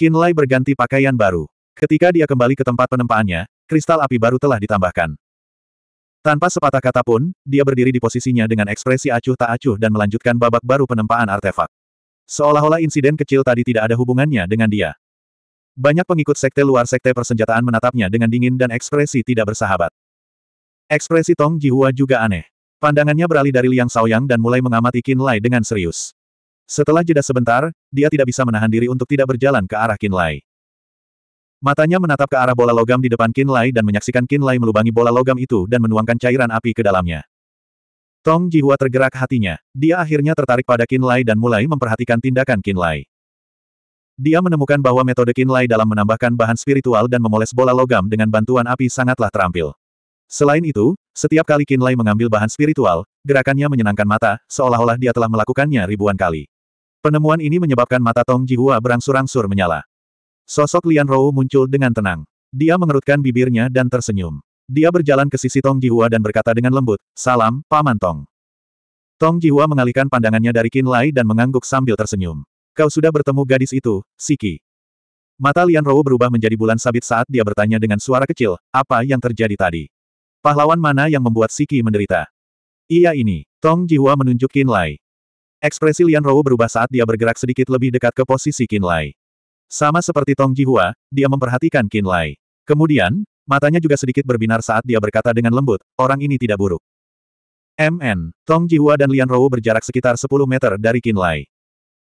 Kinlay berganti pakaian baru. Ketika dia kembali ke tempat penempaannya, kristal api baru telah ditambahkan. Tanpa sepatah kata pun, dia berdiri di posisinya dengan ekspresi acuh tak acuh dan melanjutkan babak baru penempaan artefak. Seolah-olah insiden kecil tadi tidak ada hubungannya dengan dia. Banyak pengikut sekte luar sekte persenjataan menatapnya dengan dingin dan ekspresi tidak bersahabat. Ekspresi Tong Jihua juga aneh. Pandangannya beralih dari Liang Shaoyang dan mulai mengamati Qin Lai dengan serius. Setelah jeda sebentar, dia tidak bisa menahan diri untuk tidak berjalan ke arah Kinlai. Matanya menatap ke arah bola logam di depan Kinlai dan menyaksikan Kinlai melubangi bola logam itu dan menuangkan cairan api ke dalamnya. Tong Jihua tergerak hatinya. Dia akhirnya tertarik pada Kinlai dan mulai memperhatikan tindakan Kinlai. Dia menemukan bahwa metode Kinlai dalam menambahkan bahan spiritual dan memoles bola logam dengan bantuan api sangatlah terampil. Selain itu, setiap kali Kinlai mengambil bahan spiritual, gerakannya menyenangkan mata, seolah-olah dia telah melakukannya ribuan kali. Penemuan ini menyebabkan mata Tong Jihua berangsur-angsur menyala. Sosok Lian Rou muncul dengan tenang. Dia mengerutkan bibirnya dan tersenyum. Dia berjalan ke sisi Tong Jihua dan berkata dengan lembut, Salam, Paman Tong. Tong Jihua mengalihkan pandangannya dari Qin Lai dan mengangguk sambil tersenyum. Kau sudah bertemu gadis itu, Siki. Mata Lian Rou berubah menjadi bulan sabit saat dia bertanya dengan suara kecil, apa yang terjadi tadi? Pahlawan mana yang membuat Siki menderita? Iya ini, Tong Jihua menunjuk Qin Lai. Ekspresi Lian Rou berubah saat dia bergerak sedikit lebih dekat ke posisi Qin Lai. Sama seperti Tong Jihua, dia memperhatikan Qin Lai. Kemudian, matanya juga sedikit berbinar saat dia berkata dengan lembut, orang ini tidak buruk. MN, Tong Jihua dan Lian Rou berjarak sekitar 10 meter dari Qin Lai.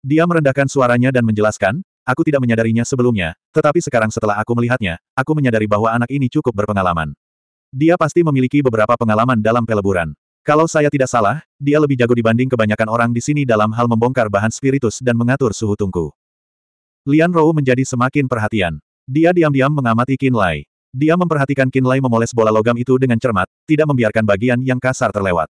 Dia merendahkan suaranya dan menjelaskan, aku tidak menyadarinya sebelumnya, tetapi sekarang setelah aku melihatnya, aku menyadari bahwa anak ini cukup berpengalaman. Dia pasti memiliki beberapa pengalaman dalam peleburan. Kalau saya tidak salah, dia lebih jago dibanding kebanyakan orang di sini dalam hal membongkar bahan spiritus dan mengatur suhu tungku. Lian Rou menjadi semakin perhatian. Dia diam-diam mengamati Qin Lai. Dia memperhatikan Qin Lai memoles bola logam itu dengan cermat, tidak membiarkan bagian yang kasar terlewat.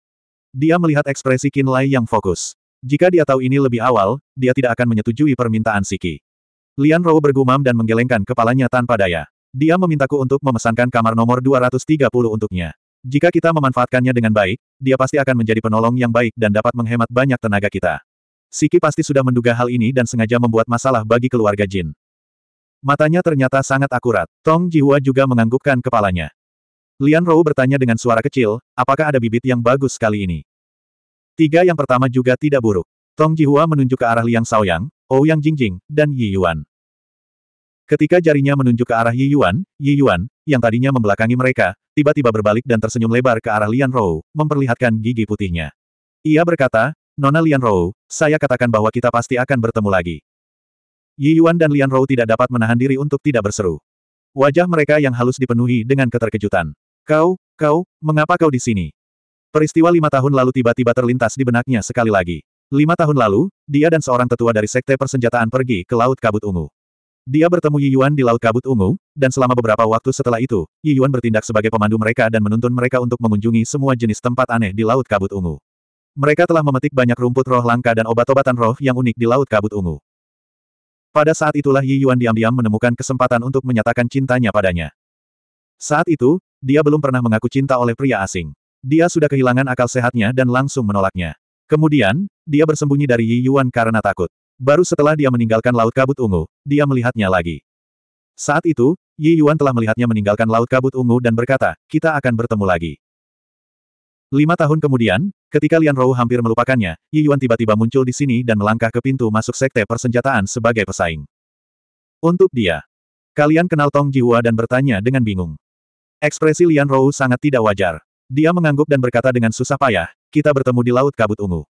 Dia melihat ekspresi Qin Lai yang fokus. Jika dia tahu ini lebih awal, dia tidak akan menyetujui permintaan Siki. Lian Rou bergumam dan menggelengkan kepalanya tanpa daya. Dia memintaku untuk memesankan kamar nomor 230 untuknya. Jika kita memanfaatkannya dengan baik, dia pasti akan menjadi penolong yang baik dan dapat menghemat banyak tenaga kita. Siki pasti sudah menduga hal ini dan sengaja membuat masalah bagi keluarga Jin. Matanya ternyata sangat akurat. Tong Jiwa juga menganggukkan kepalanya. Lian Rou bertanya dengan suara kecil, apakah ada bibit yang bagus kali ini? Tiga yang pertama juga tidak buruk. Tong Jihua menunjuk ke arah Liang Saoyang, Ou oh, Yang Jingjing, dan Yi Yuan. Ketika jarinya menunjuk ke arah Yi Yuan, Yi Yuan, yang tadinya membelakangi mereka, tiba-tiba berbalik dan tersenyum lebar ke arah Lian Rou, memperlihatkan gigi putihnya. Ia berkata, Nona Lian Rou, saya katakan bahwa kita pasti akan bertemu lagi. Yi Yuan dan Lian Rou tidak dapat menahan diri untuk tidak berseru. Wajah mereka yang halus dipenuhi dengan keterkejutan. Kau, kau, mengapa kau di sini? Peristiwa lima tahun lalu tiba-tiba terlintas di benaknya sekali lagi. Lima tahun lalu, dia dan seorang tetua dari Sekte Persenjataan pergi ke Laut Kabut Ungu. Dia bertemu Yi Yuan di Laut Kabut Ungu, dan selama beberapa waktu setelah itu, Yi Yuan bertindak sebagai pemandu mereka dan menuntun mereka untuk mengunjungi semua jenis tempat aneh di Laut Kabut Ungu. Mereka telah memetik banyak rumput roh langka dan obat-obatan roh yang unik di Laut Kabut Ungu. Pada saat itulah Yi Yuan diam-diam menemukan kesempatan untuk menyatakan cintanya padanya. Saat itu, dia belum pernah mengaku cinta oleh pria asing. Dia sudah kehilangan akal sehatnya dan langsung menolaknya. Kemudian, dia bersembunyi dari Yi Yuan karena takut. Baru setelah dia meninggalkan Laut Kabut Ungu, dia melihatnya lagi. Saat itu, Yi Yuan telah melihatnya meninggalkan Laut Kabut Ungu dan berkata, kita akan bertemu lagi. Lima tahun kemudian, ketika Lian Rou hampir melupakannya, Yi Yuan tiba-tiba muncul di sini dan melangkah ke pintu masuk sekte persenjataan sebagai pesaing. Untuk dia. Kalian kenal Tong Jiwa dan bertanya dengan bingung. Ekspresi Lian Rou sangat tidak wajar. Dia mengangguk dan berkata dengan susah payah, kita bertemu di Laut Kabut Ungu.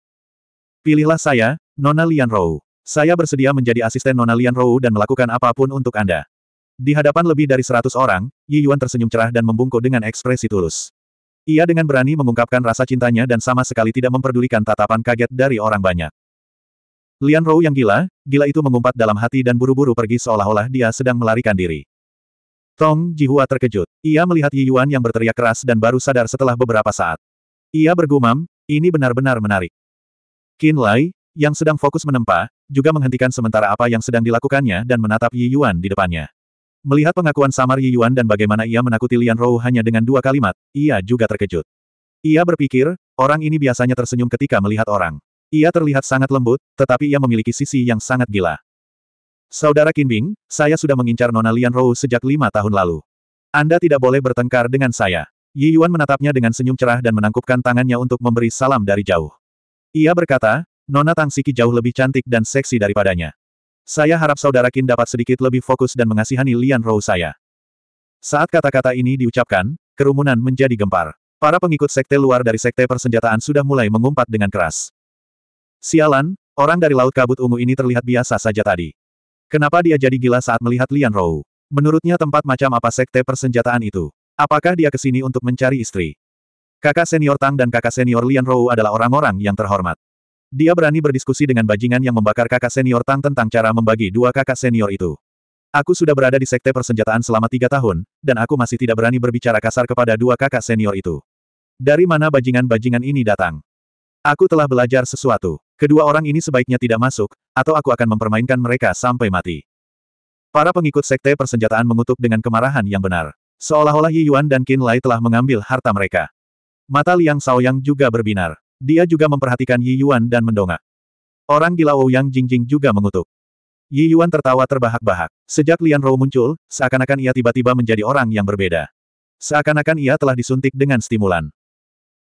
Pilihlah saya, Nona Lian Rou. Saya bersedia menjadi asisten Nona Lian Rou dan melakukan apapun untuk Anda. Di hadapan lebih dari seratus orang, Yi Yuan tersenyum cerah dan membungkuk dengan ekspresi tulus. Ia dengan berani mengungkapkan rasa cintanya dan sama sekali tidak memperdulikan tatapan kaget dari orang banyak. Lian Rou yang gila, gila itu mengumpat dalam hati dan buru-buru pergi seolah-olah dia sedang melarikan diri. Tong Jihua terkejut. Ia melihat Yi Yuan yang berteriak keras dan baru sadar setelah beberapa saat. Ia bergumam, ini benar-benar menarik. Qin Lai, yang sedang fokus menempa, juga menghentikan sementara apa yang sedang dilakukannya dan menatap Yi Yuan di depannya. Melihat pengakuan samar Yi Yuan dan bagaimana ia menakuti Lian Rou hanya dengan dua kalimat, ia juga terkejut. Ia berpikir, orang ini biasanya tersenyum ketika melihat orang. Ia terlihat sangat lembut, tetapi ia memiliki sisi yang sangat gila. Saudara Kinbing, saya sudah mengincar Nona Lian Rou sejak lima tahun lalu. Anda tidak boleh bertengkar dengan saya. Yi Yuan menatapnya dengan senyum cerah dan menangkupkan tangannya untuk memberi salam dari jauh. Ia berkata, Nona Tang Siki jauh lebih cantik dan seksi daripadanya. Saya harap saudara Qin dapat sedikit lebih fokus dan mengasihani Lian Rou saya. Saat kata-kata ini diucapkan, kerumunan menjadi gempar. Para pengikut sekte luar dari sekte persenjataan sudah mulai mengumpat dengan keras. Sialan, orang dari Laut Kabut Ungu ini terlihat biasa saja tadi. Kenapa dia jadi gila saat melihat Lian Rou? Menurutnya tempat macam apa sekte persenjataan itu? Apakah dia kesini untuk mencari istri? Kakak senior Tang dan kakak senior Lian Rou adalah orang-orang yang terhormat. Dia berani berdiskusi dengan bajingan yang membakar kakak senior Tang tentang cara membagi dua kakak senior itu. Aku sudah berada di sekte persenjataan selama tiga tahun, dan aku masih tidak berani berbicara kasar kepada dua kakak senior itu. Dari mana bajingan-bajingan ini datang? Aku telah belajar sesuatu. Kedua orang ini sebaiknya tidak masuk, atau aku akan mempermainkan mereka sampai mati. Para pengikut sekte persenjataan mengutuk dengan kemarahan yang benar. Seolah-olah Yi Yuan dan Qin Lai telah mengambil harta mereka. Mata Liang Shaoyang juga berbinar. Dia juga memperhatikan Yi Yuan dan mendongak. Orang gila Wu Yang Jingjing juga mengutuk. Yi Yuan tertawa terbahak-bahak. Sejak Lian Rou muncul, seakan-akan ia tiba-tiba menjadi orang yang berbeda. Seakan-akan ia telah disuntik dengan stimulan.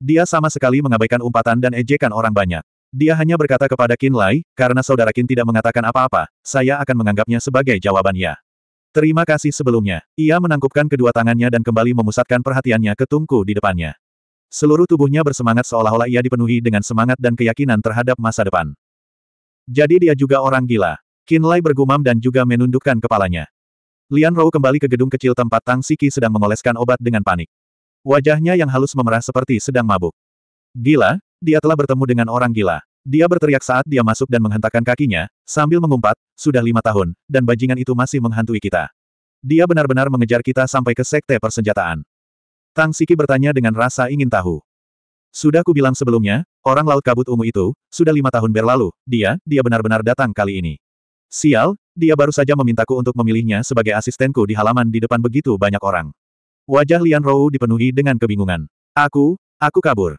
Dia sama sekali mengabaikan umpatan dan ejekan orang banyak. Dia hanya berkata kepada Qin Lai, karena saudara Qin tidak mengatakan apa-apa, saya akan menganggapnya sebagai jawabannya. Terima kasih sebelumnya. Ia menangkupkan kedua tangannya dan kembali memusatkan perhatiannya ke tungku di depannya. Seluruh tubuhnya bersemangat seolah-olah ia dipenuhi dengan semangat dan keyakinan terhadap masa depan. Jadi dia juga orang gila. Lai bergumam dan juga menundukkan kepalanya. Lian Rou kembali ke gedung kecil tempat Tang Siki sedang mengoleskan obat dengan panik. Wajahnya yang halus memerah seperti sedang mabuk. Gila, dia telah bertemu dengan orang gila. Dia berteriak saat dia masuk dan menghentakkan kakinya, sambil mengumpat, sudah lima tahun, dan bajingan itu masih menghantui kita. Dia benar-benar mengejar kita sampai ke sekte persenjataan. Tang Siki bertanya dengan rasa ingin tahu. Sudah kubilang sebelumnya, orang laut kabut ungu itu, sudah lima tahun berlalu, dia, dia benar-benar datang kali ini. Sial, dia baru saja memintaku untuk memilihnya sebagai asistenku di halaman di depan begitu banyak orang. Wajah Lian Rou dipenuhi dengan kebingungan. Aku, aku kabur.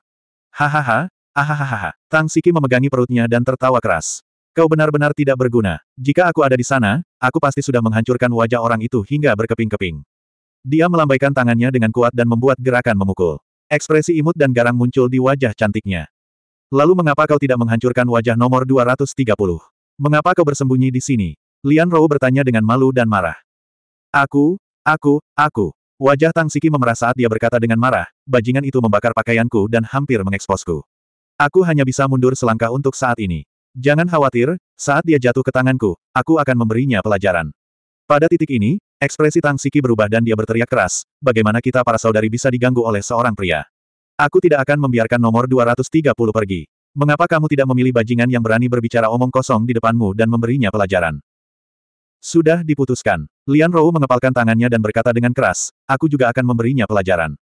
Hahaha, ahahaha. Tang Siki memegangi perutnya dan tertawa keras. Kau benar-benar tidak berguna. Jika aku ada di sana, aku pasti sudah menghancurkan wajah orang itu hingga berkeping-keping. Dia melambaikan tangannya dengan kuat dan membuat gerakan memukul. Ekspresi imut dan garang muncul di wajah cantiknya. Lalu mengapa kau tidak menghancurkan wajah nomor 230? Mengapa kau bersembunyi di sini? Lian Rou bertanya dengan malu dan marah. Aku, aku, aku. Wajah Tang Siki memerah saat dia berkata dengan marah, bajingan itu membakar pakaianku dan hampir mengeksposku. Aku hanya bisa mundur selangkah untuk saat ini. Jangan khawatir, saat dia jatuh ke tanganku, aku akan memberinya pelajaran. Pada titik ini, Ekspresi Tang Siki berubah dan dia berteriak keras, bagaimana kita para saudari bisa diganggu oleh seorang pria. Aku tidak akan membiarkan nomor 230 pergi. Mengapa kamu tidak memilih bajingan yang berani berbicara omong kosong di depanmu dan memberinya pelajaran? Sudah diputuskan. Lian Rou mengepalkan tangannya dan berkata dengan keras, aku juga akan memberinya pelajaran.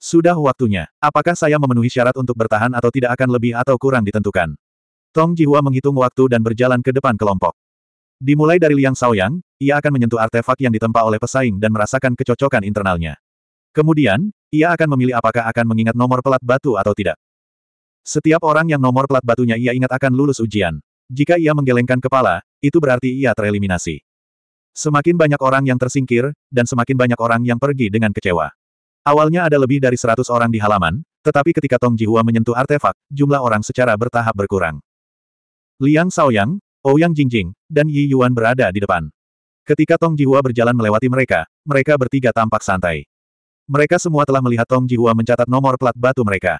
Sudah waktunya. Apakah saya memenuhi syarat untuk bertahan atau tidak akan lebih atau kurang ditentukan? Tong Jihua menghitung waktu dan berjalan ke depan kelompok. Dimulai dari Liang Shaoyang, ia akan menyentuh artefak yang ditempa oleh pesaing dan merasakan kecocokan internalnya. Kemudian, ia akan memilih apakah akan mengingat nomor pelat batu atau tidak. Setiap orang yang nomor pelat batunya ia ingat akan lulus ujian. Jika ia menggelengkan kepala, itu berarti ia tereliminasi. Semakin banyak orang yang tersingkir, dan semakin banyak orang yang pergi dengan kecewa. Awalnya ada lebih dari 100 orang di halaman, tetapi ketika Tong Jihua menyentuh artefak, jumlah orang secara bertahap berkurang. Liang Saoyang, Ouyang Jingjing, dan Yi Yuan berada di depan. Ketika Tong Jihua berjalan melewati mereka, mereka bertiga tampak santai. Mereka semua telah melihat Tong Jihua mencatat nomor plat batu mereka.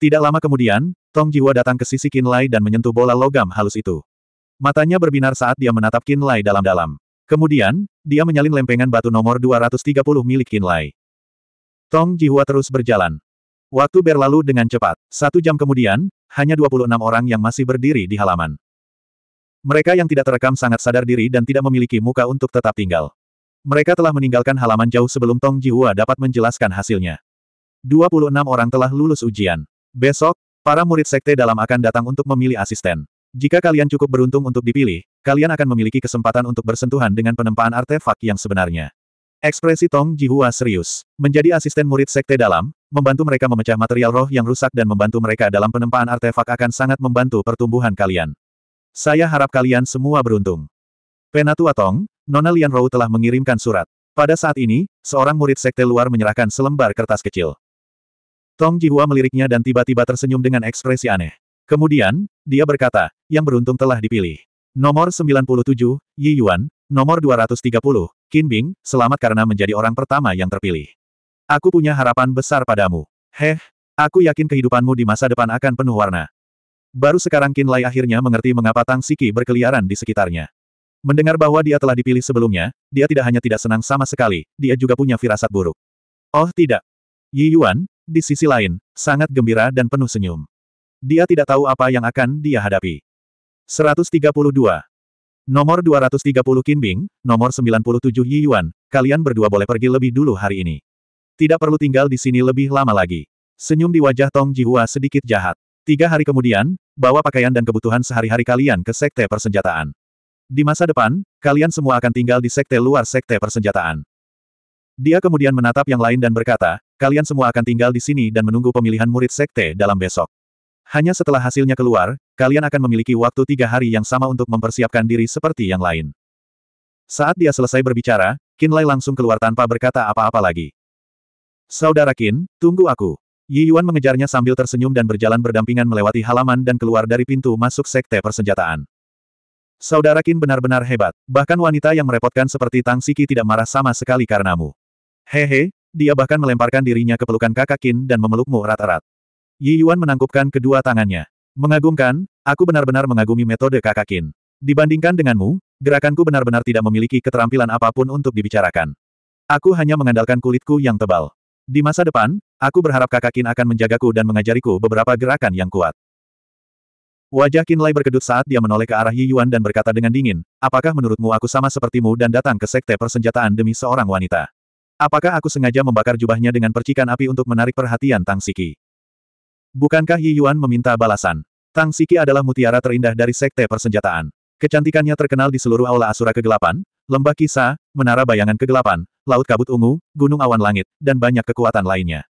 Tidak lama kemudian, Tong Jihua datang ke sisi Qin Lai dan menyentuh bola logam halus itu. Matanya berbinar saat dia menatap Qin Lai dalam-dalam. Kemudian, dia menyalin lempengan batu nomor 230 milik Qin Lai. Tong Jihua terus berjalan. Waktu berlalu dengan cepat. Satu jam kemudian, hanya 26 orang yang masih berdiri di halaman. Mereka yang tidak terekam sangat sadar diri dan tidak memiliki muka untuk tetap tinggal. Mereka telah meninggalkan halaman jauh sebelum Tong Jiwa dapat menjelaskan hasilnya. 26 orang telah lulus ujian. Besok, para murid sekte dalam akan datang untuk memilih asisten. Jika kalian cukup beruntung untuk dipilih, kalian akan memiliki kesempatan untuk bersentuhan dengan penempaan artefak yang sebenarnya. Ekspresi Tong Jihua serius. Menjadi asisten murid sekte dalam, membantu mereka memecah material roh yang rusak dan membantu mereka dalam penempaan artefak akan sangat membantu pertumbuhan kalian. Saya harap kalian semua beruntung. Penatua Tong, Nona Lian Rou telah mengirimkan surat. Pada saat ini, seorang murid sekte luar menyerahkan selembar kertas kecil. Tong Jihua meliriknya dan tiba-tiba tersenyum dengan ekspresi aneh. Kemudian, dia berkata, yang beruntung telah dipilih. Nomor 97, Yi Yuan, nomor 230, Qin Bing, selamat karena menjadi orang pertama yang terpilih. Aku punya harapan besar padamu. Heh, aku yakin kehidupanmu di masa depan akan penuh warna. Baru sekarang Kinlay akhirnya mengerti mengapa Tang Siki berkeliaran di sekitarnya. Mendengar bahwa dia telah dipilih sebelumnya, dia tidak hanya tidak senang sama sekali, dia juga punya firasat buruk. Oh tidak. Yi Yuan, di sisi lain, sangat gembira dan penuh senyum. Dia tidak tahu apa yang akan dia hadapi. 132. Nomor 230 Kinbing, nomor 97 Yi Yuan, kalian berdua boleh pergi lebih dulu hari ini. Tidak perlu tinggal di sini lebih lama lagi. Senyum di wajah Tong Jihua sedikit jahat. Tiga hari kemudian, bawa pakaian dan kebutuhan sehari-hari kalian ke Sekte Persenjataan. Di masa depan, kalian semua akan tinggal di Sekte luar Sekte Persenjataan. Dia kemudian menatap yang lain dan berkata, kalian semua akan tinggal di sini dan menunggu pemilihan murid Sekte dalam besok. Hanya setelah hasilnya keluar, kalian akan memiliki waktu tiga hari yang sama untuk mempersiapkan diri seperti yang lain. Saat dia selesai berbicara, Kinlay langsung keluar tanpa berkata apa-apa lagi. Saudara Kin, tunggu aku. Yi Yuan mengejarnya sambil tersenyum dan berjalan berdampingan melewati halaman dan keluar dari pintu masuk sekte persenjataan. Saudara Qin benar-benar hebat, bahkan wanita yang merepotkan seperti Tang Siki tidak marah sama sekali karenamu. Hehe, dia bahkan melemparkan dirinya ke pelukan kakak Qin dan memelukmu erat-erat. Yi Yuan menangkupkan kedua tangannya. Mengagumkan, aku benar-benar mengagumi metode kakak Qin. Dibandingkan denganmu, gerakanku benar-benar tidak memiliki keterampilan apapun untuk dibicarakan. Aku hanya mengandalkan kulitku yang tebal. Di masa depan, Aku berharap kakak Kin akan menjagaku dan mengajariku beberapa gerakan yang kuat. Wajah Kin Lai berkedut saat dia menoleh ke arah Yi Yuan dan berkata dengan dingin, apakah menurutmu aku sama sepertimu dan datang ke sekte persenjataan demi seorang wanita? Apakah aku sengaja membakar jubahnya dengan percikan api untuk menarik perhatian Tang Siki? Bukankah Yi Yuan meminta balasan? Tang Siki adalah mutiara terindah dari sekte persenjataan. Kecantikannya terkenal di seluruh aula asura kegelapan, lembah kisah, menara bayangan kegelapan, laut kabut ungu, gunung awan langit, dan banyak kekuatan lainnya.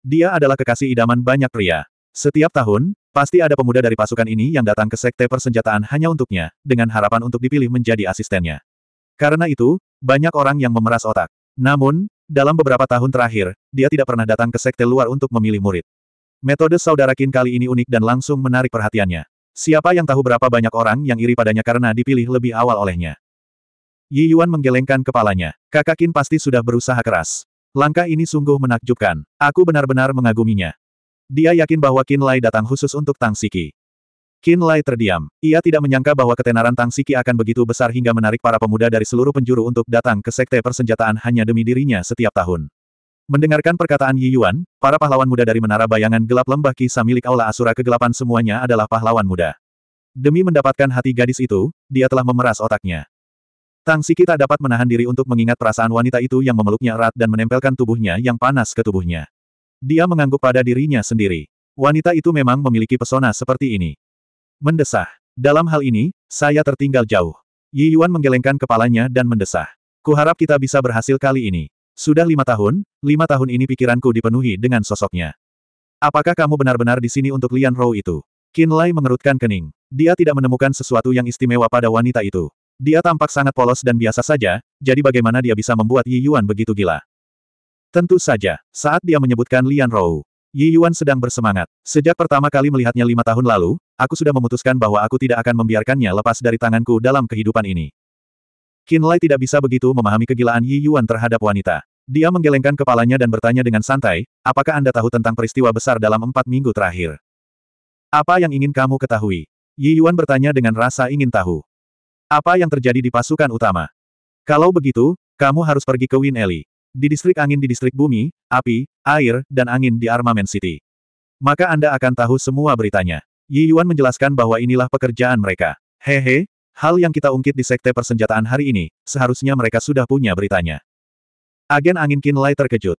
Dia adalah kekasih idaman banyak pria. Setiap tahun, pasti ada pemuda dari pasukan ini yang datang ke sekte persenjataan hanya untuknya, dengan harapan untuk dipilih menjadi asistennya. Karena itu, banyak orang yang memeras otak. Namun, dalam beberapa tahun terakhir, dia tidak pernah datang ke sekte luar untuk memilih murid. Metode saudara Kin kali ini unik dan langsung menarik perhatiannya. Siapa yang tahu berapa banyak orang yang iri padanya karena dipilih lebih awal olehnya. Yi Yuan menggelengkan kepalanya. Kakak Qin pasti sudah berusaha keras. Langkah ini sungguh menakjubkan. Aku benar-benar mengaguminya. Dia yakin bahwa Qin Lai datang khusus untuk Tang Siki. Qin Lai terdiam. Ia tidak menyangka bahwa ketenaran Tang Siki akan begitu besar hingga menarik para pemuda dari seluruh penjuru untuk datang ke sekte persenjataan hanya demi dirinya setiap tahun. Mendengarkan perkataan Yi Yuan, para pahlawan muda dari menara bayangan gelap lembah kisah milik Aula Asura kegelapan semuanya adalah pahlawan muda. Demi mendapatkan hati gadis itu, dia telah memeras otaknya. Tang Siki tak dapat menahan diri untuk mengingat perasaan wanita itu yang memeluknya erat dan menempelkan tubuhnya yang panas ke tubuhnya. Dia mengangguk pada dirinya sendiri. Wanita itu memang memiliki pesona seperti ini. Mendesah. Dalam hal ini, saya tertinggal jauh. Yi Yuan menggelengkan kepalanya dan mendesah. Kuharap kita bisa berhasil kali ini. Sudah lima tahun, lima tahun ini pikiranku dipenuhi dengan sosoknya. Apakah kamu benar-benar di sini untuk Lian Rou itu? Qin Lai mengerutkan kening. Dia tidak menemukan sesuatu yang istimewa pada wanita itu. Dia tampak sangat polos dan biasa saja, jadi bagaimana dia bisa membuat Yi Yuan begitu gila? Tentu saja, saat dia menyebutkan Lian Rou, Yi Yuan sedang bersemangat. Sejak pertama kali melihatnya lima tahun lalu, aku sudah memutuskan bahwa aku tidak akan membiarkannya lepas dari tanganku dalam kehidupan ini. Qin Lai tidak bisa begitu memahami kegilaan Yi Yuan terhadap wanita. Dia menggelengkan kepalanya dan bertanya dengan santai, apakah Anda tahu tentang peristiwa besar dalam empat minggu terakhir? Apa yang ingin kamu ketahui? Yi Yuan bertanya dengan rasa ingin tahu. Apa yang terjadi di pasukan utama? Kalau begitu, kamu harus pergi ke Win Eli. Di distrik angin di distrik bumi, api, air, dan angin di Armament City. Maka Anda akan tahu semua beritanya. Yi Yuan menjelaskan bahwa inilah pekerjaan mereka. Hehe, hal yang kita ungkit di Sekte Persenjataan hari ini, seharusnya mereka sudah punya beritanya. Agen angin Kinlay terkejut.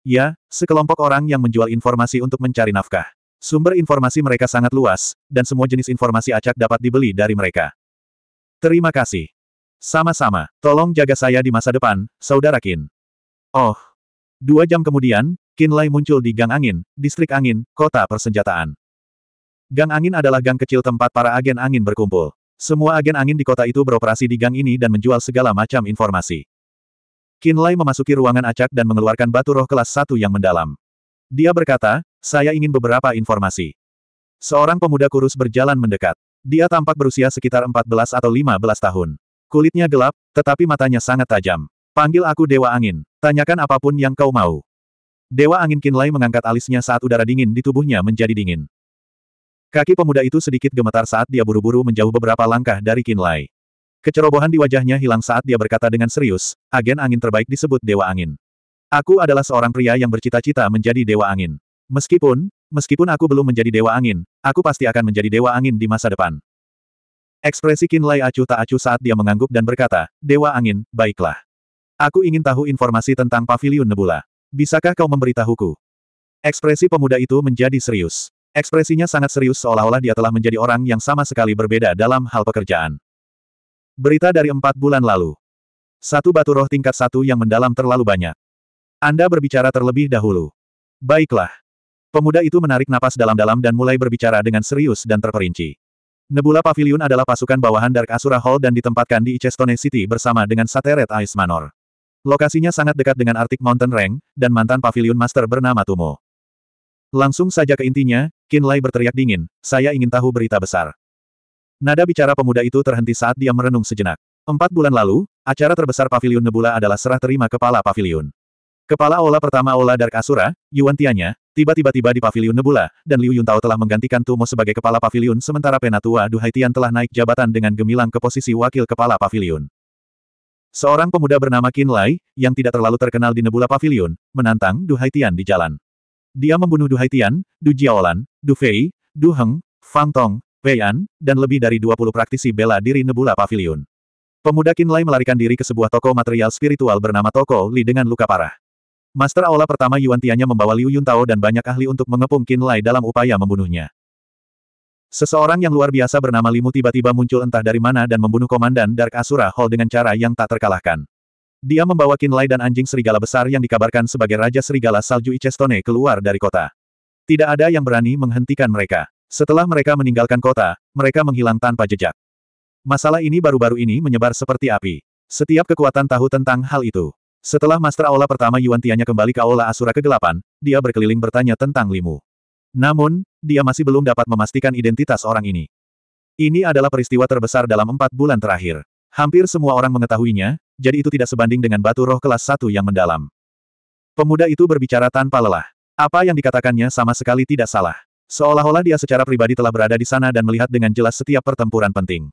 Ya, sekelompok orang yang menjual informasi untuk mencari nafkah. Sumber informasi mereka sangat luas, dan semua jenis informasi acak dapat dibeli dari mereka. Terima kasih. Sama-sama, tolong jaga saya di masa depan, Saudara Kin. Oh. Dua jam kemudian, Qin Lai muncul di Gang Angin, Distrik Angin, Kota Persenjataan. Gang Angin adalah gang kecil tempat para agen angin berkumpul. Semua agen angin di kota itu beroperasi di gang ini dan menjual segala macam informasi. Qin Lai memasuki ruangan acak dan mengeluarkan batu roh kelas satu yang mendalam. Dia berkata, saya ingin beberapa informasi. Seorang pemuda kurus berjalan mendekat. Dia tampak berusia sekitar 14 atau 15 tahun. Kulitnya gelap, tetapi matanya sangat tajam. Panggil aku Dewa Angin. Tanyakan apapun yang kau mau. Dewa Angin Kinlay mengangkat alisnya saat udara dingin di tubuhnya menjadi dingin. Kaki pemuda itu sedikit gemetar saat dia buru-buru menjauh beberapa langkah dari Kinlay. Kecerobohan di wajahnya hilang saat dia berkata dengan serius, agen angin terbaik disebut Dewa Angin. Aku adalah seorang pria yang bercita-cita menjadi Dewa Angin. Meskipun, Meskipun aku belum menjadi dewa angin, aku pasti akan menjadi dewa angin di masa depan. Ekspresi Kinlay acuh tak acuh saat dia mengangguk dan berkata, Dewa Angin, baiklah. Aku ingin tahu informasi tentang Paviliun Nebula. Bisakah kau memberitahuku? Ekspresi pemuda itu menjadi serius. Ekspresinya sangat serius seolah-olah dia telah menjadi orang yang sama sekali berbeda dalam hal pekerjaan. Berita dari empat bulan lalu. Satu batu roh tingkat satu yang mendalam terlalu banyak. Anda berbicara terlebih dahulu. Baiklah. Pemuda itu menarik napas dalam-dalam dan mulai berbicara dengan serius dan terperinci. Nebula Pavilion adalah pasukan bawahan Dark Asura Hall dan ditempatkan di Icestone City bersama dengan Sateret Ice Manor. Lokasinya sangat dekat dengan Arctic Mountain Range, dan mantan Pavilion Master bernama Tumo. Langsung saja ke intinya, Kinlay berteriak dingin, saya ingin tahu berita besar. Nada bicara pemuda itu terhenti saat dia merenung sejenak. Empat bulan lalu, acara terbesar Pavilion Nebula adalah serah terima kepala pavilion. Kepala Aula pertama Aula Dark Asura, Yuan Tianya, Tiba-tiba-tiba di paviliun Nebula, dan Liu Yuntao telah menggantikan Tumo sebagai kepala paviliun sementara penatua Duhaitian telah naik jabatan dengan gemilang ke posisi wakil kepala paviliun. Seorang pemuda bernama Qin Lai, yang tidak terlalu terkenal di Nebula Pavilion, menantang Duhaitian di jalan. Dia membunuh Duhaitian, Du Jiaolan, Du Fei, Du Heng, Fang Tong, Pei An, dan lebih dari 20 praktisi bela diri Nebula Pavilion. Pemuda Qin Lai melarikan diri ke sebuah toko material spiritual bernama Toko Li dengan luka parah. Master Aula pertama Yuan Tianya membawa Liu Yun Tao dan banyak ahli untuk mengepung Qin Lai dalam upaya membunuhnya. Seseorang yang luar biasa bernama Limu tiba-tiba muncul entah dari mana dan membunuh Komandan Dark Asura Hall dengan cara yang tak terkalahkan. Dia membawa Qin Lai dan anjing serigala besar yang dikabarkan sebagai Raja Serigala Salju Icestone keluar dari kota. Tidak ada yang berani menghentikan mereka. Setelah mereka meninggalkan kota, mereka menghilang tanpa jejak. Masalah ini baru-baru ini menyebar seperti api. Setiap kekuatan tahu tentang hal itu. Setelah Master Aula pertama Yuan Tianya kembali ke Aula Asura Kegelapan, dia berkeliling bertanya tentang Limu. Namun, dia masih belum dapat memastikan identitas orang ini. Ini adalah peristiwa terbesar dalam empat bulan terakhir. Hampir semua orang mengetahuinya, jadi itu tidak sebanding dengan batu roh kelas satu yang mendalam. Pemuda itu berbicara tanpa lelah. Apa yang dikatakannya sama sekali tidak salah. Seolah-olah dia secara pribadi telah berada di sana dan melihat dengan jelas setiap pertempuran penting.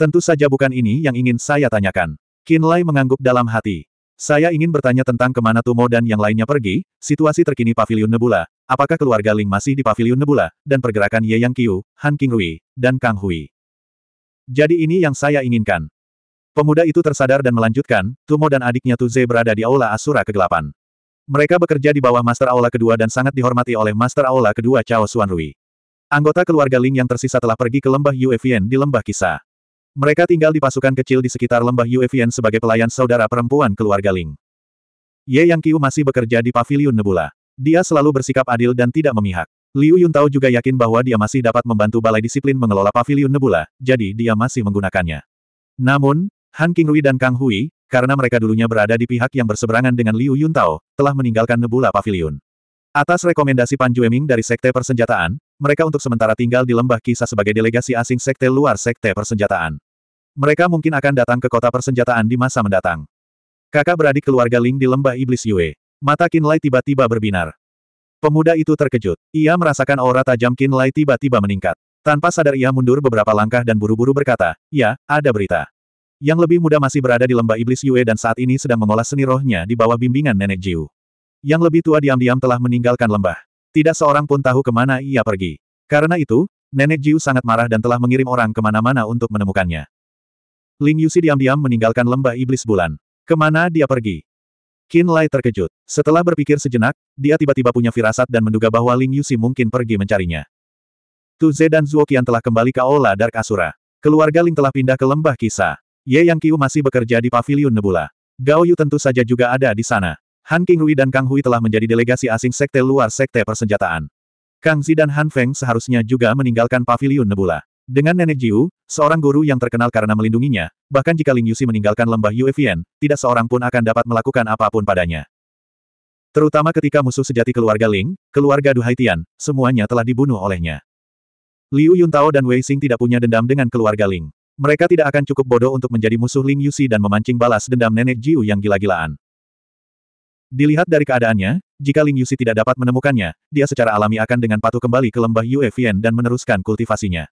Tentu saja bukan ini yang ingin saya tanyakan. Kinlay mengangguk dalam hati. Saya ingin bertanya tentang kemana Tumo dan yang lainnya pergi, situasi terkini Paviliun Nebula, apakah keluarga Ling masih di Paviliun Nebula, dan pergerakan Ye Yang Qiu, Han King Rui, dan Kang Hui. Jadi ini yang saya inginkan. Pemuda itu tersadar dan melanjutkan, Tumo dan adiknya Tuze berada di Aula Asura Kegelapan. Mereka bekerja di bawah Master Aula kedua dan sangat dihormati oleh Master Aula kedua Cao Rui, Anggota keluarga Ling yang tersisa telah pergi ke lembah Yuefian di lembah kisah. Mereka tinggal di pasukan kecil di sekitar lembah Yuevian sebagai pelayan saudara perempuan keluarga Ling. Ye Yang Qiu masih bekerja di Paviliun Nebula. Dia selalu bersikap adil dan tidak memihak. Liu Yuntao juga yakin bahwa dia masih dapat membantu balai disiplin mengelola Paviliun Nebula, jadi dia masih menggunakannya. Namun, Han Qingrui dan Kang Hui, karena mereka dulunya berada di pihak yang berseberangan dengan Liu Yuntao, telah meninggalkan Nebula Paviliun. Atas rekomendasi Pan Jueming dari Sekte Persenjataan, mereka untuk sementara tinggal di lembah kisah sebagai delegasi asing Sekte luar Sekte Persenjataan. Mereka mungkin akan datang ke kota persenjataan di masa mendatang. Kakak beradik keluarga Ling di lembah iblis Yue. Mata Kinlay tiba-tiba berbinar. Pemuda itu terkejut. Ia merasakan aura tajam Kinlay tiba-tiba meningkat. Tanpa sadar ia mundur beberapa langkah dan buru-buru berkata, Ya, ada berita. Yang lebih muda masih berada di lembah iblis Yue dan saat ini sedang mengolah seni rohnya di bawah bimbingan Nenek Jiu. Yang lebih tua diam-diam telah meninggalkan lembah. Tidak seorang pun tahu kemana ia pergi. Karena itu, Nenek Jiu sangat marah dan telah mengirim orang kemana-mana untuk menemukannya. Ling Yusi diam-diam meninggalkan lembah iblis bulan. Kemana dia pergi? Qin Lai terkejut. Setelah berpikir sejenak, dia tiba-tiba punya firasat dan menduga bahwa Ling Yusi mungkin pergi mencarinya. Tu Ze dan Zhuo Qian telah kembali ke Aula Dark Asura. Keluarga Ling telah pindah ke lembah kisah. Ye Yang Qiu masih bekerja di pavilion Nebula. Gao Yu tentu saja juga ada di sana. Han King Hui dan Kang Hui telah menjadi delegasi asing sekte luar sekte persenjataan. Kang Zi dan Han Feng seharusnya juga meninggalkan pavilion Nebula. Dengan Nenek Jiu, seorang guru yang terkenal karena melindunginya, bahkan jika Ling Yusi meninggalkan lembah Yuefian, tidak seorang pun akan dapat melakukan apapun padanya. Terutama ketika musuh sejati keluarga Ling, keluarga Duhaitian, semuanya telah dibunuh olehnya. Liu Yuntao dan Wei Xing tidak punya dendam dengan keluarga Ling. Mereka tidak akan cukup bodoh untuk menjadi musuh Ling Yusi dan memancing balas dendam Nenek Jiu yang gila-gilaan. Dilihat dari keadaannya, jika Ling Yusi tidak dapat menemukannya, dia secara alami akan dengan patuh kembali ke lembah Yue dan meneruskan kultivasinya.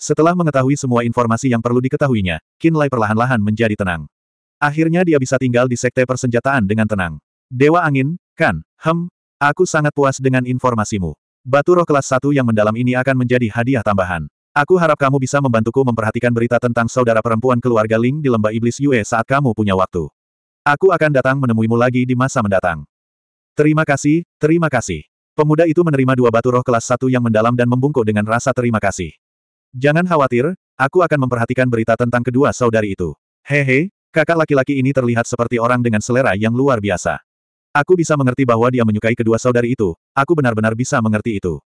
Setelah mengetahui semua informasi yang perlu diketahuinya, Qin Lai perlahan-lahan menjadi tenang. Akhirnya dia bisa tinggal di sekte persenjataan dengan tenang. Dewa Angin, kan, hem, aku sangat puas dengan informasimu. Batu roh kelas Satu yang mendalam ini akan menjadi hadiah tambahan. Aku harap kamu bisa membantuku memperhatikan berita tentang saudara perempuan keluarga Ling di lembah iblis Yue saat kamu punya waktu. Aku akan datang menemuimu lagi di masa mendatang. Terima kasih, terima kasih. Pemuda itu menerima dua batu roh kelas satu yang mendalam dan membungkuk dengan rasa terima kasih. Jangan khawatir, aku akan memperhatikan berita tentang kedua saudari itu. Hehe, kakak laki-laki ini terlihat seperti orang dengan selera yang luar biasa. Aku bisa mengerti bahwa dia menyukai kedua saudari itu, aku benar-benar bisa mengerti itu.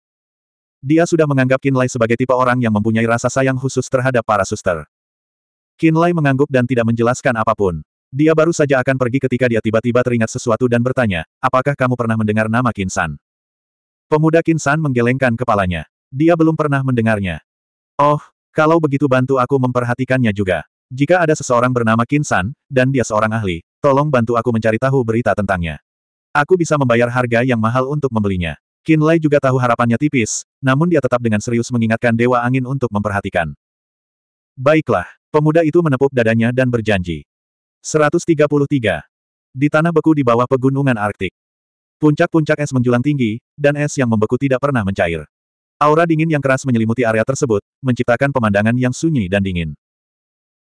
Dia sudah menganggap Kinlay sebagai tipe orang yang mempunyai rasa sayang khusus terhadap para suster. Kinlay mengangguk dan tidak menjelaskan apapun. Dia baru saja akan pergi ketika dia tiba-tiba teringat sesuatu dan bertanya, apakah kamu pernah mendengar nama Kinsan? Pemuda Kinsan menggelengkan kepalanya. Dia belum pernah mendengarnya. Oh, kalau begitu bantu aku memperhatikannya juga. Jika ada seseorang bernama Kinsan, dan dia seorang ahli, tolong bantu aku mencari tahu berita tentangnya. Aku bisa membayar harga yang mahal untuk membelinya. Kinlay juga tahu harapannya tipis, namun dia tetap dengan serius mengingatkan Dewa Angin untuk memperhatikan. Baiklah, pemuda itu menepuk dadanya dan berjanji. 133. Di tanah beku di bawah pegunungan Arktik. Puncak-puncak es menjulang tinggi, dan es yang membeku tidak pernah mencair. Aura dingin yang keras menyelimuti area tersebut, menciptakan pemandangan yang sunyi dan dingin.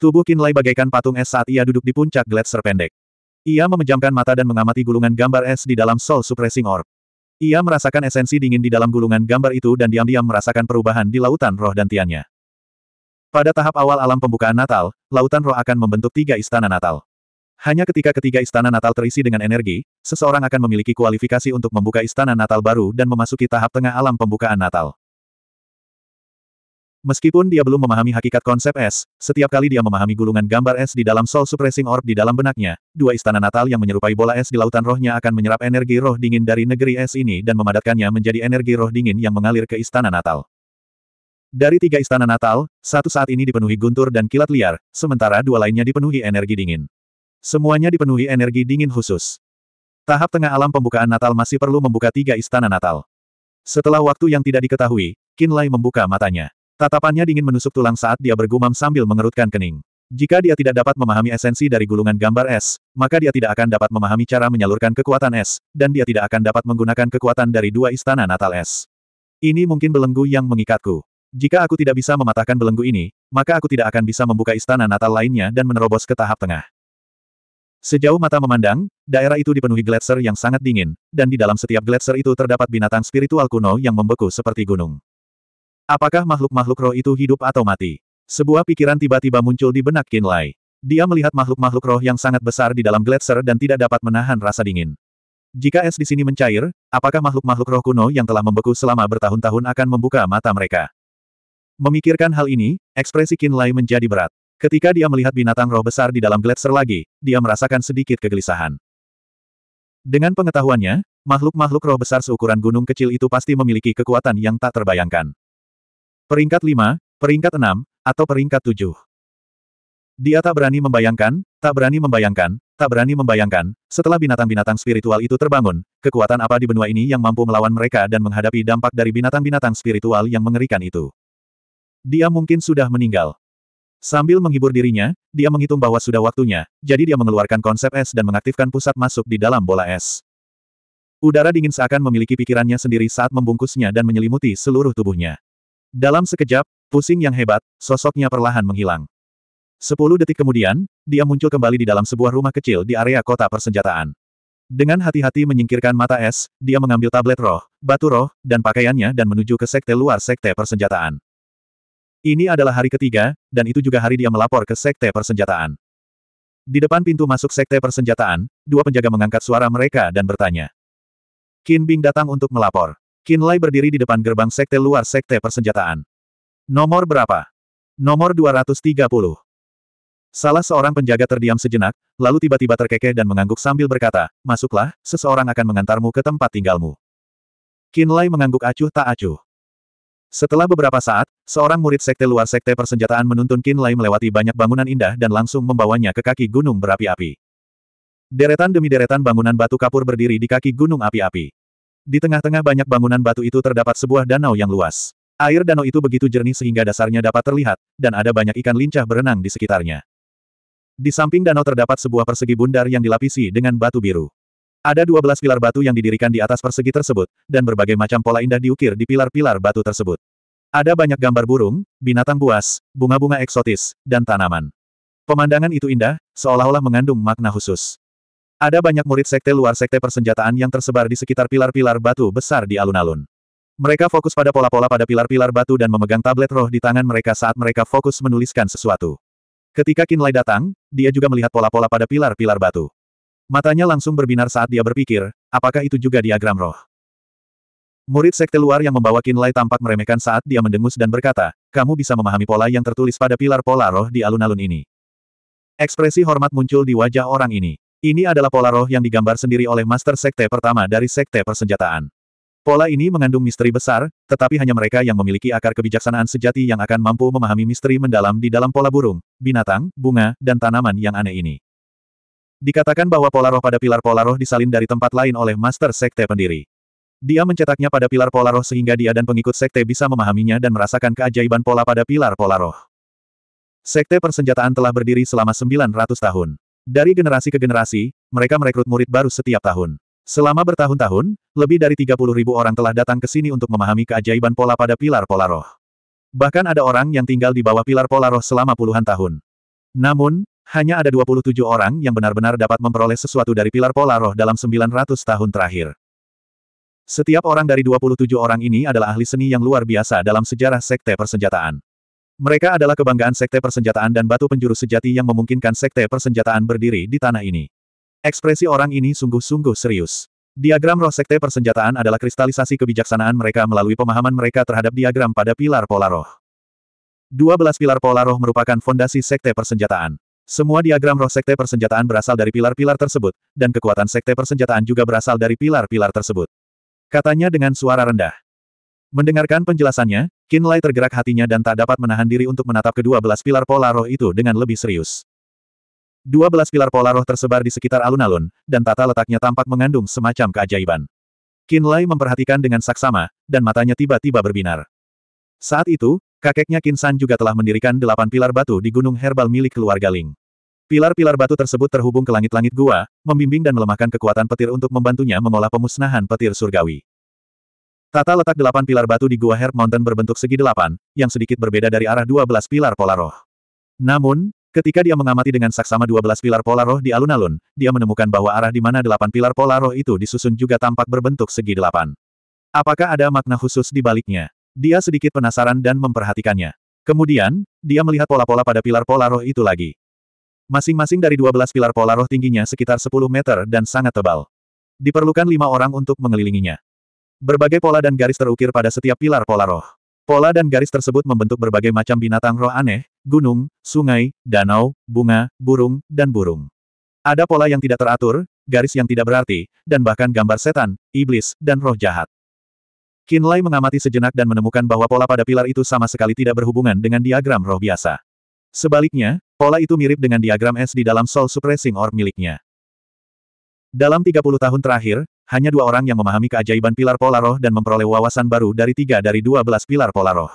Tubuh Kinlay bagaikan patung es saat ia duduk di puncak gletser pendek. Ia memejamkan mata dan mengamati gulungan gambar es di dalam Soul Suppressing Orb. Ia merasakan esensi dingin di dalam gulungan gambar itu dan diam-diam merasakan perubahan di lautan roh dan tiannya. Pada tahap awal alam pembukaan Natal, lautan roh akan membentuk tiga istana Natal. Hanya ketika ketiga istana Natal terisi dengan energi, seseorang akan memiliki kualifikasi untuk membuka istana Natal baru dan memasuki tahap tengah alam pembukaan Natal. Meskipun dia belum memahami hakikat konsep es, setiap kali dia memahami gulungan gambar es di dalam Soul Suppressing Orb di dalam benaknya, dua istana natal yang menyerupai bola es di lautan rohnya akan menyerap energi roh dingin dari negeri es ini dan memadatkannya menjadi energi roh dingin yang mengalir ke istana natal. Dari tiga istana natal, satu saat ini dipenuhi guntur dan kilat liar, sementara dua lainnya dipenuhi energi dingin. Semuanya dipenuhi energi dingin khusus. Tahap tengah alam pembukaan natal masih perlu membuka tiga istana natal. Setelah waktu yang tidak diketahui, Kinlay membuka matanya. Tatapannya dingin menusuk tulang saat dia bergumam sambil mengerutkan kening. Jika dia tidak dapat memahami esensi dari gulungan gambar es, maka dia tidak akan dapat memahami cara menyalurkan kekuatan es, dan dia tidak akan dapat menggunakan kekuatan dari dua istana natal es. Ini mungkin belenggu yang mengikatku. Jika aku tidak bisa mematahkan belenggu ini, maka aku tidak akan bisa membuka istana natal lainnya dan menerobos ke tahap tengah. Sejauh mata memandang, daerah itu dipenuhi gletser yang sangat dingin, dan di dalam setiap gletser itu terdapat binatang spiritual kuno yang membeku seperti gunung. Apakah makhluk-makhluk roh itu hidup atau mati? Sebuah pikiran tiba-tiba muncul di benak Kinlay. Dia melihat makhluk-makhluk roh yang sangat besar di dalam gletser dan tidak dapat menahan rasa dingin. Jika es di sini mencair, apakah makhluk-makhluk roh kuno yang telah membeku selama bertahun-tahun akan membuka mata mereka? Memikirkan hal ini, ekspresi Kinlay menjadi berat. Ketika dia melihat binatang roh besar di dalam gletser lagi, dia merasakan sedikit kegelisahan. Dengan pengetahuannya, makhluk-makhluk roh besar seukuran gunung kecil itu pasti memiliki kekuatan yang tak terbayangkan. Peringkat 5, peringkat 6, atau peringkat 7. Dia tak berani membayangkan, tak berani membayangkan, tak berani membayangkan, setelah binatang-binatang spiritual itu terbangun, kekuatan apa di benua ini yang mampu melawan mereka dan menghadapi dampak dari binatang-binatang spiritual yang mengerikan itu. Dia mungkin sudah meninggal. Sambil menghibur dirinya, dia menghitung bahwa sudah waktunya, jadi dia mengeluarkan konsep es dan mengaktifkan pusat masuk di dalam bola es. Udara dingin seakan memiliki pikirannya sendiri saat membungkusnya dan menyelimuti seluruh tubuhnya. Dalam sekejap, pusing yang hebat, sosoknya perlahan menghilang. Sepuluh detik kemudian, dia muncul kembali di dalam sebuah rumah kecil di area kota persenjataan. Dengan hati-hati menyingkirkan mata es, dia mengambil tablet roh, batu roh, dan pakaiannya dan menuju ke sekte luar sekte persenjataan. Ini adalah hari ketiga, dan itu juga hari dia melapor ke sekte persenjataan. Di depan pintu masuk sekte persenjataan, dua penjaga mengangkat suara mereka dan bertanya. "Kin Bing datang untuk melapor. Kinlay berdiri di depan gerbang sekte luar sekte persenjataan. Nomor berapa? Nomor 230. Salah seorang penjaga terdiam sejenak, lalu tiba-tiba terkekeh dan mengangguk sambil berkata, Masuklah, seseorang akan mengantarmu ke tempat tinggalmu. Kinlay mengangguk acuh tak acuh. Setelah beberapa saat, seorang murid sekte luar sekte persenjataan menuntun Kinlay melewati banyak bangunan indah dan langsung membawanya ke kaki gunung berapi-api. Deretan demi deretan bangunan batu kapur berdiri di kaki gunung api-api. Di tengah-tengah banyak bangunan batu itu terdapat sebuah danau yang luas. Air danau itu begitu jernih sehingga dasarnya dapat terlihat, dan ada banyak ikan lincah berenang di sekitarnya. Di samping danau terdapat sebuah persegi bundar yang dilapisi dengan batu biru. Ada 12 pilar batu yang didirikan di atas persegi tersebut, dan berbagai macam pola indah diukir di pilar-pilar batu tersebut. Ada banyak gambar burung, binatang buas, bunga-bunga eksotis, dan tanaman. Pemandangan itu indah, seolah-olah mengandung makna khusus. Ada banyak murid sekte luar sekte persenjataan yang tersebar di sekitar pilar-pilar batu besar di alun-alun. Mereka fokus pada pola-pola pada pilar-pilar batu dan memegang tablet roh di tangan mereka saat mereka fokus menuliskan sesuatu. Ketika Kinlay datang, dia juga melihat pola-pola pada pilar-pilar batu. Matanya langsung berbinar saat dia berpikir, apakah itu juga diagram roh? Murid sekte luar yang membawa Kinlay tampak meremehkan saat dia mendengus dan berkata, kamu bisa memahami pola yang tertulis pada pilar pola roh di alun-alun ini. Ekspresi hormat muncul di wajah orang ini. Ini adalah pola roh yang digambar sendiri oleh Master Sekte pertama dari Sekte Persenjataan. Pola ini mengandung misteri besar, tetapi hanya mereka yang memiliki akar kebijaksanaan sejati yang akan mampu memahami misteri mendalam di dalam pola burung, binatang, bunga, dan tanaman yang aneh ini. Dikatakan bahwa pola roh pada pilar pola roh disalin dari tempat lain oleh Master Sekte pendiri. Dia mencetaknya pada pilar pola roh sehingga dia dan pengikut Sekte bisa memahaminya dan merasakan keajaiban pola pada pilar pola roh. Sekte persenjataan telah berdiri selama 900 tahun. Dari generasi ke generasi, mereka merekrut murid baru setiap tahun. Selama bertahun-tahun, lebih dari 30 ribu orang telah datang ke sini untuk memahami keajaiban pola pada pilar pola roh. Bahkan ada orang yang tinggal di bawah pilar pola roh selama puluhan tahun. Namun, hanya ada 27 orang yang benar-benar dapat memperoleh sesuatu dari pilar pola roh dalam 900 tahun terakhir. Setiap orang dari 27 orang ini adalah ahli seni yang luar biasa dalam sejarah sekte persenjataan. Mereka adalah kebanggaan Sekte Persenjataan dan Batu Penjuru Sejati yang memungkinkan Sekte Persenjataan berdiri di tanah ini. Ekspresi orang ini sungguh-sungguh serius. Diagram roh Sekte Persenjataan adalah kristalisasi kebijaksanaan mereka melalui pemahaman mereka terhadap diagram pada pilar pola roh. 12 pilar pola roh merupakan fondasi Sekte Persenjataan. Semua diagram roh Sekte Persenjataan berasal dari pilar-pilar tersebut, dan kekuatan Sekte Persenjataan juga berasal dari pilar-pilar tersebut. Katanya dengan suara rendah. Mendengarkan penjelasannya, Lai tergerak hatinya dan tak dapat menahan diri untuk menatap kedua belas pilar pola roh itu dengan lebih serius. Dua belas pilar pola roh tersebar di sekitar alun-alun, dan tata letaknya tampak mengandung semacam keajaiban. Lai memperhatikan dengan saksama, dan matanya tiba-tiba berbinar. Saat itu, kakeknya Kinsan juga telah mendirikan delapan pilar batu di gunung herbal milik keluarga Ling. Pilar-pilar batu tersebut terhubung ke langit-langit gua, membimbing dan melemahkan kekuatan petir untuk membantunya mengolah pemusnahan petir surgawi. Tata letak delapan pilar batu di gua Herb Mountain berbentuk segi delapan, yang sedikit berbeda dari arah dua belas pilar pola roh. Namun, ketika dia mengamati dengan saksama dua belas pilar pola roh di alun-alun, dia menemukan bahwa arah di mana delapan pilar pola roh itu disusun juga tampak berbentuk segi delapan. Apakah ada makna khusus di baliknya? Dia sedikit penasaran dan memperhatikannya. Kemudian, dia melihat pola-pola pada pilar pola roh itu lagi. Masing-masing dari dua belas pilar pola roh tingginya sekitar sepuluh meter dan sangat tebal. Diperlukan lima orang untuk mengelilinginya. Berbagai pola dan garis terukir pada setiap pilar pola roh. Pola dan garis tersebut membentuk berbagai macam binatang roh aneh, gunung, sungai, danau, bunga, burung, dan burung. Ada pola yang tidak teratur, garis yang tidak berarti, dan bahkan gambar setan, iblis, dan roh jahat. Kinlay mengamati sejenak dan menemukan bahwa pola pada pilar itu sama sekali tidak berhubungan dengan diagram roh biasa. Sebaliknya, pola itu mirip dengan diagram S di dalam Soul Suppressing Orb miliknya. Dalam 30 tahun terakhir, hanya dua orang yang memahami keajaiban pilar pola roh dan memperoleh wawasan baru dari tiga dari dua belas pilar pola roh.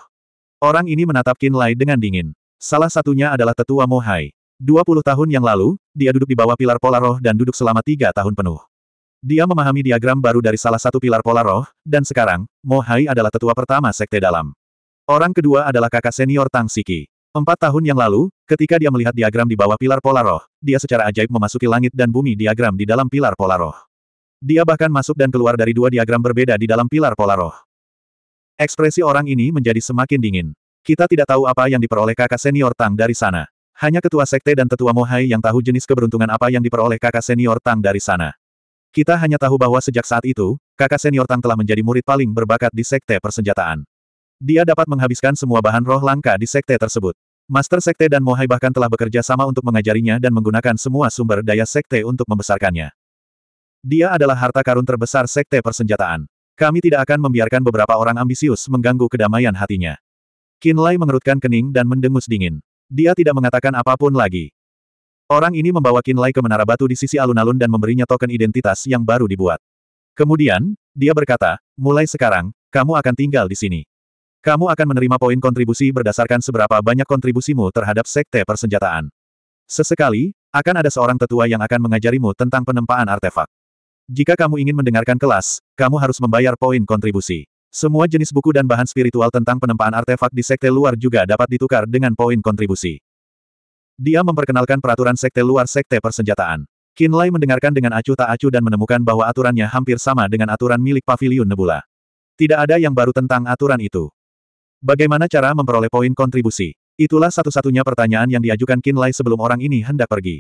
Orang ini menatap Qin Lai dengan dingin. Salah satunya adalah tetua Mohai. Dua puluh tahun yang lalu, dia duduk di bawah pilar pola roh dan duduk selama tiga tahun penuh. Dia memahami diagram baru dari salah satu pilar pola roh, dan sekarang, Mohai adalah tetua pertama sekte dalam. Orang kedua adalah kakak senior Tang Siki. Empat tahun yang lalu, ketika dia melihat diagram di bawah pilar pola roh, dia secara ajaib memasuki langit dan bumi diagram di dalam pilar pola roh. Dia bahkan masuk dan keluar dari dua diagram berbeda di dalam pilar pola roh. Ekspresi orang ini menjadi semakin dingin. Kita tidak tahu apa yang diperoleh kakak senior Tang dari sana. Hanya ketua sekte dan tetua Mohai yang tahu jenis keberuntungan apa yang diperoleh kakak senior Tang dari sana. Kita hanya tahu bahwa sejak saat itu, kakak senior Tang telah menjadi murid paling berbakat di sekte persenjataan. Dia dapat menghabiskan semua bahan roh langka di sekte tersebut. Master Sekte dan Mohai bahkan telah bekerja sama untuk mengajarinya dan menggunakan semua sumber daya sekte untuk membesarkannya. Dia adalah harta karun terbesar sekte persenjataan. Kami tidak akan membiarkan beberapa orang ambisius mengganggu kedamaian hatinya. Lai mengerutkan kening dan mendengus dingin. Dia tidak mengatakan apapun lagi. Orang ini membawa Lai ke menara batu di sisi alun-alun dan memberinya token identitas yang baru dibuat. Kemudian, dia berkata, mulai sekarang, kamu akan tinggal di sini. Kamu akan menerima poin kontribusi berdasarkan seberapa banyak kontribusimu terhadap sekte persenjataan. Sesekali, akan ada seorang tetua yang akan mengajarimu tentang penempaan artefak. Jika kamu ingin mendengarkan kelas, kamu harus membayar poin kontribusi. Semua jenis buku dan bahan spiritual tentang penempaan artefak di sekte luar juga dapat ditukar dengan poin kontribusi. Dia memperkenalkan peraturan sekte luar sekte persenjataan. Kinlay mendengarkan dengan acuh tak acuh dan menemukan bahwa aturannya hampir sama dengan aturan milik Paviliun Nebula. Tidak ada yang baru tentang aturan itu. Bagaimana cara memperoleh poin kontribusi? Itulah satu-satunya pertanyaan yang diajukan Kinlay sebelum orang ini hendak pergi.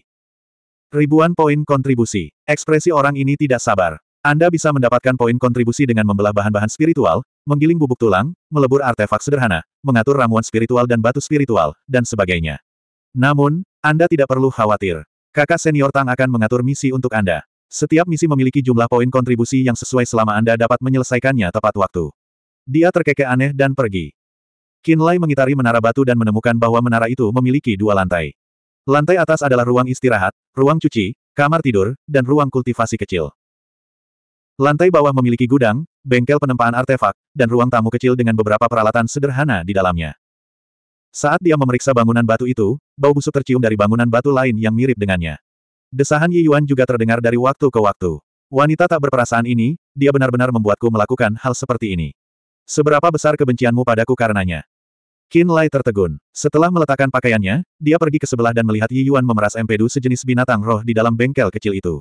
Ribuan poin kontribusi. Ekspresi orang ini tidak sabar. Anda bisa mendapatkan poin kontribusi dengan membelah bahan-bahan spiritual, menggiling bubuk tulang, melebur artefak sederhana, mengatur ramuan spiritual dan batu spiritual, dan sebagainya. Namun, Anda tidak perlu khawatir. Kakak senior Tang akan mengatur misi untuk Anda. Setiap misi memiliki jumlah poin kontribusi yang sesuai selama Anda dapat menyelesaikannya tepat waktu. Dia terkekeh aneh dan pergi. Kinlay mengitari menara batu dan menemukan bahwa menara itu memiliki dua lantai. Lantai atas adalah ruang istirahat, ruang cuci, kamar tidur, dan ruang kultivasi kecil. Lantai bawah memiliki gudang, bengkel penempaan artefak, dan ruang tamu kecil dengan beberapa peralatan sederhana di dalamnya. Saat dia memeriksa bangunan batu itu, bau busuk tercium dari bangunan batu lain yang mirip dengannya. Desahan Yi Yuan juga terdengar dari waktu ke waktu. Wanita tak berperasaan ini, dia benar-benar membuatku melakukan hal seperti ini. Seberapa besar kebencianmu padaku karenanya? Qin Lai tertegun. Setelah meletakkan pakaiannya, dia pergi ke sebelah dan melihat Yi Yuan memeras empedu sejenis binatang roh di dalam bengkel kecil itu.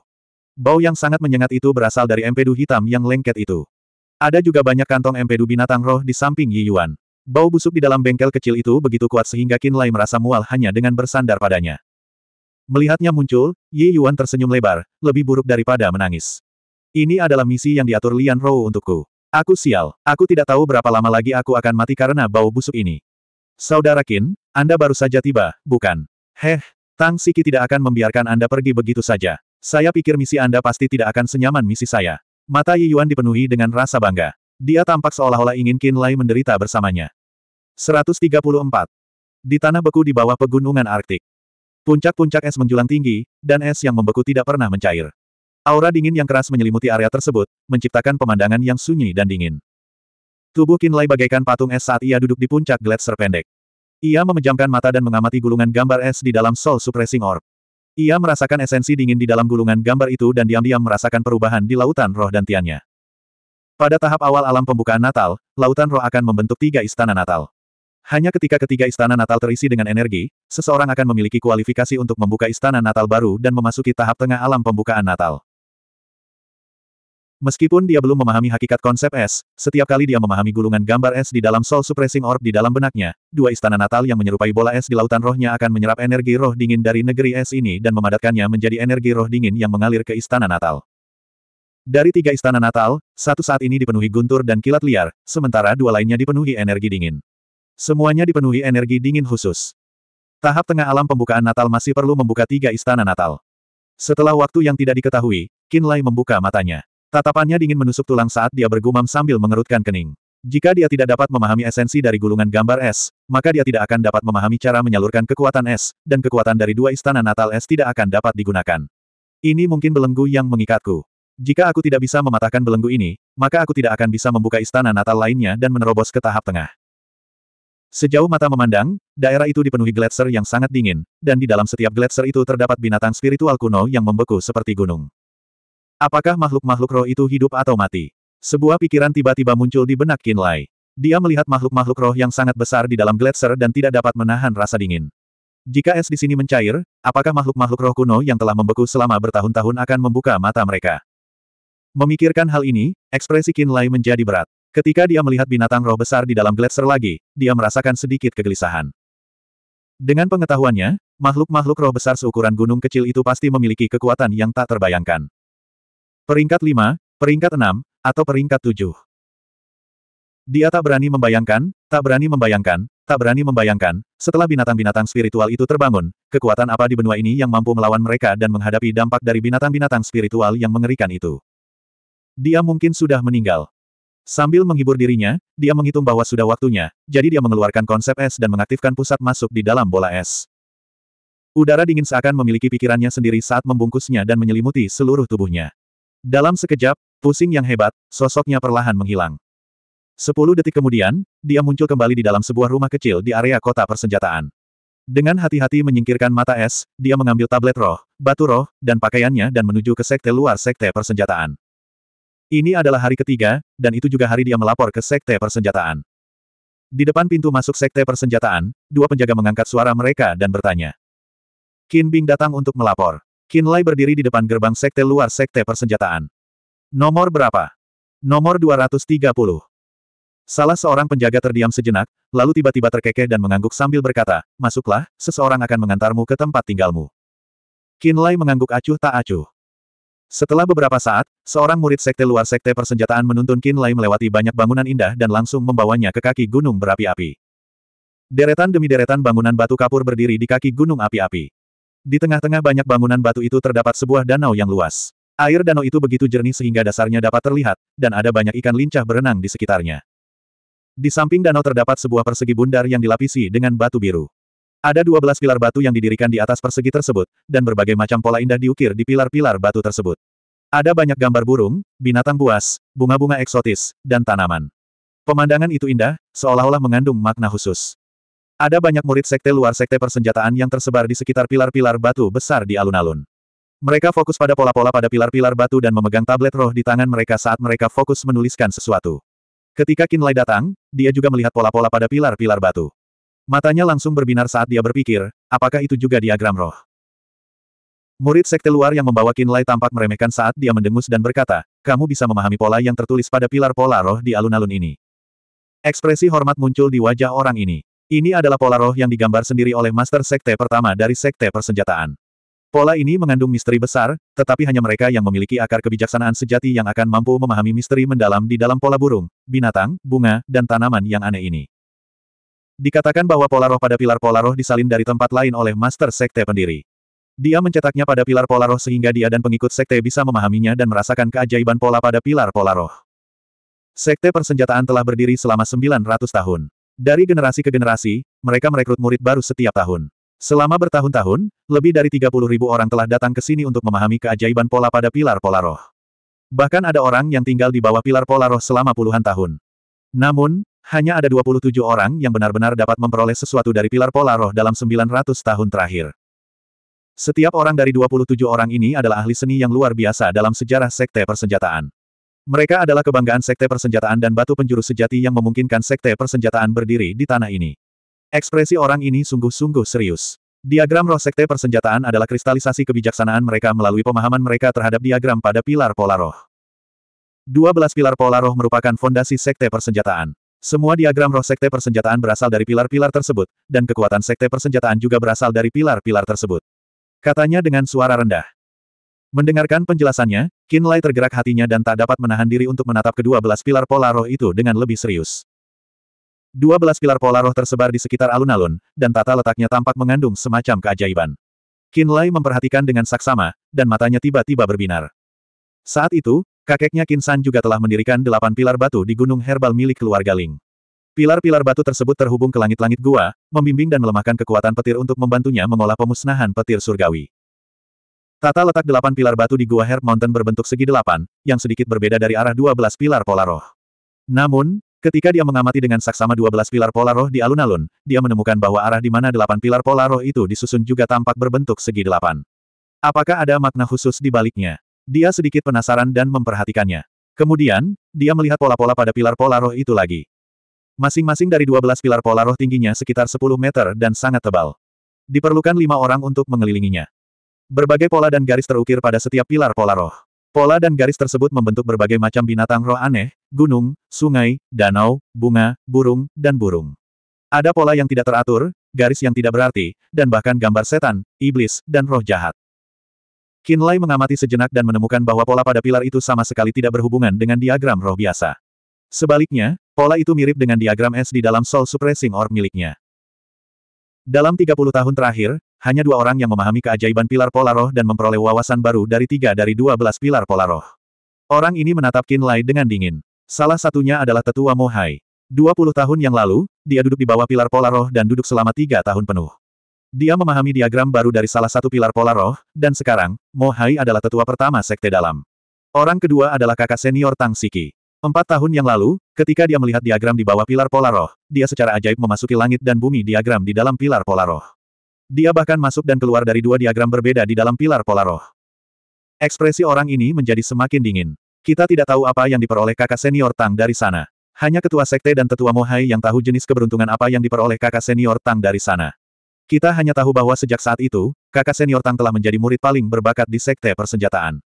Bau yang sangat menyengat itu berasal dari empedu hitam yang lengket itu. Ada juga banyak kantong empedu binatang roh di samping Yi Yuan. Bau busuk di dalam bengkel kecil itu begitu kuat sehingga Qin Lai merasa mual hanya dengan bersandar padanya. Melihatnya muncul, Yi Yuan tersenyum lebar, lebih buruk daripada menangis. Ini adalah misi yang diatur Lian Rou untukku. Aku sial, aku tidak tahu berapa lama lagi aku akan mati karena bau busuk ini. Saudara Qin, Anda baru saja tiba, bukan? Heh, Tang Siki tidak akan membiarkan Anda pergi begitu saja. Saya pikir misi Anda pasti tidak akan senyaman misi saya. Mata Yi Yuan dipenuhi dengan rasa bangga. Dia tampak seolah-olah ingin Qin Lai menderita bersamanya. 134. Di tanah beku di bawah pegunungan Arktik. Puncak-puncak es menjulang tinggi, dan es yang membeku tidak pernah mencair. Aura dingin yang keras menyelimuti area tersebut, menciptakan pemandangan yang sunyi dan dingin. Tubuh Kinlay bagaikan patung es saat ia duduk di puncak gletser pendek. Ia memejamkan mata dan mengamati gulungan gambar es di dalam Soul Suppressing Orb. Ia merasakan esensi dingin di dalam gulungan gambar itu dan diam-diam merasakan perubahan di lautan roh dan tiannya. Pada tahap awal alam pembukaan Natal, lautan roh akan membentuk tiga istana Natal. Hanya ketika ketiga istana Natal terisi dengan energi, seseorang akan memiliki kualifikasi untuk membuka istana Natal baru dan memasuki tahap tengah alam pembukaan Natal. Meskipun dia belum memahami hakikat konsep es, setiap kali dia memahami gulungan gambar es di dalam Soul Suppressing Orb di dalam benaknya, dua istana natal yang menyerupai bola es di lautan rohnya akan menyerap energi roh dingin dari negeri es ini dan memadatkannya menjadi energi roh dingin yang mengalir ke istana natal. Dari tiga istana natal, satu saat ini dipenuhi guntur dan kilat liar, sementara dua lainnya dipenuhi energi dingin. Semuanya dipenuhi energi dingin khusus. Tahap tengah alam pembukaan Natal masih perlu membuka tiga istana Natal. Setelah waktu yang tidak diketahui, Kinlay membuka matanya. Tatapannya dingin menusuk tulang saat dia bergumam sambil mengerutkan kening. Jika dia tidak dapat memahami esensi dari gulungan gambar es, maka dia tidak akan dapat memahami cara menyalurkan kekuatan es, dan kekuatan dari dua istana natal es tidak akan dapat digunakan. Ini mungkin belenggu yang mengikatku. Jika aku tidak bisa mematahkan belenggu ini, maka aku tidak akan bisa membuka istana natal lainnya dan menerobos ke tahap tengah. Sejauh mata memandang, daerah itu dipenuhi gletser yang sangat dingin, dan di dalam setiap gletser itu terdapat binatang spiritual kuno yang membeku seperti gunung. Apakah makhluk-makhluk roh itu hidup atau mati? Sebuah pikiran tiba-tiba muncul di benak Kinlay. Dia melihat makhluk-makhluk roh yang sangat besar di dalam gletser dan tidak dapat menahan rasa dingin. Jika es di sini mencair, apakah makhluk-makhluk roh kuno yang telah membeku selama bertahun-tahun akan membuka mata mereka? Memikirkan hal ini, ekspresi Kinlay menjadi berat. Ketika dia melihat binatang roh besar di dalam gletser lagi, dia merasakan sedikit kegelisahan. Dengan pengetahuannya, makhluk-makhluk roh besar seukuran gunung kecil itu pasti memiliki kekuatan yang tak terbayangkan. Peringkat 5, peringkat 6, atau peringkat 7. Dia tak berani membayangkan, tak berani membayangkan, tak berani membayangkan, setelah binatang-binatang spiritual itu terbangun, kekuatan apa di benua ini yang mampu melawan mereka dan menghadapi dampak dari binatang-binatang spiritual yang mengerikan itu. Dia mungkin sudah meninggal. Sambil menghibur dirinya, dia menghitung bahwa sudah waktunya, jadi dia mengeluarkan konsep es dan mengaktifkan pusat masuk di dalam bola es. Udara dingin seakan memiliki pikirannya sendiri saat membungkusnya dan menyelimuti seluruh tubuhnya. Dalam sekejap, pusing yang hebat, sosoknya perlahan menghilang. Sepuluh detik kemudian, dia muncul kembali di dalam sebuah rumah kecil di area kota persenjataan. Dengan hati-hati menyingkirkan mata es, dia mengambil tablet roh, batu roh, dan pakaiannya dan menuju ke sekte luar sekte persenjataan. Ini adalah hari ketiga, dan itu juga hari dia melapor ke sekte persenjataan. Di depan pintu masuk sekte persenjataan, dua penjaga mengangkat suara mereka dan bertanya. Qin Bing datang untuk melapor. Kinlay berdiri di depan gerbang sekte luar sekte persenjataan. Nomor berapa? Nomor 230. Salah seorang penjaga terdiam sejenak, lalu tiba-tiba terkekeh dan mengangguk sambil berkata, Masuklah, seseorang akan mengantarmu ke tempat tinggalmu. Kinlay mengangguk acuh tak acuh. Setelah beberapa saat, seorang murid sekte luar sekte persenjataan menuntun Kinlay melewati banyak bangunan indah dan langsung membawanya ke kaki gunung berapi-api. Deretan demi deretan bangunan batu kapur berdiri di kaki gunung api-api. Di tengah-tengah banyak bangunan batu itu terdapat sebuah danau yang luas. Air danau itu begitu jernih sehingga dasarnya dapat terlihat, dan ada banyak ikan lincah berenang di sekitarnya. Di samping danau terdapat sebuah persegi bundar yang dilapisi dengan batu biru. Ada 12 pilar batu yang didirikan di atas persegi tersebut, dan berbagai macam pola indah diukir di pilar-pilar batu tersebut. Ada banyak gambar burung, binatang buas, bunga-bunga eksotis, dan tanaman. Pemandangan itu indah, seolah-olah mengandung makna khusus. Ada banyak murid sekte luar sekte persenjataan yang tersebar di sekitar pilar-pilar batu besar di alun-alun. Mereka fokus pada pola-pola pada pilar-pilar batu dan memegang tablet roh di tangan mereka saat mereka fokus menuliskan sesuatu. Ketika Kinlay datang, dia juga melihat pola-pola pada pilar-pilar batu. Matanya langsung berbinar saat dia berpikir, apakah itu juga diagram roh? Murid sekte luar yang membawa Kinlay tampak meremehkan saat dia mendengus dan berkata, kamu bisa memahami pola yang tertulis pada pilar pola roh di alun-alun ini. Ekspresi hormat muncul di wajah orang ini. Ini adalah pola roh yang digambar sendiri oleh Master Sekte pertama dari Sekte Persenjataan. Pola ini mengandung misteri besar, tetapi hanya mereka yang memiliki akar kebijaksanaan sejati yang akan mampu memahami misteri mendalam di dalam pola burung, binatang, bunga, dan tanaman yang aneh ini. Dikatakan bahwa pola roh pada pilar pola roh disalin dari tempat lain oleh Master Sekte pendiri. Dia mencetaknya pada pilar pola roh sehingga dia dan pengikut sekte bisa memahaminya dan merasakan keajaiban pola pada pilar pola roh. Sekte persenjataan telah berdiri selama 900 tahun. Dari generasi ke generasi, mereka merekrut murid baru setiap tahun. Selama bertahun-tahun, lebih dari 30 ribu orang telah datang ke sini untuk memahami keajaiban pola pada pilar pola roh. Bahkan ada orang yang tinggal di bawah pilar pola roh selama puluhan tahun. Namun, hanya ada 27 orang yang benar-benar dapat memperoleh sesuatu dari pilar pola roh dalam 900 tahun terakhir. Setiap orang dari 27 orang ini adalah ahli seni yang luar biasa dalam sejarah sekte persenjataan. Mereka adalah kebanggaan Sekte Persenjataan dan Batu Penjuru Sejati yang memungkinkan Sekte Persenjataan berdiri di tanah ini. Ekspresi orang ini sungguh-sungguh serius. Diagram roh Sekte Persenjataan adalah kristalisasi kebijaksanaan mereka melalui pemahaman mereka terhadap diagram pada pilar pola roh. 12 pilar pola roh merupakan fondasi Sekte Persenjataan. Semua diagram roh Sekte Persenjataan berasal dari pilar-pilar tersebut, dan kekuatan Sekte Persenjataan juga berasal dari pilar-pilar tersebut. Katanya dengan suara rendah. Mendengarkan penjelasannya, Lai tergerak hatinya dan tak dapat menahan diri untuk menatap kedua belas pilar pola roh itu dengan lebih serius. Dua belas pilar pola roh tersebar di sekitar alun-alun, dan tata letaknya tampak mengandung semacam keajaiban. Lai memperhatikan dengan saksama, dan matanya tiba-tiba berbinar. Saat itu, kakeknya Kinsan juga telah mendirikan delapan pilar batu di gunung herbal milik keluarga Ling. Pilar-pilar batu tersebut terhubung ke langit-langit gua, membimbing dan melemahkan kekuatan petir untuk membantunya mengolah pemusnahan petir surgawi. Tata letak delapan pilar batu di Gua Herb Mountain berbentuk segi delapan, yang sedikit berbeda dari arah dua belas pilar pola roh. Namun, ketika dia mengamati dengan saksama dua belas pilar pola roh di alun-alun, dia menemukan bahwa arah di mana delapan pilar pola roh itu disusun juga tampak berbentuk segi delapan. Apakah ada makna khusus di baliknya? Dia sedikit penasaran dan memperhatikannya. Kemudian, dia melihat pola-pola pada pilar pola roh itu lagi. Masing-masing dari dua belas pilar pola roh tingginya sekitar sepuluh meter dan sangat tebal. Diperlukan lima orang untuk mengelilinginya. Berbagai pola dan garis terukir pada setiap pilar pola roh. Pola dan garis tersebut membentuk berbagai macam binatang roh aneh, gunung, sungai, danau, bunga, burung, dan burung. Ada pola yang tidak teratur, garis yang tidak berarti, dan bahkan gambar setan, iblis, dan roh jahat. Kinlay mengamati sejenak dan menemukan bahwa pola pada pilar itu sama sekali tidak berhubungan dengan diagram roh biasa. Sebaliknya, pola itu mirip dengan diagram S di dalam Soul Suppressing Orb miliknya. Dalam 30 tahun terakhir, hanya dua orang yang memahami keajaiban pilar pola roh dan memperoleh wawasan baru dari tiga dari dua belas pilar pola roh. Orang ini menatap Qin Lai dengan dingin. Salah satunya adalah tetua Mohai. Dua puluh tahun yang lalu, dia duduk di bawah pilar pola roh dan duduk selama tiga tahun penuh. Dia memahami diagram baru dari salah satu pilar pola roh, dan sekarang, Mohai adalah tetua pertama sekte dalam. Orang kedua adalah kakak senior Tang Siki. Empat tahun yang lalu, ketika dia melihat diagram di bawah pilar pola roh, dia secara ajaib memasuki langit dan bumi diagram di dalam pilar pola roh. Dia bahkan masuk dan keluar dari dua diagram berbeda di dalam pilar pola roh. Ekspresi orang ini menjadi semakin dingin. Kita tidak tahu apa yang diperoleh kakak senior Tang dari sana. Hanya ketua sekte dan tetua Mohai yang tahu jenis keberuntungan apa yang diperoleh kakak senior Tang dari sana. Kita hanya tahu bahwa sejak saat itu, kakak senior Tang telah menjadi murid paling berbakat di sekte persenjataan.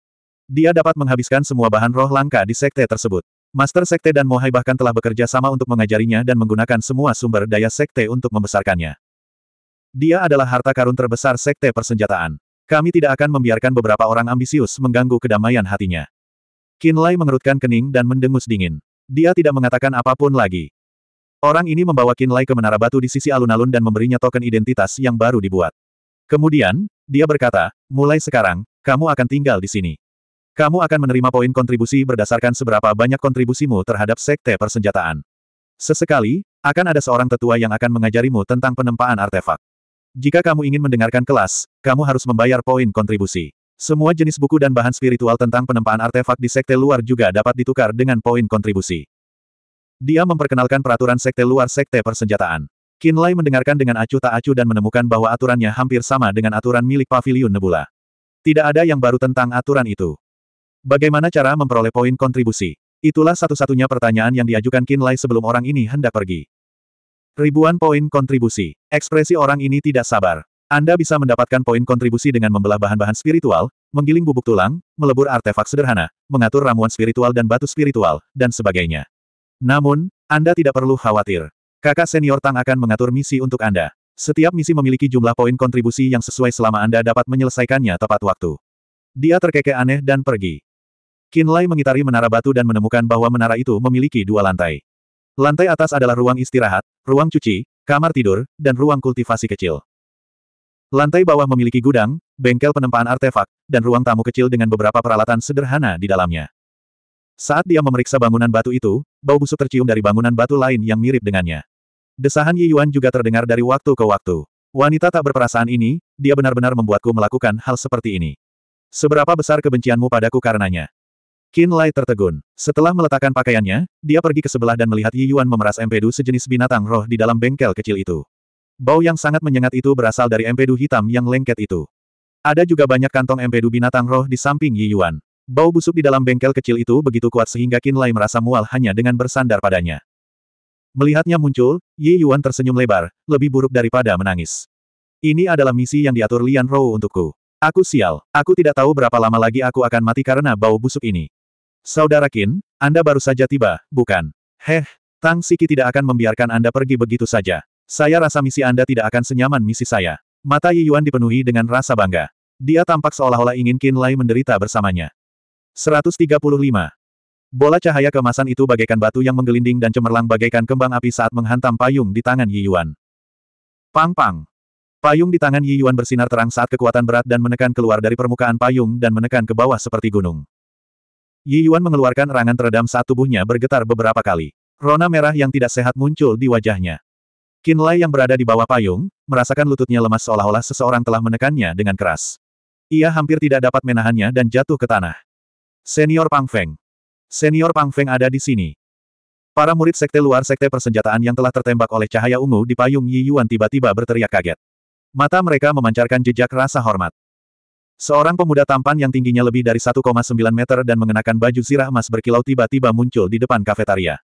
Dia dapat menghabiskan semua bahan roh langka di sekte tersebut. Master sekte dan Mohai bahkan telah bekerja sama untuk mengajarinya dan menggunakan semua sumber daya sekte untuk membesarkannya. Dia adalah harta karun terbesar sekte persenjataan. Kami tidak akan membiarkan beberapa orang ambisius mengganggu kedamaian hatinya. Kinlay mengerutkan kening dan mendengus dingin. Dia tidak mengatakan apapun lagi. Orang ini membawa Kinlay ke menara batu di sisi alun-alun dan memberinya token identitas yang baru dibuat. Kemudian, dia berkata, mulai sekarang, kamu akan tinggal di sini. Kamu akan menerima poin kontribusi berdasarkan seberapa banyak kontribusimu terhadap sekte persenjataan. Sesekali, akan ada seorang tetua yang akan mengajarimu tentang penempaan artefak. Jika kamu ingin mendengarkan kelas, kamu harus membayar poin kontribusi. Semua jenis buku dan bahan spiritual tentang penempaan artefak di sekte luar juga dapat ditukar dengan poin kontribusi. Dia memperkenalkan peraturan sekte luar sekte persenjataan. Kinlay mendengarkan dengan acuh tak acuh dan menemukan bahwa aturannya hampir sama dengan aturan milik Pavilion Nebula. Tidak ada yang baru tentang aturan itu. Bagaimana cara memperoleh poin kontribusi? Itulah satu-satunya pertanyaan yang diajukan Kinlay sebelum orang ini hendak pergi. Ribuan poin kontribusi. Ekspresi orang ini tidak sabar. Anda bisa mendapatkan poin kontribusi dengan membelah bahan-bahan spiritual, menggiling bubuk tulang, melebur artefak sederhana, mengatur ramuan spiritual dan batu spiritual, dan sebagainya. Namun, Anda tidak perlu khawatir. Kakak senior Tang akan mengatur misi untuk Anda. Setiap misi memiliki jumlah poin kontribusi yang sesuai selama Anda dapat menyelesaikannya tepat waktu. Dia terkekeh aneh dan pergi. Kinlay mengitari menara batu dan menemukan bahwa menara itu memiliki dua lantai. Lantai atas adalah ruang istirahat, ruang cuci, kamar tidur, dan ruang kultivasi kecil. Lantai bawah memiliki gudang, bengkel penempaan artefak, dan ruang tamu kecil dengan beberapa peralatan sederhana di dalamnya. Saat dia memeriksa bangunan batu itu, bau busuk tercium dari bangunan batu lain yang mirip dengannya. Desahan Yi Yuan juga terdengar dari waktu ke waktu. Wanita tak berperasaan ini, dia benar-benar membuatku melakukan hal seperti ini. Seberapa besar kebencianmu padaku karenanya? Qin Lai tertegun. Setelah meletakkan pakaiannya, dia pergi ke sebelah dan melihat Yi Yuan memeras empedu sejenis binatang roh di dalam bengkel kecil itu. Bau yang sangat menyengat itu berasal dari empedu hitam yang lengket itu. Ada juga banyak kantong empedu binatang roh di samping Yi Yuan. Bau busuk di dalam bengkel kecil itu begitu kuat sehingga Qin Lai merasa mual hanya dengan bersandar padanya. Melihatnya muncul, Yi Yuan tersenyum lebar, lebih buruk daripada menangis. Ini adalah misi yang diatur Lian Rou untukku. Aku sial, aku tidak tahu berapa lama lagi aku akan mati karena bau busuk ini. Saudara Qin, Anda baru saja tiba, bukan? Heh, Tang Siki tidak akan membiarkan Anda pergi begitu saja. Saya rasa misi Anda tidak akan senyaman misi saya. Mata Yi Yuan dipenuhi dengan rasa bangga. Dia tampak seolah-olah ingin Qin Lai menderita bersamanya. 135. Bola cahaya kemasan itu bagaikan batu yang menggelinding dan cemerlang bagaikan kembang api saat menghantam payung di tangan Yi Yuan. Pang-pang. Payung di tangan Yi Yuan bersinar terang saat kekuatan berat dan menekan keluar dari permukaan payung dan menekan ke bawah seperti gunung. Yi Yuan mengeluarkan erangan teredam saat tubuhnya bergetar beberapa kali. Rona merah yang tidak sehat muncul di wajahnya. Qin Lai yang berada di bawah payung, merasakan lututnya lemas seolah-olah seseorang telah menekannya dengan keras. Ia hampir tidak dapat menahannya dan jatuh ke tanah. Senior Pang Feng. Senior Pang Feng ada di sini. Para murid sekte luar sekte persenjataan yang telah tertembak oleh cahaya ungu di payung Yi Yuan tiba-tiba berteriak kaget. Mata mereka memancarkan jejak rasa hormat. Seorang pemuda tampan yang tingginya lebih dari 1,9 meter dan mengenakan baju zirah emas berkilau tiba-tiba muncul di depan kafetaria.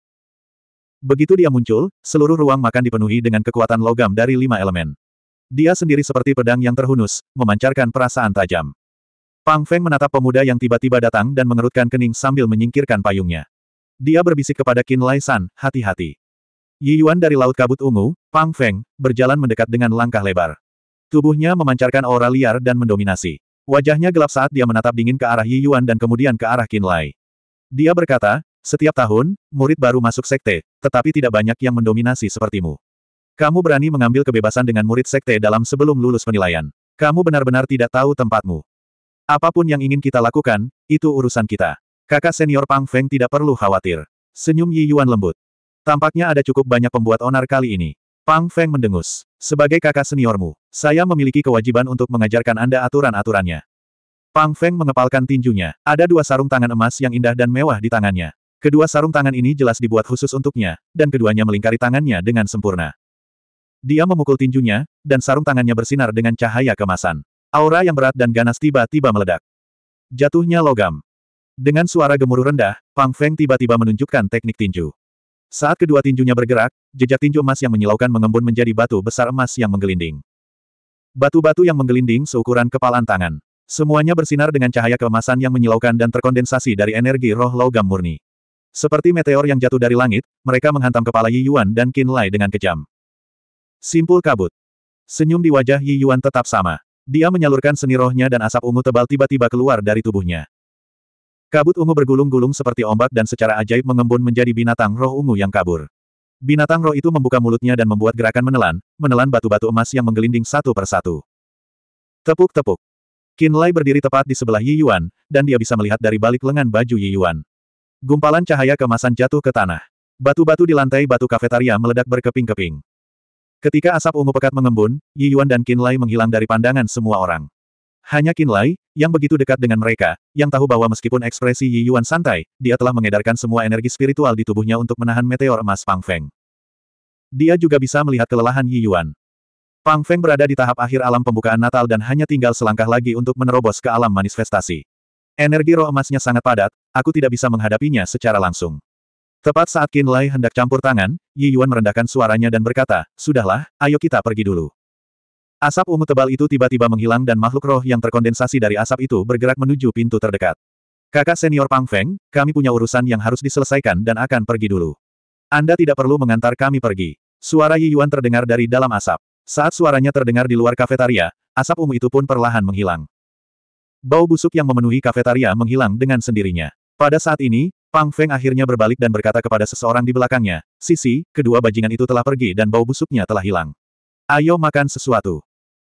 Begitu dia muncul, seluruh ruang makan dipenuhi dengan kekuatan logam dari lima elemen. Dia sendiri seperti pedang yang terhunus, memancarkan perasaan tajam. Pang Feng menatap pemuda yang tiba-tiba datang dan mengerutkan kening sambil menyingkirkan payungnya. Dia berbisik kepada Qin Lai San, hati-hati. Yi Yuan dari Laut Kabut Ungu, Pang Feng, berjalan mendekat dengan langkah lebar. Tubuhnya memancarkan aura liar dan mendominasi. Wajahnya gelap saat dia menatap dingin ke arah Yi Yuan dan kemudian ke arah Qin Lai. Dia berkata, setiap tahun, murid baru masuk sekte, tetapi tidak banyak yang mendominasi sepertimu. Kamu berani mengambil kebebasan dengan murid sekte dalam sebelum lulus penilaian. Kamu benar-benar tidak tahu tempatmu. Apapun yang ingin kita lakukan, itu urusan kita. Kakak senior Pang Feng tidak perlu khawatir. Senyum Yi Yuan lembut. Tampaknya ada cukup banyak pembuat onar kali ini. Pang Feng mendengus. Sebagai kakak seniormu, saya memiliki kewajiban untuk mengajarkan Anda aturan-aturannya. Pang Feng mengepalkan tinjunya. Ada dua sarung tangan emas yang indah dan mewah di tangannya. Kedua sarung tangan ini jelas dibuat khusus untuknya, dan keduanya melingkari tangannya dengan sempurna. Dia memukul tinjunya, dan sarung tangannya bersinar dengan cahaya kemasan. Aura yang berat dan ganas tiba-tiba meledak. Jatuhnya logam. Dengan suara gemuruh rendah, Pang Feng tiba-tiba menunjukkan teknik tinju. Saat kedua tinjunya bergerak, jejak tinju emas yang menyilaukan mengembun menjadi batu besar emas yang menggelinding. Batu-batu yang menggelinding seukuran kepalan tangan. Semuanya bersinar dengan cahaya keemasan yang menyilaukan dan terkondensasi dari energi roh logam murni. Seperti meteor yang jatuh dari langit, mereka menghantam kepala Yi Yuan dan Qin Lai dengan kejam. Simpul kabut. Senyum di wajah Yi Yuan tetap sama. Dia menyalurkan seni rohnya dan asap ungu tebal tiba-tiba keluar dari tubuhnya. Kabut ungu bergulung-gulung seperti ombak dan secara ajaib mengembun menjadi binatang roh ungu yang kabur. Binatang roh itu membuka mulutnya dan membuat gerakan menelan, menelan batu-batu emas yang menggelinding satu persatu. Tepuk-tepuk. Lai berdiri tepat di sebelah Yi Yuan, dan dia bisa melihat dari balik lengan baju Yi Yuan. Gumpalan cahaya kemasan jatuh ke tanah. Batu-batu di lantai batu kafetaria meledak berkeping-keping. Ketika asap ungu pekat mengembun, Yi Yuan dan Qin Lai menghilang dari pandangan semua orang. Hanya Qin Lai, yang begitu dekat dengan mereka, yang tahu bahwa meskipun ekspresi Yi Yuan santai, dia telah mengedarkan semua energi spiritual di tubuhnya untuk menahan meteor emas Pang Feng. Dia juga bisa melihat kelelahan Yi Yuan. Pang Feng berada di tahap akhir alam pembukaan Natal dan hanya tinggal selangkah lagi untuk menerobos ke alam manifestasi. Energi roh emasnya sangat padat, aku tidak bisa menghadapinya secara langsung. Tepat saat Qin Lai hendak campur tangan, Yi Yuan merendahkan suaranya dan berkata, Sudahlah, ayo kita pergi dulu. Asap ungu tebal itu tiba-tiba menghilang dan makhluk roh yang terkondensasi dari asap itu bergerak menuju pintu terdekat. Kakak senior Pang Feng, kami punya urusan yang harus diselesaikan dan akan pergi dulu. Anda tidak perlu mengantar kami pergi. Suara Yi Yuan terdengar dari dalam asap. Saat suaranya terdengar di luar kafetaria, asap ungu itu pun perlahan menghilang. Bau busuk yang memenuhi kafetaria menghilang dengan sendirinya. Pada saat ini, Pang Feng akhirnya berbalik dan berkata kepada seseorang di belakangnya, Sisi, kedua bajingan itu telah pergi dan bau busuknya telah hilang. Ayo makan sesuatu.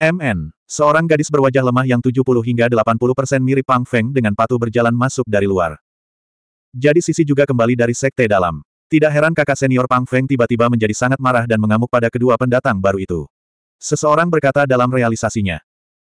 MN, seorang gadis berwajah lemah yang 70 hingga 80% mirip Pang Feng dengan patuh berjalan masuk dari luar. Jadi sisi juga kembali dari sekte dalam. Tidak heran kakak senior Pang Feng tiba-tiba menjadi sangat marah dan mengamuk pada kedua pendatang baru itu. Seseorang berkata dalam realisasinya.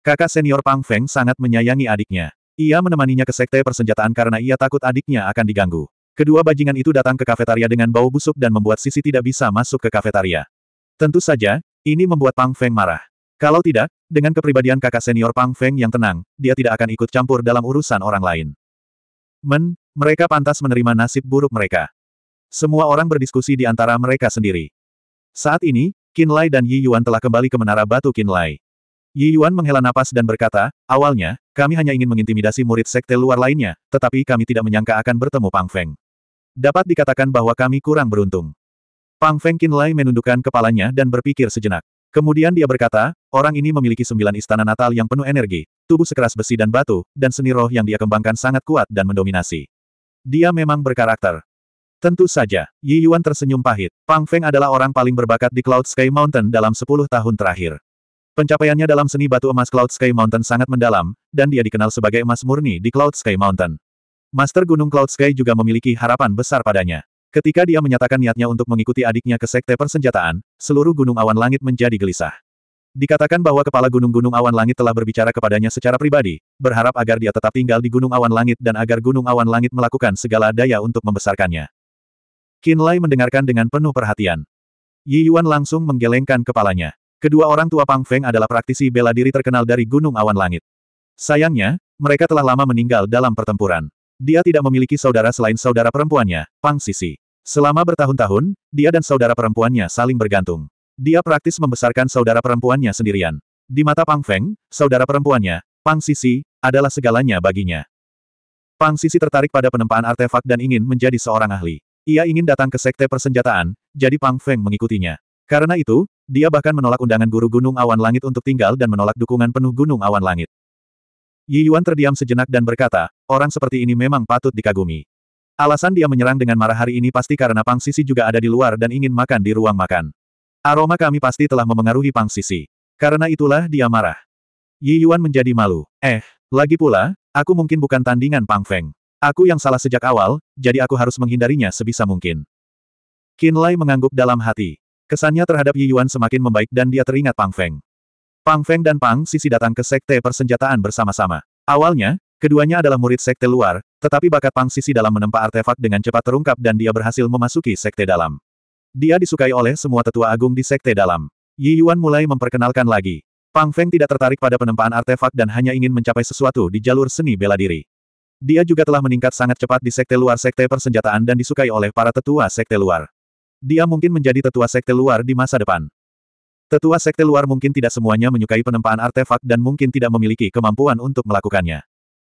Kakak senior Pang Feng sangat menyayangi adiknya. Ia menemaninya ke sekte persenjataan karena ia takut adiknya akan diganggu. Kedua bajingan itu datang ke kafetaria dengan bau busuk dan membuat Sisi tidak bisa masuk ke kafetaria. Tentu saja, ini membuat Pang Feng marah. Kalau tidak, dengan kepribadian kakak senior Pang Feng yang tenang, dia tidak akan ikut campur dalam urusan orang lain. Men, mereka pantas menerima nasib buruk mereka. Semua orang berdiskusi di antara mereka sendiri. Saat ini, Qin Lai dan Yi Yuan telah kembali ke menara batu Qin Lai. Yi Yuan menghela napas dan berkata, awalnya, kami hanya ingin mengintimidasi murid sekte luar lainnya, tetapi kami tidak menyangka akan bertemu Pang Feng. Dapat dikatakan bahwa kami kurang beruntung. Pang Feng Qin Lai menundukkan kepalanya dan berpikir sejenak. Kemudian dia berkata, orang ini memiliki sembilan istana natal yang penuh energi, tubuh sekeras besi dan batu, dan seni roh yang dia kembangkan sangat kuat dan mendominasi. Dia memang berkarakter. Tentu saja, Yi Yuan tersenyum pahit. Pang Feng adalah orang paling berbakat di Cloud Sky Mountain dalam sepuluh tahun terakhir. Pencapaiannya dalam seni batu emas Cloud Sky Mountain sangat mendalam, dan dia dikenal sebagai emas murni di Cloud Sky Mountain. Master Gunung Cloud Sky juga memiliki harapan besar padanya. Ketika dia menyatakan niatnya untuk mengikuti adiknya ke sekte persenjataan, seluruh gunung awan langit menjadi gelisah. Dikatakan bahwa kepala gunung-gunung awan langit telah berbicara kepadanya secara pribadi, berharap agar dia tetap tinggal di gunung awan langit dan agar gunung awan langit melakukan segala daya untuk membesarkannya. Qin Lai mendengarkan dengan penuh perhatian. Yi Yuan langsung menggelengkan kepalanya. Kedua orang tua Pang Feng adalah praktisi bela diri terkenal dari gunung awan langit. Sayangnya, mereka telah lama meninggal dalam pertempuran. Dia tidak memiliki saudara selain saudara perempuannya, Pang Sisi. Selama bertahun-tahun, dia dan saudara perempuannya saling bergantung. Dia praktis membesarkan saudara perempuannya sendirian. Di mata Pang Feng, saudara perempuannya, Pang Sisi, adalah segalanya baginya. Pang Sisi tertarik pada penempaan artefak dan ingin menjadi seorang ahli. Ia ingin datang ke sekte persenjataan, jadi Pang Feng mengikutinya. Karena itu, dia bahkan menolak undangan guru Gunung Awan Langit untuk tinggal dan menolak dukungan penuh Gunung Awan Langit. Yi Yuan terdiam sejenak dan berkata, orang seperti ini memang patut dikagumi. Alasan dia menyerang dengan marah hari ini pasti karena Pang Sisi juga ada di luar dan ingin makan di ruang makan. Aroma kami pasti telah memengaruhi Pang Sisi. Karena itulah dia marah. Yi Yuan menjadi malu. Eh, lagi pula, aku mungkin bukan tandingan Pang Feng. Aku yang salah sejak awal, jadi aku harus menghindarinya sebisa mungkin. Qin Lai mengangguk dalam hati. Kesannya terhadap Yi Yuan semakin membaik dan dia teringat Pang Feng. Pang Feng dan Pang Sisi datang ke Sekte Persenjataan bersama-sama. Awalnya, keduanya adalah murid Sekte luar, tetapi bakat Pang Sisi dalam menempa artefak dengan cepat terungkap dan dia berhasil memasuki sekte dalam. Dia disukai oleh semua tetua agung di sekte dalam. Yi Yuan mulai memperkenalkan lagi. Pang Feng tidak tertarik pada penempaan artefak dan hanya ingin mencapai sesuatu di jalur seni bela diri. Dia juga telah meningkat sangat cepat di sekte luar sekte persenjataan dan disukai oleh para tetua sekte luar. Dia mungkin menjadi tetua sekte luar di masa depan. Tetua sekte luar mungkin tidak semuanya menyukai penempaan artefak dan mungkin tidak memiliki kemampuan untuk melakukannya.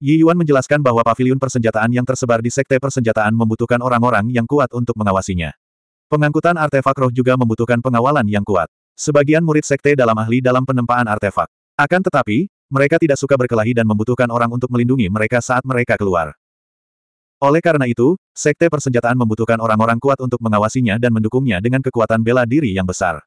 Yi Yuan menjelaskan bahwa pavilion persenjataan yang tersebar di sekte persenjataan membutuhkan orang-orang yang kuat untuk mengawasinya. Pengangkutan artefak roh juga membutuhkan pengawalan yang kuat. Sebagian murid sekte dalam ahli dalam penempaan artefak. Akan tetapi, mereka tidak suka berkelahi dan membutuhkan orang untuk melindungi mereka saat mereka keluar. Oleh karena itu, sekte persenjataan membutuhkan orang-orang kuat untuk mengawasinya dan mendukungnya dengan kekuatan bela diri yang besar.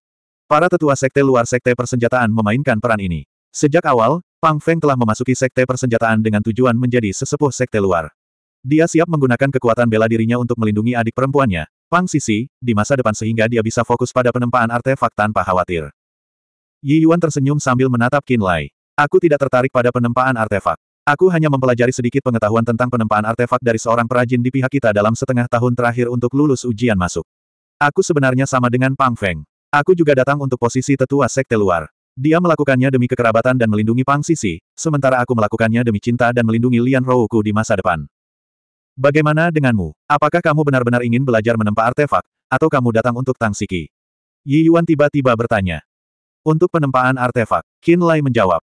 Para tetua sekte luar sekte persenjataan memainkan peran ini. Sejak awal, Pang Feng telah memasuki sekte persenjataan dengan tujuan menjadi sesepuh sekte luar. Dia siap menggunakan kekuatan bela dirinya untuk melindungi adik perempuannya, Pang Sisi, di masa depan sehingga dia bisa fokus pada penempaan artefak tanpa khawatir. Yi Yuan tersenyum sambil menatap Qin Lai. Aku tidak tertarik pada penempaan artefak. Aku hanya mempelajari sedikit pengetahuan tentang penempaan artefak dari seorang perajin di pihak kita dalam setengah tahun terakhir untuk lulus ujian masuk. Aku sebenarnya sama dengan Pang Feng. Aku juga datang untuk posisi tetua sekte luar. Dia melakukannya demi kekerabatan dan melindungi Pang Sisi, sementara aku melakukannya demi cinta dan melindungi Lian Rouku di masa depan. Bagaimana denganmu? Apakah kamu benar-benar ingin belajar menempa artefak, atau kamu datang untuk Tang Siki? Yi Yuan tiba-tiba bertanya. Untuk penempaan artefak, Qin Lai menjawab.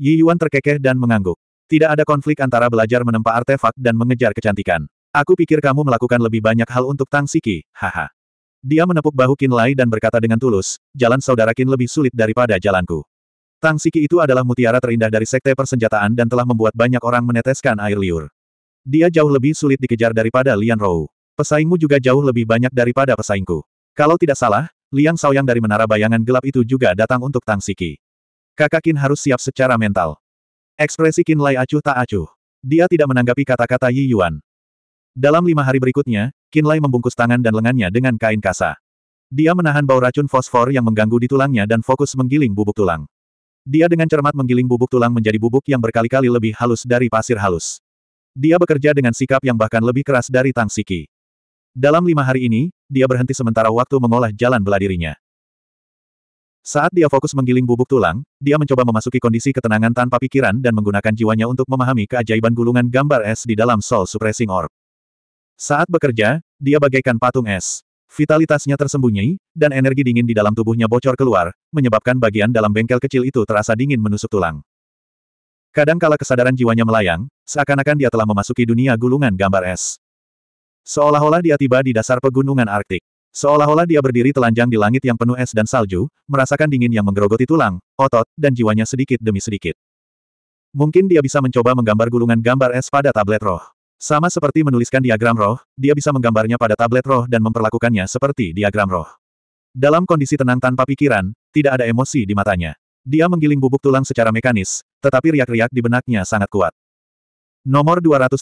Yi Yuan terkekeh dan mengangguk. Tidak ada konflik antara belajar menempa artefak dan mengejar kecantikan. Aku pikir kamu melakukan lebih banyak hal untuk Tang Siki, haha. Dia menepuk bahu Qin Lai dan berkata dengan tulus, jalan saudara Qin lebih sulit daripada jalanku. Tang Siki itu adalah mutiara terindah dari sekte persenjataan dan telah membuat banyak orang meneteskan air liur. Dia jauh lebih sulit dikejar daripada Lian Rou. Pesaingmu juga jauh lebih banyak daripada pesaingku. Kalau tidak salah, Liang Saoyang dari menara bayangan gelap itu juga datang untuk Tang Siki. Kakak Kin harus siap secara mental. Ekspresi Qin Lai acuh tak acuh. Dia tidak menanggapi kata-kata Yi Yuan. Dalam lima hari berikutnya, Kinlay membungkus tangan dan lengannya dengan kain kasa. Dia menahan bau racun fosfor yang mengganggu di tulangnya dan fokus menggiling bubuk tulang. Dia dengan cermat menggiling bubuk tulang menjadi bubuk yang berkali-kali lebih halus dari pasir halus. Dia bekerja dengan sikap yang bahkan lebih keras dari Tang Siki. Dalam lima hari ini, dia berhenti sementara waktu mengolah jalan beladirinya. Saat dia fokus menggiling bubuk tulang, dia mencoba memasuki kondisi ketenangan tanpa pikiran dan menggunakan jiwanya untuk memahami keajaiban gulungan gambar es di dalam Soul Suppressing Orb. Saat bekerja, dia bagaikan patung es. Vitalitasnya tersembunyi, dan energi dingin di dalam tubuhnya bocor keluar, menyebabkan bagian dalam bengkel kecil itu terasa dingin menusuk tulang. Kadangkala kesadaran jiwanya melayang, seakan-akan dia telah memasuki dunia gulungan gambar es. Seolah-olah dia tiba di dasar pegunungan Arktik. Seolah-olah dia berdiri telanjang di langit yang penuh es dan salju, merasakan dingin yang menggerogoti tulang, otot, dan jiwanya sedikit demi sedikit. Mungkin dia bisa mencoba menggambar gulungan gambar es pada tablet roh. Sama seperti menuliskan diagram roh, dia bisa menggambarnya pada tablet roh dan memperlakukannya seperti diagram roh. Dalam kondisi tenang tanpa pikiran, tidak ada emosi di matanya. Dia menggiling bubuk tulang secara mekanis, tetapi riak-riak di benaknya sangat kuat. Nomor 230,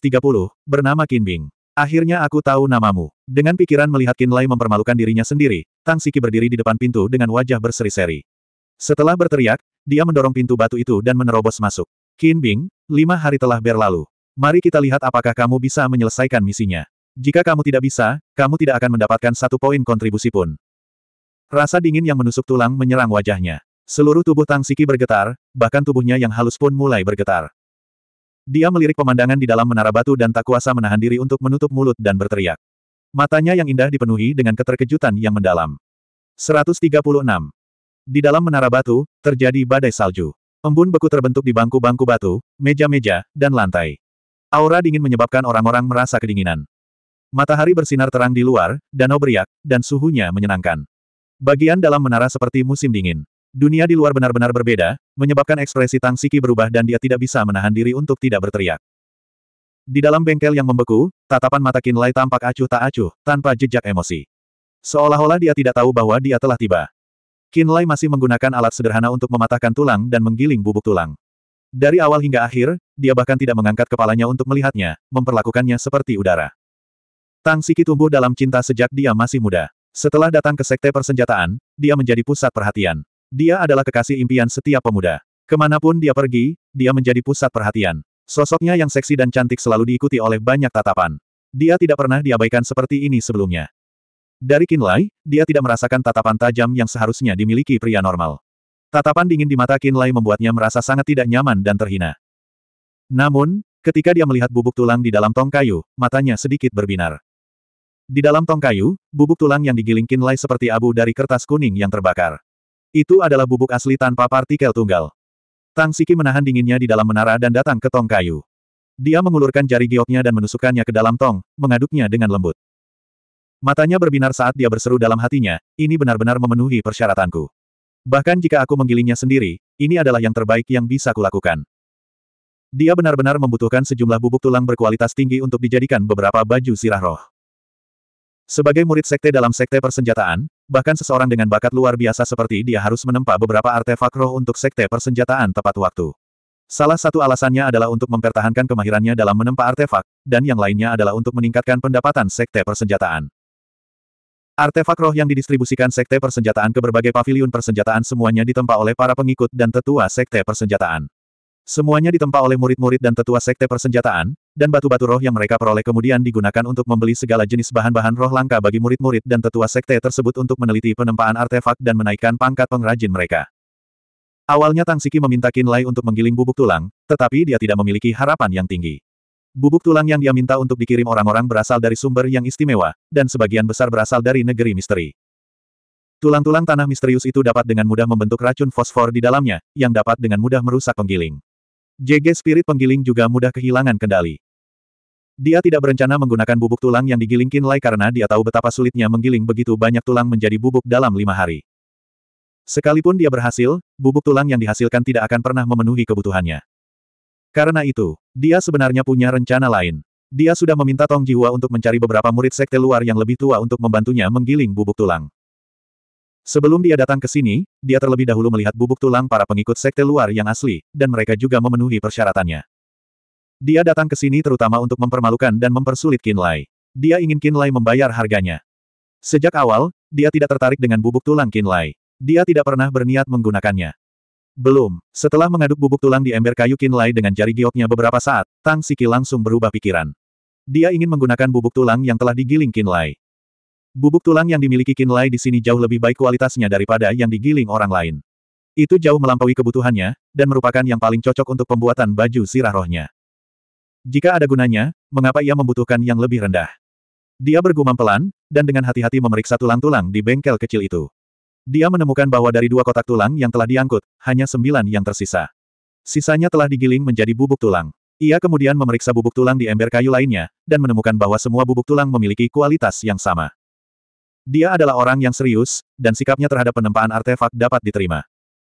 bernama Kinbing. Akhirnya aku tahu namamu. Dengan pikiran melihat Lei mempermalukan dirinya sendiri, Tang Siki berdiri di depan pintu dengan wajah berseri-seri. Setelah berteriak, dia mendorong pintu batu itu dan menerobos masuk. Qin Bing, lima hari telah berlalu. Mari kita lihat apakah kamu bisa menyelesaikan misinya. Jika kamu tidak bisa, kamu tidak akan mendapatkan satu poin kontribusi pun. Rasa dingin yang menusuk tulang menyerang wajahnya. Seluruh tubuh Tang Siki bergetar, bahkan tubuhnya yang halus pun mulai bergetar. Dia melirik pemandangan di dalam menara batu dan tak kuasa menahan diri untuk menutup mulut dan berteriak. Matanya yang indah dipenuhi dengan keterkejutan yang mendalam. 136. Di dalam menara batu, terjadi badai salju. Embun beku terbentuk di bangku-bangku batu, meja-meja, dan lantai. Aura dingin menyebabkan orang-orang merasa kedinginan. Matahari bersinar terang di luar, danau beriak, dan suhunya menyenangkan. Bagian dalam menara seperti musim dingin. Dunia di luar benar-benar berbeda, menyebabkan ekspresi Tang Siki berubah dan dia tidak bisa menahan diri untuk tidak berteriak. Di dalam bengkel yang membeku, tatapan mata Kinlay tampak acuh tak acuh, tanpa jejak emosi. Seolah-olah dia tidak tahu bahwa dia telah tiba. Kinlay masih menggunakan alat sederhana untuk mematahkan tulang dan menggiling bubuk tulang. Dari awal hingga akhir, dia bahkan tidak mengangkat kepalanya untuk melihatnya, memperlakukannya seperti udara. Tang Siki tumbuh dalam cinta sejak dia masih muda. Setelah datang ke sekte persenjataan, dia menjadi pusat perhatian. Dia adalah kekasih impian setiap pemuda. Kemanapun dia pergi, dia menjadi pusat perhatian. Sosoknya yang seksi dan cantik selalu diikuti oleh banyak tatapan. Dia tidak pernah diabaikan seperti ini sebelumnya. Dari Kinlay, dia tidak merasakan tatapan tajam yang seharusnya dimiliki pria normal. Tatapan dingin di mata Kinlay membuatnya merasa sangat tidak nyaman dan terhina. Namun, ketika dia melihat bubuk tulang di dalam tong kayu, matanya sedikit berbinar. Di dalam tong kayu, bubuk tulang yang digiling kinlay seperti abu dari kertas kuning yang terbakar. Itu adalah bubuk asli tanpa partikel tunggal. Tang Siki menahan dinginnya di dalam menara dan datang ke tong kayu. Dia mengulurkan jari gioknya dan menusukkannya ke dalam tong, mengaduknya dengan lembut. Matanya berbinar saat dia berseru dalam hatinya, ini benar-benar memenuhi persyaratanku. Bahkan jika aku menggilingnya sendiri, ini adalah yang terbaik yang bisa kulakukan. Dia benar-benar membutuhkan sejumlah bubuk tulang berkualitas tinggi untuk dijadikan beberapa baju sirah roh. Sebagai murid sekte dalam sekte persenjataan, bahkan seseorang dengan bakat luar biasa seperti dia harus menempa beberapa artefak roh untuk sekte persenjataan tepat waktu. Salah satu alasannya adalah untuk mempertahankan kemahirannya dalam menempa artefak, dan yang lainnya adalah untuk meningkatkan pendapatan sekte persenjataan. Artefak roh yang didistribusikan sekte persenjataan ke berbagai paviliun persenjataan semuanya ditempa oleh para pengikut dan tetua sekte persenjataan. Semuanya ditempa oleh murid-murid dan tetua sekte persenjataan, dan batu-batu roh yang mereka peroleh kemudian digunakan untuk membeli segala jenis bahan-bahan roh langka bagi murid-murid dan tetua sekte tersebut untuk meneliti penempaan artefak dan menaikkan pangkat pengrajin mereka. Awalnya Tang Siki meminta Kin Lai untuk menggiling bubuk tulang, tetapi dia tidak memiliki harapan yang tinggi. Bubuk tulang yang dia minta untuk dikirim orang-orang berasal dari sumber yang istimewa, dan sebagian besar berasal dari negeri misteri. Tulang-tulang tanah misterius itu dapat dengan mudah membentuk racun fosfor di dalamnya, yang dapat dengan mudah merusak penggiling. JG Spirit Penggiling juga mudah kehilangan kendali. Dia tidak berencana menggunakan bubuk tulang yang digiling Kinlai karena dia tahu betapa sulitnya menggiling begitu banyak tulang menjadi bubuk dalam lima hari. Sekalipun dia berhasil, bubuk tulang yang dihasilkan tidak akan pernah memenuhi kebutuhannya. Karena itu, dia sebenarnya punya rencana lain. Dia sudah meminta Tong Jiwa untuk mencari beberapa murid sekte luar yang lebih tua untuk membantunya menggiling bubuk tulang. Sebelum dia datang ke sini, dia terlebih dahulu melihat bubuk tulang para pengikut sekte luar yang asli, dan mereka juga memenuhi persyaratannya. Dia datang ke sini terutama untuk mempermalukan dan mempersulit Kinlay. Dia ingin Kinlay membayar harganya. Sejak awal, dia tidak tertarik dengan bubuk tulang Kinlay. Dia tidak pernah berniat menggunakannya. Belum, setelah mengaduk bubuk tulang di ember kayu Kinlay dengan jari gioknya beberapa saat, Tang Siki langsung berubah pikiran. Dia ingin menggunakan bubuk tulang yang telah digiling Kinlay. Bubuk tulang yang dimiliki Kinlay di sini jauh lebih baik kualitasnya daripada yang digiling orang lain. Itu jauh melampaui kebutuhannya, dan merupakan yang paling cocok untuk pembuatan baju sirah rohnya. Jika ada gunanya, mengapa ia membutuhkan yang lebih rendah? Dia bergumam pelan, dan dengan hati-hati memeriksa tulang-tulang di bengkel kecil itu. Dia menemukan bahwa dari dua kotak tulang yang telah diangkut, hanya sembilan yang tersisa. Sisanya telah digiling menjadi bubuk tulang. Ia kemudian memeriksa bubuk tulang di ember kayu lainnya, dan menemukan bahwa semua bubuk tulang memiliki kualitas yang sama. Dia adalah orang yang serius, dan sikapnya terhadap penempaan artefak dapat diterima.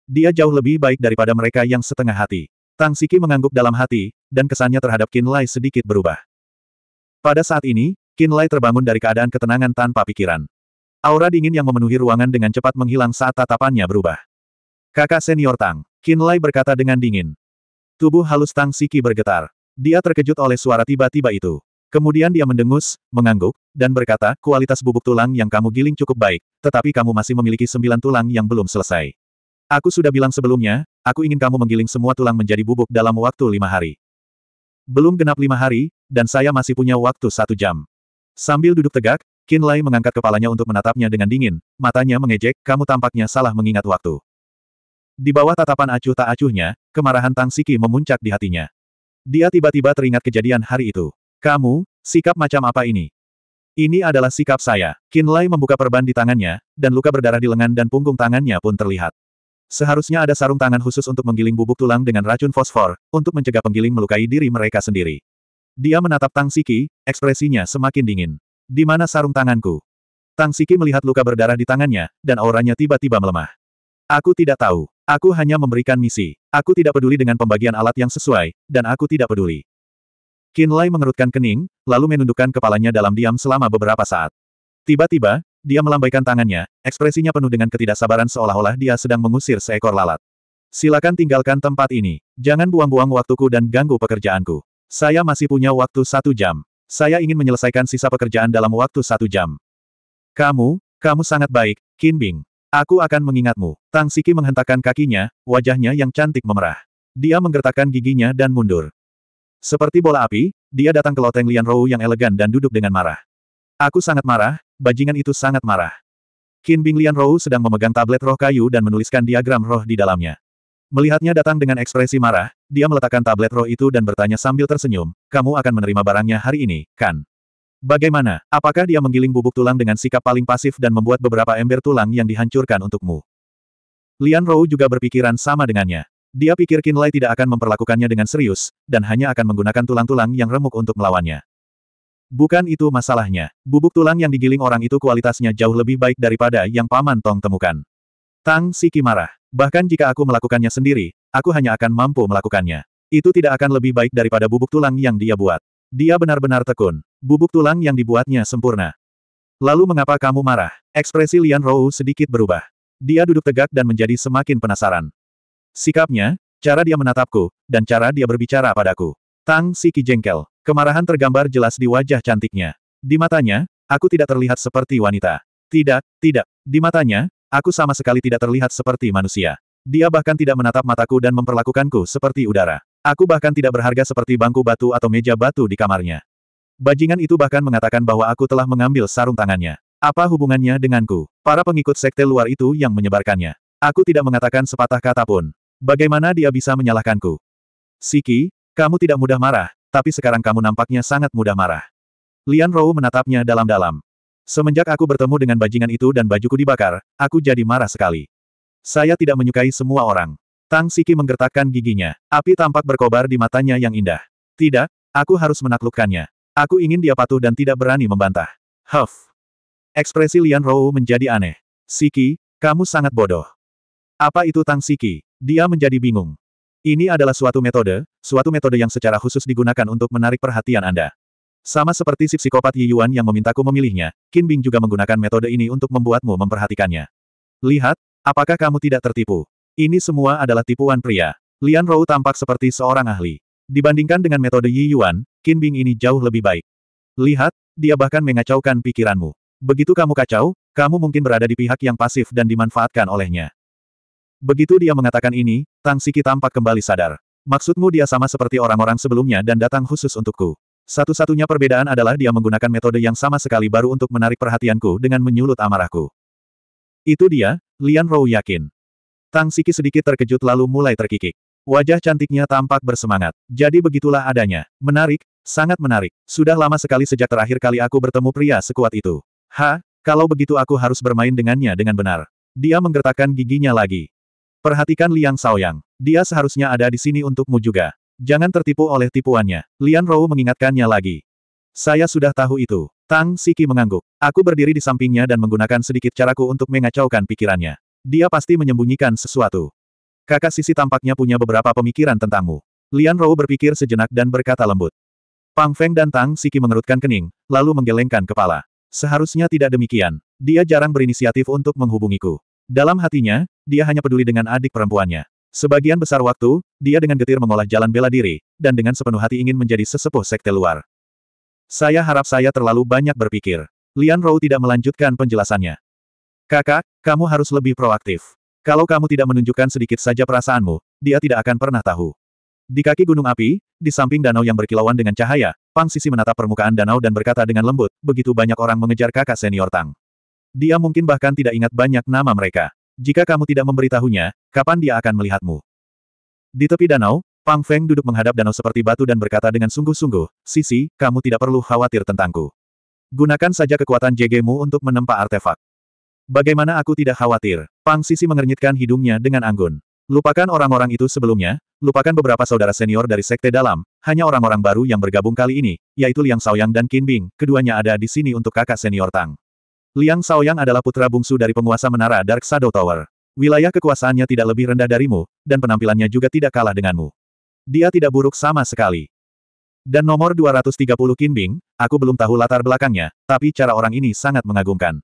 Dia jauh lebih baik daripada mereka yang setengah hati. Tang Siki mengangguk dalam hati, dan kesannya terhadap Qin Lai sedikit berubah. Pada saat ini, Qin Lai terbangun dari keadaan ketenangan tanpa pikiran. Aura dingin yang memenuhi ruangan dengan cepat menghilang saat tatapannya berubah. Kakak senior Tang, Qin Lai berkata dengan dingin. Tubuh halus Tang Siki bergetar. Dia terkejut oleh suara tiba-tiba itu. Kemudian dia mendengus, mengangguk, dan berkata, kualitas bubuk tulang yang kamu giling cukup baik, tetapi kamu masih memiliki sembilan tulang yang belum selesai. Aku sudah bilang sebelumnya, aku ingin kamu menggiling semua tulang menjadi bubuk dalam waktu lima hari. Belum genap lima hari, dan saya masih punya waktu satu jam. Sambil duduk tegak, Lai mengangkat kepalanya untuk menatapnya dengan dingin, matanya mengejek, kamu tampaknya salah mengingat waktu. Di bawah tatapan acuh tak acuhnya, kemarahan Tang Siki memuncak di hatinya. Dia tiba-tiba teringat kejadian hari itu. Kamu, sikap macam apa ini? Ini adalah sikap saya. Kinlay membuka perban di tangannya, dan luka berdarah di lengan dan punggung tangannya pun terlihat. Seharusnya ada sarung tangan khusus untuk menggiling bubuk tulang dengan racun fosfor, untuk mencegah penggiling melukai diri mereka sendiri. Dia menatap Tang Siki, ekspresinya semakin dingin. Di mana sarung tanganku? Tang Siki melihat luka berdarah di tangannya, dan auranya tiba-tiba melemah. Aku tidak tahu. Aku hanya memberikan misi. Aku tidak peduli dengan pembagian alat yang sesuai, dan aku tidak peduli. Qin Lai mengerutkan kening, lalu menundukkan kepalanya dalam diam selama beberapa saat. Tiba-tiba, dia melambaikan tangannya, ekspresinya penuh dengan ketidaksabaran seolah-olah dia sedang mengusir seekor lalat. Silakan tinggalkan tempat ini, jangan buang-buang waktuku dan ganggu pekerjaanku. Saya masih punya waktu satu jam. Saya ingin menyelesaikan sisa pekerjaan dalam waktu satu jam. Kamu, kamu sangat baik, Qin Bing. Aku akan mengingatmu. Tang Siki menghentakkan kakinya, wajahnya yang cantik memerah. Dia menggertakkan giginya dan mundur. Seperti bola api, dia datang ke loteng Lian Rou yang elegan dan duduk dengan marah. Aku sangat marah, bajingan itu sangat marah. Qin Bing Lian Rou sedang memegang tablet roh kayu dan menuliskan diagram roh di dalamnya. Melihatnya datang dengan ekspresi marah, dia meletakkan tablet roh itu dan bertanya sambil tersenyum, kamu akan menerima barangnya hari ini, kan? Bagaimana, apakah dia menggiling bubuk tulang dengan sikap paling pasif dan membuat beberapa ember tulang yang dihancurkan untukmu? Lian Rou juga berpikiran sama dengannya. Dia pikir Kinlay tidak akan memperlakukannya dengan serius, dan hanya akan menggunakan tulang-tulang yang remuk untuk melawannya. Bukan itu masalahnya. Bubuk tulang yang digiling orang itu kualitasnya jauh lebih baik daripada yang Paman Tong temukan. Tang Siki marah. Bahkan jika aku melakukannya sendiri, aku hanya akan mampu melakukannya. Itu tidak akan lebih baik daripada bubuk tulang yang dia buat. Dia benar-benar tekun. Bubuk tulang yang dibuatnya sempurna. Lalu mengapa kamu marah? Ekspresi Lian Rou sedikit berubah. Dia duduk tegak dan menjadi semakin penasaran. Sikapnya, cara dia menatapku, dan cara dia berbicara padaku. Tang Siki jengkel. Kemarahan tergambar jelas di wajah cantiknya. Di matanya, aku tidak terlihat seperti wanita. Tidak, tidak. Di matanya, aku sama sekali tidak terlihat seperti manusia. Dia bahkan tidak menatap mataku dan memperlakukanku seperti udara. Aku bahkan tidak berharga seperti bangku batu atau meja batu di kamarnya. Bajingan itu bahkan mengatakan bahwa aku telah mengambil sarung tangannya. Apa hubungannya denganku? Para pengikut sekte luar itu yang menyebarkannya. Aku tidak mengatakan sepatah kata pun. Bagaimana dia bisa menyalahkanku? Siki, kamu tidak mudah marah, tapi sekarang kamu nampaknya sangat mudah marah. Lian Rou menatapnya dalam-dalam. Semenjak aku bertemu dengan bajingan itu dan bajuku dibakar, aku jadi marah sekali. Saya tidak menyukai semua orang. Tang Siki menggertakkan giginya. Api tampak berkobar di matanya yang indah. Tidak, aku harus menaklukkannya. Aku ingin dia patuh dan tidak berani membantah. Huff. Ekspresi Lian Rou menjadi aneh. Siki, kamu sangat bodoh. Apa itu Tang Siki? Dia menjadi bingung. Ini adalah suatu metode, suatu metode yang secara khusus digunakan untuk menarik perhatian Anda. Sama seperti si psikopat Yi Yuan yang memintaku memilihnya, Qin Bing juga menggunakan metode ini untuk membuatmu memperhatikannya. Lihat, apakah kamu tidak tertipu? Ini semua adalah tipuan pria. Lian Rou tampak seperti seorang ahli. Dibandingkan dengan metode Yi Yuan, Qin Bing ini jauh lebih baik. Lihat, dia bahkan mengacaukan pikiranmu. Begitu kamu kacau, kamu mungkin berada di pihak yang pasif dan dimanfaatkan olehnya. Begitu dia mengatakan ini, Tang Siki tampak kembali sadar. Maksudmu dia sama seperti orang-orang sebelumnya dan datang khusus untukku. Satu-satunya perbedaan adalah dia menggunakan metode yang sama sekali baru untuk menarik perhatianku dengan menyulut amarahku. Itu dia, Lian Rou yakin. Tang Siki sedikit terkejut lalu mulai terkikik. Wajah cantiknya tampak bersemangat. Jadi begitulah adanya. Menarik, sangat menarik. Sudah lama sekali sejak terakhir kali aku bertemu pria sekuat itu. Ha, kalau begitu aku harus bermain dengannya dengan benar. Dia menggertakkan giginya lagi. Perhatikan Liang Shaoyang. Dia seharusnya ada di sini untukmu juga. Jangan tertipu oleh tipuannya. Lian Rou mengingatkannya lagi. Saya sudah tahu itu. Tang Siki mengangguk. Aku berdiri di sampingnya dan menggunakan sedikit caraku untuk mengacaukan pikirannya. Dia pasti menyembunyikan sesuatu. Kakak Sisi tampaknya punya beberapa pemikiran tentangmu. Lian Rou berpikir sejenak dan berkata lembut. Pang Feng dan Tang Siki mengerutkan kening, lalu menggelengkan kepala. Seharusnya tidak demikian. Dia jarang berinisiatif untuk menghubungiku. Dalam hatinya, dia hanya peduli dengan adik perempuannya. Sebagian besar waktu, dia dengan getir mengolah jalan bela diri, dan dengan sepenuh hati ingin menjadi sesepuh sekte luar. Saya harap saya terlalu banyak berpikir. Lian Rou tidak melanjutkan penjelasannya. Kakak, kamu harus lebih proaktif. Kalau kamu tidak menunjukkan sedikit saja perasaanmu, dia tidak akan pernah tahu. Di kaki gunung api, di samping danau yang berkilauan dengan cahaya, Pang Sisi menatap permukaan danau dan berkata dengan lembut, begitu banyak orang mengejar kakak senior Tang. Dia mungkin bahkan tidak ingat banyak nama mereka. Jika kamu tidak memberitahunya, kapan dia akan melihatmu? Di tepi danau, Pang Feng duduk menghadap danau seperti batu dan berkata dengan sungguh-sungguh, Sisi, kamu tidak perlu khawatir tentangku. Gunakan saja kekuatan JG-mu untuk menempa artefak. Bagaimana aku tidak khawatir? Pang Sisi mengernyitkan hidungnya dengan anggun. Lupakan orang-orang itu sebelumnya, lupakan beberapa saudara senior dari sekte dalam, hanya orang-orang baru yang bergabung kali ini, yaitu Liang Saoyang dan Qin Bing, keduanya ada di sini untuk kakak senior Tang. Liang Shaoyang adalah putra bungsu dari penguasa menara Dark Shadow Tower. Wilayah kekuasaannya tidak lebih rendah darimu, dan penampilannya juga tidak kalah denganmu. Dia tidak buruk sama sekali. Dan nomor 230 Kinbing, aku belum tahu latar belakangnya, tapi cara orang ini sangat mengagumkan.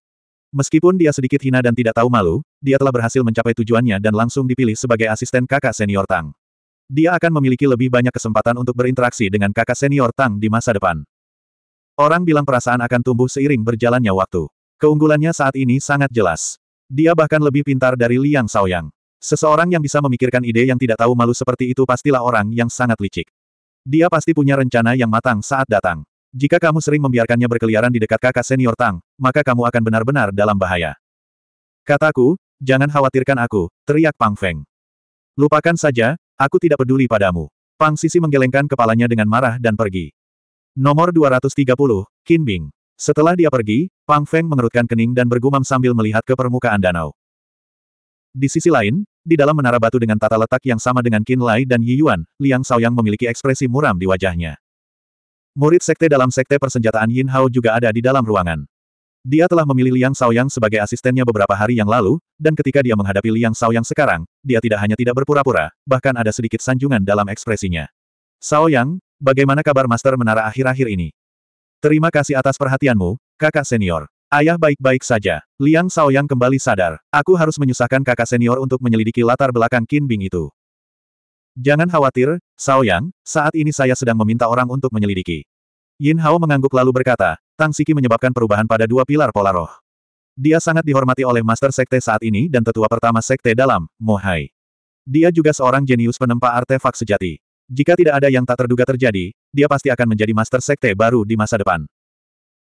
Meskipun dia sedikit hina dan tidak tahu malu, dia telah berhasil mencapai tujuannya dan langsung dipilih sebagai asisten kakak senior Tang. Dia akan memiliki lebih banyak kesempatan untuk berinteraksi dengan kakak senior Tang di masa depan. Orang bilang perasaan akan tumbuh seiring berjalannya waktu. Keunggulannya saat ini sangat jelas. Dia bahkan lebih pintar dari Liang Saoyang. Seseorang yang bisa memikirkan ide yang tidak tahu malu seperti itu pastilah orang yang sangat licik. Dia pasti punya rencana yang matang saat datang. Jika kamu sering membiarkannya berkeliaran di dekat kakak senior Tang, maka kamu akan benar-benar dalam bahaya. Kataku, jangan khawatirkan aku, teriak Pang Feng. Lupakan saja, aku tidak peduli padamu. Pang Sisi menggelengkan kepalanya dengan marah dan pergi. Nomor 230, Qin Bing. Setelah dia pergi, Pang Feng mengerutkan kening dan bergumam sambil melihat ke permukaan danau. Di sisi lain, di dalam menara batu dengan tata letak yang sama dengan Qin Lai dan Yi Yuan, Liang Shaoyang memiliki ekspresi muram di wajahnya. Murid sekte dalam sekte persenjataan Yin Hao juga ada di dalam ruangan. Dia telah memilih Liang Shaoyang sebagai asistennya beberapa hari yang lalu, dan ketika dia menghadapi Liang Shaoyang sekarang, dia tidak hanya tidak berpura-pura, bahkan ada sedikit sanjungan dalam ekspresinya. Yang, bagaimana kabar Master Menara akhir-akhir ini? Terima kasih atas perhatianmu, kakak senior. Ayah baik-baik saja. Liang Yang kembali sadar. Aku harus menyusahkan kakak senior untuk menyelidiki latar belakang Qin Bing itu. Jangan khawatir, Yang. saat ini saya sedang meminta orang untuk menyelidiki. Yin Hao mengangguk lalu berkata, Tang Siki menyebabkan perubahan pada dua pilar pola roh. Dia sangat dihormati oleh Master Sekte saat ini dan tetua pertama Sekte dalam, Mohai. Dia juga seorang jenius penempa artefak sejati. Jika tidak ada yang tak terduga terjadi, dia pasti akan menjadi master sekte baru di masa depan.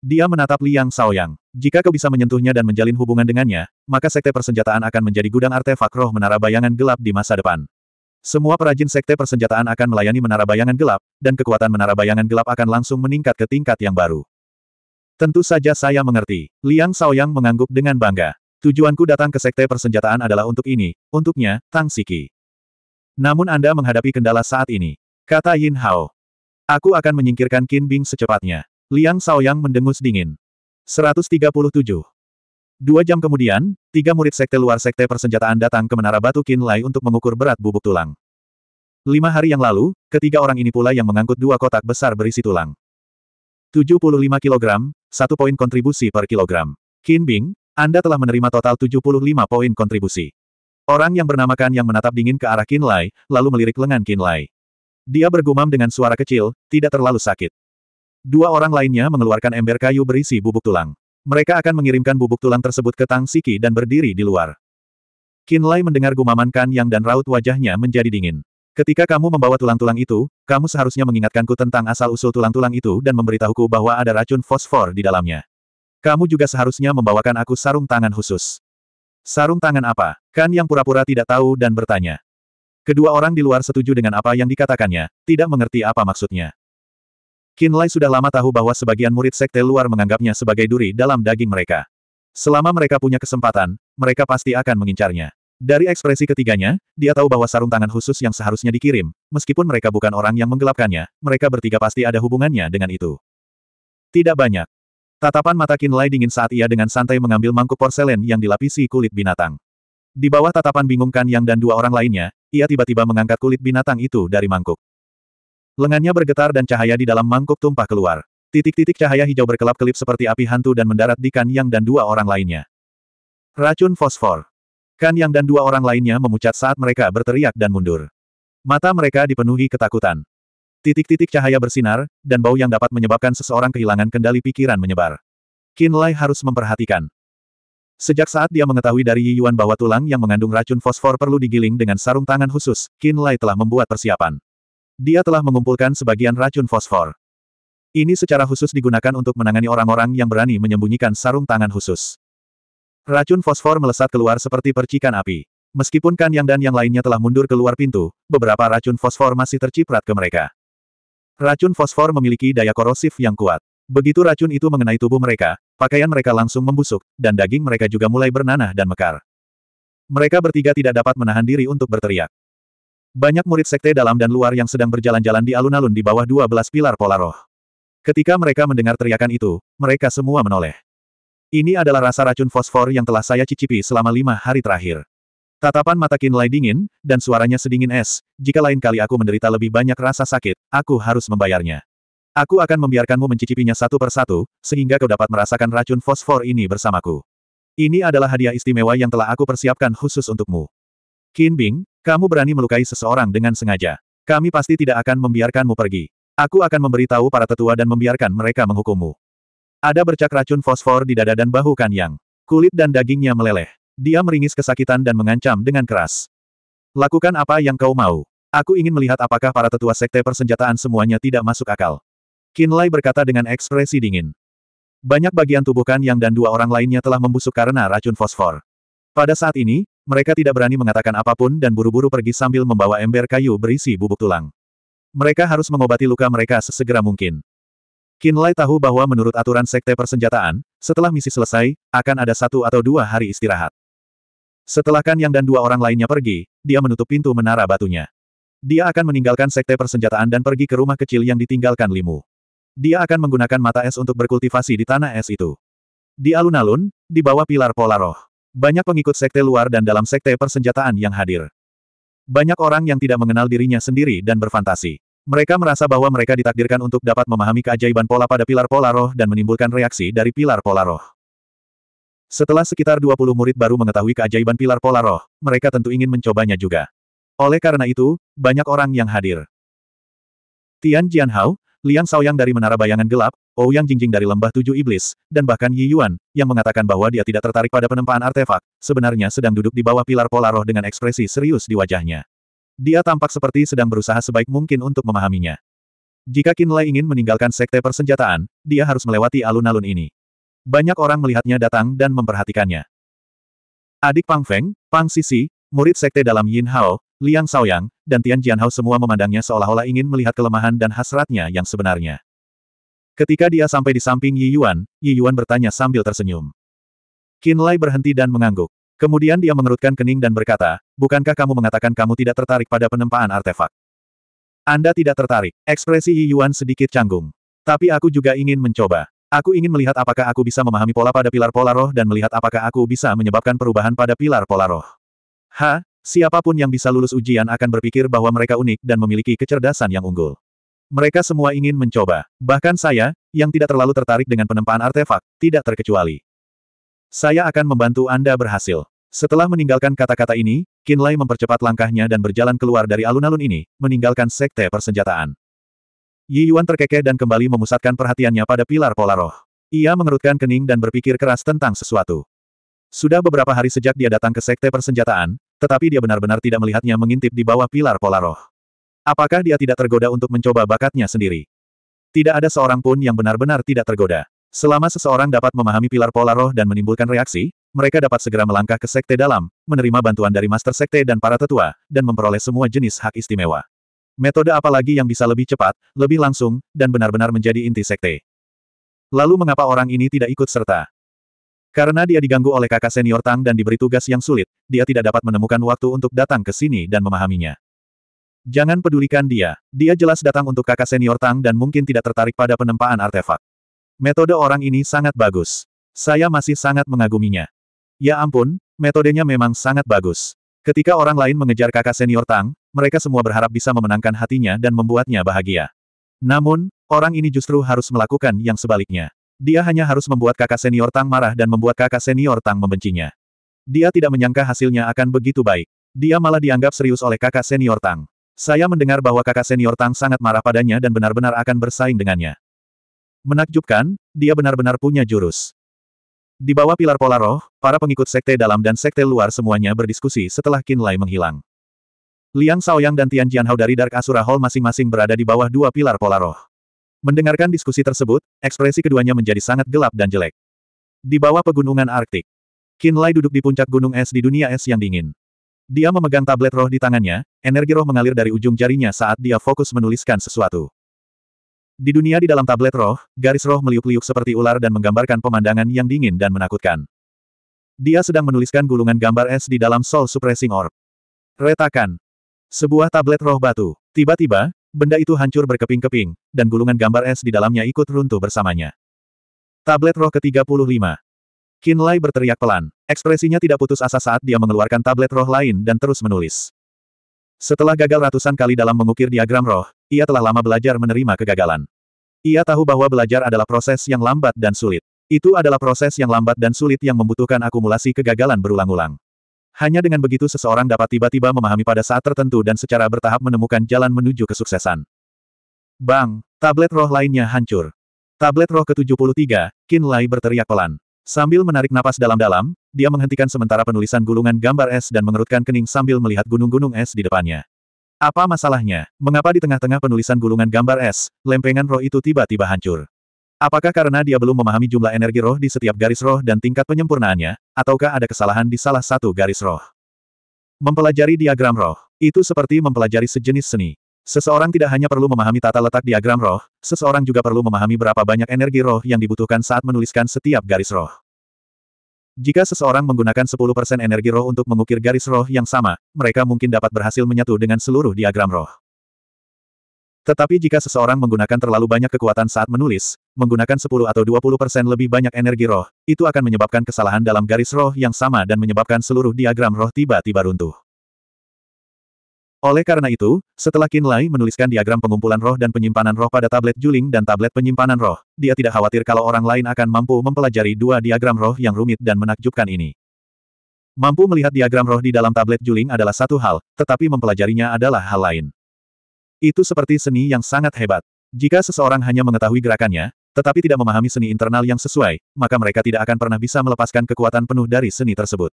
Dia menatap Liang Shaoyang. Jika kau bisa menyentuhnya dan menjalin hubungan dengannya, maka sekte persenjataan akan menjadi gudang artefak roh menara bayangan gelap di masa depan. Semua perajin sekte persenjataan akan melayani menara bayangan gelap, dan kekuatan menara bayangan gelap akan langsung meningkat ke tingkat yang baru. Tentu saja saya mengerti. Liang Shaoyang mengangguk dengan bangga. Tujuanku datang ke sekte persenjataan adalah untuk ini, untuknya, Tang Siki. Namun Anda menghadapi kendala saat ini. Kata Yin Hao. Aku akan menyingkirkan Qin Bing secepatnya. Liang Shaoyang mendengus dingin. 137. Dua jam kemudian, tiga murid sekte luar sekte persenjataan datang ke Menara Batu Qin Lai untuk mengukur berat bubuk tulang. Lima hari yang lalu, ketiga orang ini pula yang mengangkut dua kotak besar berisi tulang. 75 kg, satu poin kontribusi per kilogram. Qin Bing, Anda telah menerima total 75 poin kontribusi. Orang yang bernama Kan yang menatap dingin ke arah Kinlay, Lai, lalu melirik lengan Kinlay. Lai. Dia bergumam dengan suara kecil, tidak terlalu sakit. Dua orang lainnya mengeluarkan ember kayu berisi bubuk tulang. Mereka akan mengirimkan bubuk tulang tersebut ke Tang Siki dan berdiri di luar. Kinlay Lai mendengar gumaman Kan Yang dan raut wajahnya menjadi dingin. Ketika kamu membawa tulang-tulang itu, kamu seharusnya mengingatkanku tentang asal-usul tulang-tulang itu dan memberitahuku bahwa ada racun fosfor di dalamnya. Kamu juga seharusnya membawakan aku sarung tangan khusus. Sarung tangan apa? Kan yang pura-pura tidak tahu dan bertanya. Kedua orang di luar setuju dengan apa yang dikatakannya, tidak mengerti apa maksudnya. Kinlay sudah lama tahu bahwa sebagian murid sekte luar menganggapnya sebagai duri dalam daging mereka. Selama mereka punya kesempatan, mereka pasti akan mengincarnya. Dari ekspresi ketiganya, dia tahu bahwa sarung tangan khusus yang seharusnya dikirim, meskipun mereka bukan orang yang menggelapkannya, mereka bertiga pasti ada hubungannya dengan itu. Tidak banyak, Tatapan mata Kinlai dingin saat ia dengan santai mengambil mangkuk porselen yang dilapisi kulit binatang. Di bawah tatapan bingung Kan Yang dan dua orang lainnya, ia tiba-tiba mengangkat kulit binatang itu dari mangkuk. Lengannya bergetar dan cahaya di dalam mangkuk tumpah keluar. Titik-titik cahaya hijau berkelap-kelip seperti api hantu dan mendarat di Kan Yang dan dua orang lainnya. Racun fosfor. Kan Yang dan dua orang lainnya memucat saat mereka berteriak dan mundur. Mata mereka dipenuhi ketakutan. Titik-titik cahaya bersinar, dan bau yang dapat menyebabkan seseorang kehilangan kendali pikiran menyebar. Qin Lai harus memperhatikan. Sejak saat dia mengetahui dari Yi Yuan bahwa tulang yang mengandung racun fosfor perlu digiling dengan sarung tangan khusus, Qin Lai telah membuat persiapan. Dia telah mengumpulkan sebagian racun fosfor. Ini secara khusus digunakan untuk menangani orang-orang yang berani menyembunyikan sarung tangan khusus. Racun fosfor melesat keluar seperti percikan api. Meskipun Kan Yang dan yang lainnya telah mundur keluar pintu, beberapa racun fosfor masih terciprat ke mereka. Racun fosfor memiliki daya korosif yang kuat. Begitu racun itu mengenai tubuh mereka, pakaian mereka langsung membusuk, dan daging mereka juga mulai bernanah dan mekar. Mereka bertiga tidak dapat menahan diri untuk berteriak. Banyak murid sekte dalam dan luar yang sedang berjalan-jalan di alun-alun di bawah 12 pilar pola roh. Ketika mereka mendengar teriakan itu, mereka semua menoleh. Ini adalah rasa racun fosfor yang telah saya cicipi selama lima hari terakhir. Tatapan mata Kinlai dingin, dan suaranya sedingin es, jika lain kali aku menderita lebih banyak rasa sakit, aku harus membayarnya. Aku akan membiarkanmu mencicipinya satu persatu, sehingga kau dapat merasakan racun fosfor ini bersamaku. Ini adalah hadiah istimewa yang telah aku persiapkan khusus untukmu. Qin Bing, kamu berani melukai seseorang dengan sengaja. Kami pasti tidak akan membiarkanmu pergi. Aku akan memberitahu para tetua dan membiarkan mereka menghukummu. Ada bercak racun fosfor di dada dan bahu Kan Yang. Kulit dan dagingnya meleleh. Dia meringis kesakitan dan mengancam dengan keras. Lakukan apa yang kau mau. Aku ingin melihat apakah para tetua sekte persenjataan semuanya tidak masuk akal. Lai berkata dengan ekspresi dingin. Banyak bagian tubuh Kan Yang dan dua orang lainnya telah membusuk karena racun fosfor. Pada saat ini, mereka tidak berani mengatakan apapun dan buru-buru pergi sambil membawa ember kayu berisi bubuk tulang. Mereka harus mengobati luka mereka sesegera mungkin. Lai tahu bahwa menurut aturan sekte persenjataan, setelah misi selesai, akan ada satu atau dua hari istirahat. Setelah Kan Yang dan dua orang lainnya pergi, dia menutup pintu menara batunya. Dia akan meninggalkan sekte persenjataan dan pergi ke rumah kecil yang ditinggalkan Limu. Dia akan menggunakan mata es untuk berkultivasi di tanah es itu. Di alun-alun, di bawah pilar pola roh. Banyak pengikut sekte luar dan dalam sekte persenjataan yang hadir. Banyak orang yang tidak mengenal dirinya sendiri dan berfantasi. Mereka merasa bahwa mereka ditakdirkan untuk dapat memahami keajaiban pola pada pilar pola roh dan menimbulkan reaksi dari pilar pola roh. Setelah sekitar 20 murid baru mengetahui keajaiban pilar pola roh, mereka tentu ingin mencobanya juga. Oleh karena itu, banyak orang yang hadir. Tian Jianhao, Liang Saoyang dari Menara Bayangan Gelap, Ouyang Jingjing dari Lembah Tujuh Iblis, dan bahkan Yi Yuan, yang mengatakan bahwa dia tidak tertarik pada penempaan artefak, sebenarnya sedang duduk di bawah pilar pola roh dengan ekspresi serius di wajahnya. Dia tampak seperti sedang berusaha sebaik mungkin untuk memahaminya. Jika Qin Lai ingin meninggalkan sekte persenjataan, dia harus melewati alun-alun ini. Banyak orang melihatnya datang dan memperhatikannya. Adik Pang Feng, Pang Sisi, murid sekte dalam Yin Hao, Liang Saoyang, dan Tian Jianhao semua memandangnya seolah-olah ingin melihat kelemahan dan hasratnya yang sebenarnya. Ketika dia sampai di samping Yi Yuan, Yi Yuan bertanya sambil tersenyum. Qin Lai berhenti dan mengangguk. Kemudian dia mengerutkan kening dan berkata, bukankah kamu mengatakan kamu tidak tertarik pada penempaan artefak? Anda tidak tertarik. Ekspresi Yi Yuan sedikit canggung. Tapi aku juga ingin mencoba. Aku ingin melihat apakah aku bisa memahami pola pada pilar pola roh dan melihat apakah aku bisa menyebabkan perubahan pada pilar pola roh. Ha, siapapun yang bisa lulus ujian akan berpikir bahwa mereka unik dan memiliki kecerdasan yang unggul. Mereka semua ingin mencoba, bahkan saya, yang tidak terlalu tertarik dengan penempaan artefak, tidak terkecuali. Saya akan membantu Anda berhasil. Setelah meninggalkan kata-kata ini, Kinlay mempercepat langkahnya dan berjalan keluar dari alun-alun ini, meninggalkan sekte persenjataan. Yi Yuan terkekeh dan kembali memusatkan perhatiannya pada pilar pola roh. Ia mengerutkan kening dan berpikir keras tentang sesuatu. Sudah beberapa hari sejak dia datang ke sekte persenjataan, tetapi dia benar-benar tidak melihatnya mengintip di bawah pilar pola roh. Apakah dia tidak tergoda untuk mencoba bakatnya sendiri? Tidak ada seorang pun yang benar-benar tidak tergoda. Selama seseorang dapat memahami pilar pola roh dan menimbulkan reaksi, mereka dapat segera melangkah ke sekte dalam, menerima bantuan dari master sekte dan para tetua, dan memperoleh semua jenis hak istimewa. Metode apa lagi yang bisa lebih cepat, lebih langsung, dan benar-benar menjadi inti sekte? Lalu mengapa orang ini tidak ikut serta? Karena dia diganggu oleh kakak senior Tang dan diberi tugas yang sulit, dia tidak dapat menemukan waktu untuk datang ke sini dan memahaminya. Jangan pedulikan dia. Dia jelas datang untuk kakak senior Tang dan mungkin tidak tertarik pada penempaan artefak. Metode orang ini sangat bagus. Saya masih sangat mengaguminya. Ya ampun, metodenya memang sangat bagus. Ketika orang lain mengejar kakak senior Tang, mereka semua berharap bisa memenangkan hatinya dan membuatnya bahagia. Namun, orang ini justru harus melakukan yang sebaliknya. Dia hanya harus membuat kakak senior Tang marah dan membuat kakak senior Tang membencinya. Dia tidak menyangka hasilnya akan begitu baik. Dia malah dianggap serius oleh kakak senior Tang. Saya mendengar bahwa kakak senior Tang sangat marah padanya dan benar-benar akan bersaing dengannya. Menakjubkan, dia benar-benar punya jurus. Di bawah pilar pola roh, para pengikut sekte dalam dan sekte luar semuanya berdiskusi setelah Kinlay Lai menghilang. Liang Shaoyang dan Tian Jianhao dari Dark Asura Hall masing-masing berada di bawah dua pilar pola roh. Mendengarkan diskusi tersebut, ekspresi keduanya menjadi sangat gelap dan jelek. Di bawah pegunungan Arktik, Qin Lai duduk di puncak gunung es di dunia es yang dingin. Dia memegang tablet roh di tangannya, energi roh mengalir dari ujung jarinya saat dia fokus menuliskan sesuatu. Di dunia di dalam tablet roh, garis roh meliuk-liuk seperti ular dan menggambarkan pemandangan yang dingin dan menakutkan. Dia sedang menuliskan gulungan gambar es di dalam Soul Suppressing Orb. Retakan, sebuah tablet roh batu. Tiba-tiba, benda itu hancur berkeping-keping, dan gulungan gambar es di dalamnya ikut runtuh bersamanya. Tablet roh ke-35. Lai berteriak pelan. Ekspresinya tidak putus asa saat dia mengeluarkan tablet roh lain dan terus menulis. Setelah gagal ratusan kali dalam mengukir diagram roh, ia telah lama belajar menerima kegagalan. Ia tahu bahwa belajar adalah proses yang lambat dan sulit. Itu adalah proses yang lambat dan sulit yang membutuhkan akumulasi kegagalan berulang-ulang. Hanya dengan begitu seseorang dapat tiba-tiba memahami pada saat tertentu dan secara bertahap menemukan jalan menuju kesuksesan. Bang, tablet roh lainnya hancur. Tablet roh ke-73, Qin Lai berteriak pelan. Sambil menarik napas dalam-dalam, dia menghentikan sementara penulisan gulungan gambar es dan mengerutkan kening sambil melihat gunung-gunung es di depannya. Apa masalahnya? Mengapa di tengah-tengah penulisan gulungan gambar es, lempengan roh itu tiba-tiba hancur? Apakah karena dia belum memahami jumlah energi roh di setiap garis roh dan tingkat penyempurnaannya, ataukah ada kesalahan di salah satu garis roh? Mempelajari diagram roh, itu seperti mempelajari sejenis seni. Seseorang tidak hanya perlu memahami tata letak diagram roh, seseorang juga perlu memahami berapa banyak energi roh yang dibutuhkan saat menuliskan setiap garis roh. Jika seseorang menggunakan 10% energi roh untuk mengukir garis roh yang sama, mereka mungkin dapat berhasil menyatu dengan seluruh diagram roh. Tetapi jika seseorang menggunakan terlalu banyak kekuatan saat menulis, menggunakan 10 atau 20 persen lebih banyak energi roh, itu akan menyebabkan kesalahan dalam garis roh yang sama dan menyebabkan seluruh diagram roh tiba-tiba runtuh. Oleh karena itu, setelah Lai menuliskan diagram pengumpulan roh dan penyimpanan roh pada tablet Juling dan tablet penyimpanan roh, dia tidak khawatir kalau orang lain akan mampu mempelajari dua diagram roh yang rumit dan menakjubkan ini. Mampu melihat diagram roh di dalam tablet Juling adalah satu hal, tetapi mempelajarinya adalah hal lain. Itu seperti seni yang sangat hebat. Jika seseorang hanya mengetahui gerakannya, tetapi tidak memahami seni internal yang sesuai, maka mereka tidak akan pernah bisa melepaskan kekuatan penuh dari seni tersebut.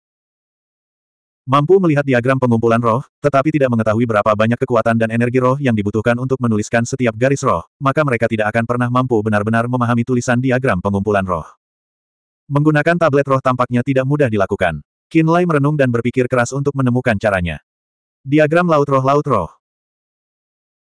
Mampu melihat diagram pengumpulan roh, tetapi tidak mengetahui berapa banyak kekuatan dan energi roh yang dibutuhkan untuk menuliskan setiap garis roh, maka mereka tidak akan pernah mampu benar-benar memahami tulisan diagram pengumpulan roh. Menggunakan tablet roh tampaknya tidak mudah dilakukan. Kinlay merenung dan berpikir keras untuk menemukan caranya. Diagram laut roh laut roh.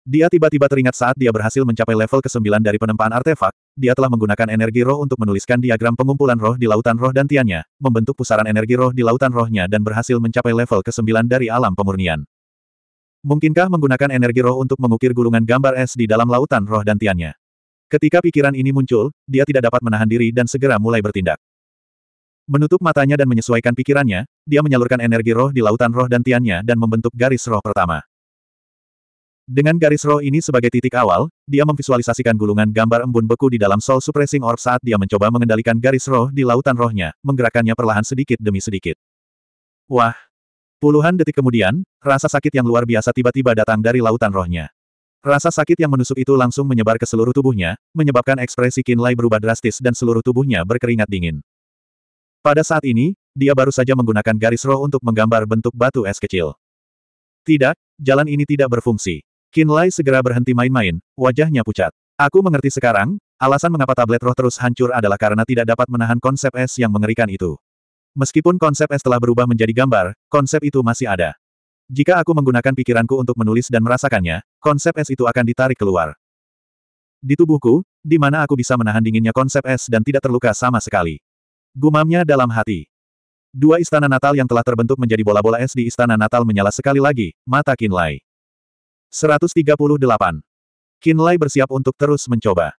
Dia tiba-tiba teringat saat dia berhasil mencapai level ke-9 dari penempaan artefak, dia telah menggunakan energi roh untuk menuliskan diagram pengumpulan roh di lautan roh dan tiannya, membentuk pusaran energi roh di lautan rohnya dan berhasil mencapai level ke-9 dari alam pemurnian. Mungkinkah menggunakan energi roh untuk mengukir gulungan gambar es di dalam lautan roh dan tiannya? Ketika pikiran ini muncul, dia tidak dapat menahan diri dan segera mulai bertindak. Menutup matanya dan menyesuaikan pikirannya, dia menyalurkan energi roh di lautan roh dan tiannya dan membentuk garis roh pertama. Dengan garis roh ini sebagai titik awal, dia memvisualisasikan gulungan gambar embun beku di dalam Soul Suppressing Orb saat dia mencoba mengendalikan garis roh di lautan rohnya, menggerakkannya perlahan sedikit demi sedikit. Wah! Puluhan detik kemudian, rasa sakit yang luar biasa tiba-tiba datang dari lautan rohnya. Rasa sakit yang menusuk itu langsung menyebar ke seluruh tubuhnya, menyebabkan ekspresi kinlay berubah drastis dan seluruh tubuhnya berkeringat dingin. Pada saat ini, dia baru saja menggunakan garis roh untuk menggambar bentuk batu es kecil. Tidak, jalan ini tidak berfungsi. Kinlay segera berhenti main-main, wajahnya pucat. Aku mengerti sekarang, alasan mengapa tablet roh terus hancur adalah karena tidak dapat menahan konsep es yang mengerikan itu. Meskipun konsep es telah berubah menjadi gambar, konsep itu masih ada. Jika aku menggunakan pikiranku untuk menulis dan merasakannya, konsep es itu akan ditarik keluar. Di tubuhku, di mana aku bisa menahan dinginnya konsep es dan tidak terluka sama sekali. Gumamnya dalam hati. Dua istana Natal yang telah terbentuk menjadi bola-bola es di istana Natal menyala sekali lagi, mata Kinlay. 138. Kinlay bersiap untuk terus mencoba.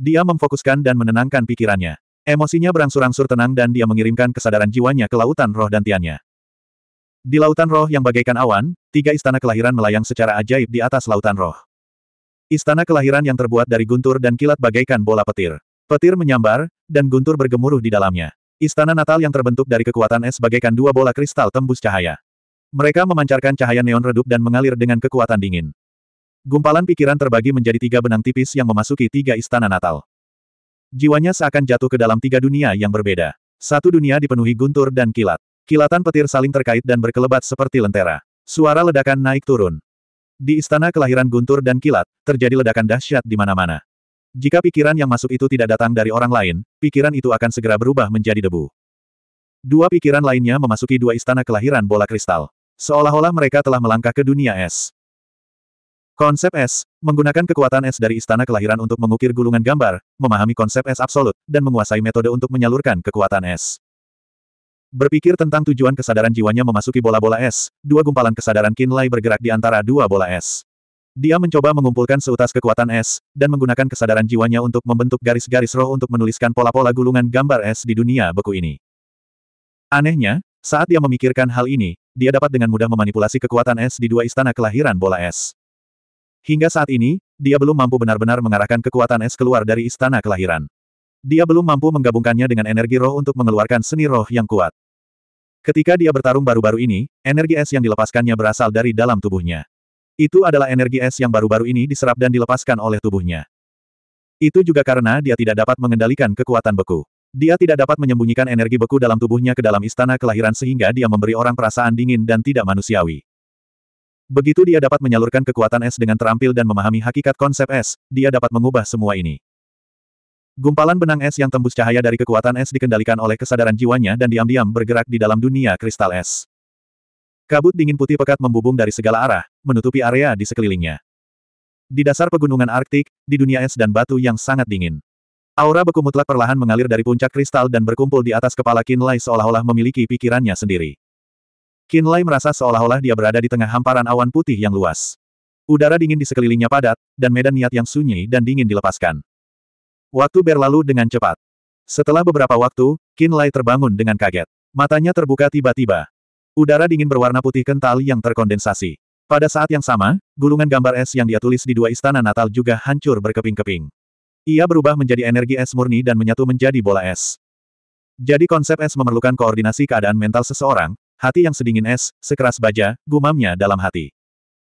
Dia memfokuskan dan menenangkan pikirannya. Emosinya berangsur-angsur tenang dan dia mengirimkan kesadaran jiwanya ke lautan roh dan tiannya. Di lautan roh yang bagaikan awan, tiga istana kelahiran melayang secara ajaib di atas lautan roh. Istana kelahiran yang terbuat dari guntur dan kilat bagaikan bola petir. Petir menyambar, dan guntur bergemuruh di dalamnya. Istana natal yang terbentuk dari kekuatan es bagaikan dua bola kristal tembus cahaya. Mereka memancarkan cahaya neon redup dan mengalir dengan kekuatan dingin. Gumpalan pikiran terbagi menjadi tiga benang tipis yang memasuki tiga istana Natal. Jiwanya seakan jatuh ke dalam tiga dunia yang berbeda. Satu dunia dipenuhi guntur dan kilat. Kilatan petir saling terkait dan berkelebat seperti lentera. Suara ledakan naik turun. Di istana kelahiran guntur dan kilat, terjadi ledakan dahsyat di mana-mana. Jika pikiran yang masuk itu tidak datang dari orang lain, pikiran itu akan segera berubah menjadi debu. Dua pikiran lainnya memasuki dua istana kelahiran bola kristal. Seolah-olah mereka telah melangkah ke dunia es. Konsep es, menggunakan kekuatan es dari istana kelahiran untuk mengukir gulungan gambar, memahami konsep es absolut, dan menguasai metode untuk menyalurkan kekuatan es. Berpikir tentang tujuan kesadaran jiwanya memasuki bola-bola es, dua gumpalan kesadaran kinlay bergerak di antara dua bola es. Dia mencoba mengumpulkan seutas kekuatan es, dan menggunakan kesadaran jiwanya untuk membentuk garis-garis roh untuk menuliskan pola-pola gulungan gambar es di dunia beku ini. Anehnya, saat dia memikirkan hal ini, dia dapat dengan mudah memanipulasi kekuatan es di dua istana kelahiran bola es. Hingga saat ini, dia belum mampu benar-benar mengarahkan kekuatan es keluar dari istana kelahiran. Dia belum mampu menggabungkannya dengan energi roh untuk mengeluarkan seni roh yang kuat. Ketika dia bertarung baru-baru ini, energi es yang dilepaskannya berasal dari dalam tubuhnya. Itu adalah energi es yang baru-baru ini diserap dan dilepaskan oleh tubuhnya. Itu juga karena dia tidak dapat mengendalikan kekuatan beku. Dia tidak dapat menyembunyikan energi beku dalam tubuhnya ke dalam istana kelahiran sehingga dia memberi orang perasaan dingin dan tidak manusiawi. Begitu dia dapat menyalurkan kekuatan es dengan terampil dan memahami hakikat konsep es, dia dapat mengubah semua ini. Gumpalan benang es yang tembus cahaya dari kekuatan es dikendalikan oleh kesadaran jiwanya dan diam-diam bergerak di dalam dunia kristal es. Kabut dingin putih pekat membubung dari segala arah, menutupi area di sekelilingnya. Di dasar pegunungan Arktik, di dunia es dan batu yang sangat dingin. Aura beku mutlak perlahan mengalir dari puncak kristal dan berkumpul di atas kepala Kinlay seolah-olah memiliki pikirannya sendiri. Kinlay merasa seolah-olah dia berada di tengah hamparan awan putih yang luas. Udara dingin di sekelilingnya padat, dan medan niat yang sunyi dan dingin dilepaskan. Waktu berlalu dengan cepat. Setelah beberapa waktu, Kinlay terbangun dengan kaget. Matanya terbuka tiba-tiba. Udara dingin berwarna putih kental yang terkondensasi. Pada saat yang sama, gulungan gambar es yang dia tulis di dua istana Natal juga hancur berkeping-keping. Ia berubah menjadi energi es murni dan menyatu menjadi bola es. Jadi konsep es memerlukan koordinasi keadaan mental seseorang, hati yang sedingin es, sekeras baja, gumamnya dalam hati.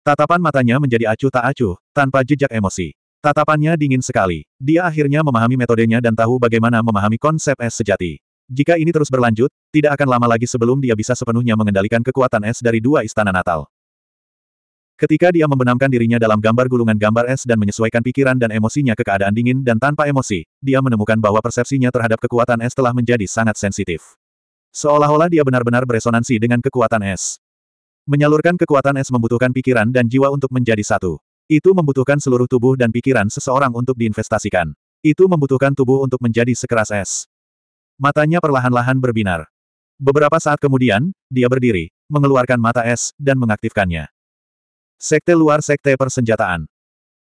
Tatapan matanya menjadi acuh tak acuh, tanpa jejak emosi. Tatapannya dingin sekali. Dia akhirnya memahami metodenya dan tahu bagaimana memahami konsep es sejati. Jika ini terus berlanjut, tidak akan lama lagi sebelum dia bisa sepenuhnya mengendalikan kekuatan es dari dua istana Natal. Ketika dia membenamkan dirinya dalam gambar gulungan gambar es dan menyesuaikan pikiran dan emosinya ke keadaan dingin dan tanpa emosi, dia menemukan bahwa persepsinya terhadap kekuatan es telah menjadi sangat sensitif. Seolah-olah dia benar-benar beresonansi dengan kekuatan es. Menyalurkan kekuatan es membutuhkan pikiran dan jiwa untuk menjadi satu. Itu membutuhkan seluruh tubuh dan pikiran seseorang untuk diinvestasikan. Itu membutuhkan tubuh untuk menjadi sekeras es. Matanya perlahan-lahan berbinar. Beberapa saat kemudian, dia berdiri, mengeluarkan mata es, dan mengaktifkannya. Sekte luar sekte persenjataan.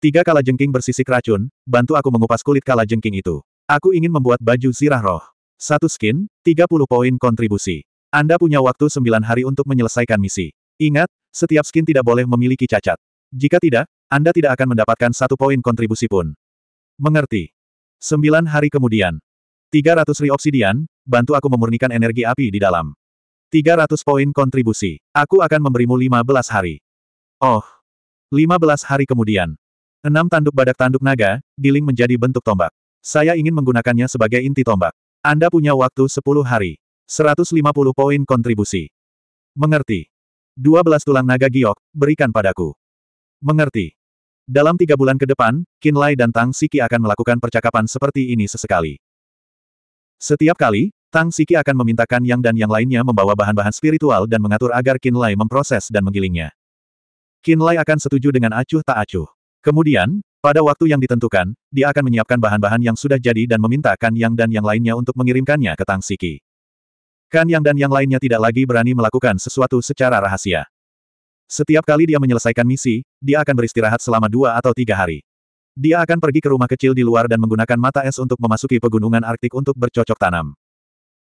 Tiga kala jengking bersisik racun, bantu aku mengupas kulit kala jengking itu. Aku ingin membuat baju zirah roh. Satu skin, 30 poin kontribusi. Anda punya waktu sembilan hari untuk menyelesaikan misi. Ingat, setiap skin tidak boleh memiliki cacat. Jika tidak, Anda tidak akan mendapatkan satu poin kontribusi pun. Mengerti. Sembilan hari kemudian. 300 ri obsidian, bantu aku memurnikan energi api di dalam. 300 poin kontribusi. Aku akan memberimu 15 hari. Oh. 15 hari kemudian. Enam tanduk badak tanduk naga, giling menjadi bentuk tombak. Saya ingin menggunakannya sebagai inti tombak. Anda punya waktu 10 hari. 150 poin kontribusi. Mengerti. 12 tulang naga giok, berikan padaku. Mengerti. Dalam tiga bulan ke depan, Kinlay dan Tang Siki akan melakukan percakapan seperti ini sesekali. Setiap kali, Tang Siki akan memintakan Yang dan yang lainnya membawa bahan-bahan spiritual dan mengatur agar Kinlay memproses dan menggilingnya. Kinlay akan setuju dengan acuh tak acuh. Kemudian, pada waktu yang ditentukan, dia akan menyiapkan bahan-bahan yang sudah jadi dan meminta Kan Yang dan yang lainnya untuk mengirimkannya ke Tang Siki. Kan Yang dan yang lainnya tidak lagi berani melakukan sesuatu secara rahasia. Setiap kali dia menyelesaikan misi, dia akan beristirahat selama dua atau tiga hari. Dia akan pergi ke rumah kecil di luar dan menggunakan mata es untuk memasuki pegunungan Arktik untuk bercocok tanam.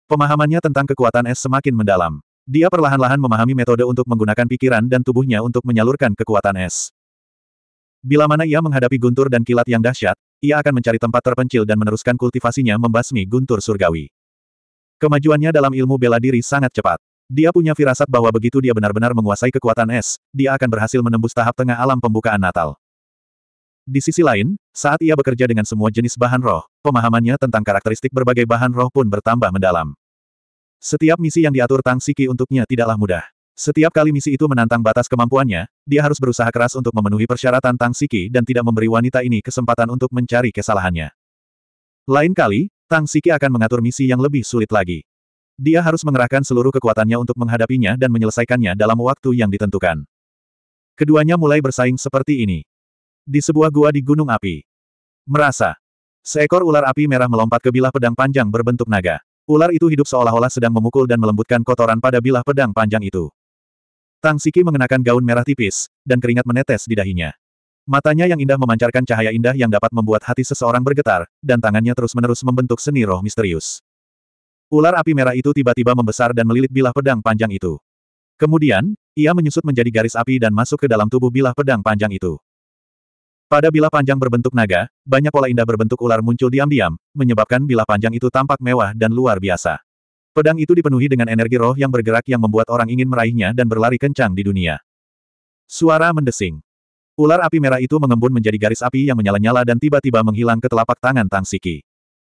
Pemahamannya tentang kekuatan es semakin mendalam. Dia perlahan-lahan memahami metode untuk menggunakan pikiran dan tubuhnya untuk menyalurkan kekuatan es. Bila mana ia menghadapi guntur dan kilat yang dahsyat, ia akan mencari tempat terpencil dan meneruskan kultivasinya membasmi guntur surgawi. Kemajuannya dalam ilmu bela diri sangat cepat. Dia punya firasat bahwa begitu dia benar-benar menguasai kekuatan es, dia akan berhasil menembus tahap tengah alam pembukaan Natal. Di sisi lain, saat ia bekerja dengan semua jenis bahan roh, pemahamannya tentang karakteristik berbagai bahan roh pun bertambah mendalam. Setiap misi yang diatur Tang Siki untuknya tidaklah mudah. Setiap kali misi itu menantang batas kemampuannya, dia harus berusaha keras untuk memenuhi persyaratan Tang Siki dan tidak memberi wanita ini kesempatan untuk mencari kesalahannya. Lain kali, Tang Siki akan mengatur misi yang lebih sulit lagi. Dia harus mengerahkan seluruh kekuatannya untuk menghadapinya dan menyelesaikannya dalam waktu yang ditentukan. Keduanya mulai bersaing seperti ini. Di sebuah gua di Gunung Api. Merasa. Seekor ular api merah melompat ke bilah pedang panjang berbentuk naga. Ular itu hidup seolah-olah sedang memukul dan melembutkan kotoran pada bilah pedang panjang itu. Tang Siki mengenakan gaun merah tipis, dan keringat menetes di dahinya. Matanya yang indah memancarkan cahaya indah yang dapat membuat hati seseorang bergetar, dan tangannya terus-menerus membentuk seni roh misterius. Ular api merah itu tiba-tiba membesar dan melilit bilah pedang panjang itu. Kemudian, ia menyusut menjadi garis api dan masuk ke dalam tubuh bilah pedang panjang itu. Pada bilah panjang berbentuk naga, banyak pola indah berbentuk ular muncul diam-diam, menyebabkan bilah panjang itu tampak mewah dan luar biasa. Pedang itu dipenuhi dengan energi roh yang bergerak yang membuat orang ingin meraihnya dan berlari kencang di dunia. Suara mendesing. Ular api merah itu mengembun menjadi garis api yang menyala-nyala dan tiba-tiba menghilang ke telapak tangan Tang Siki.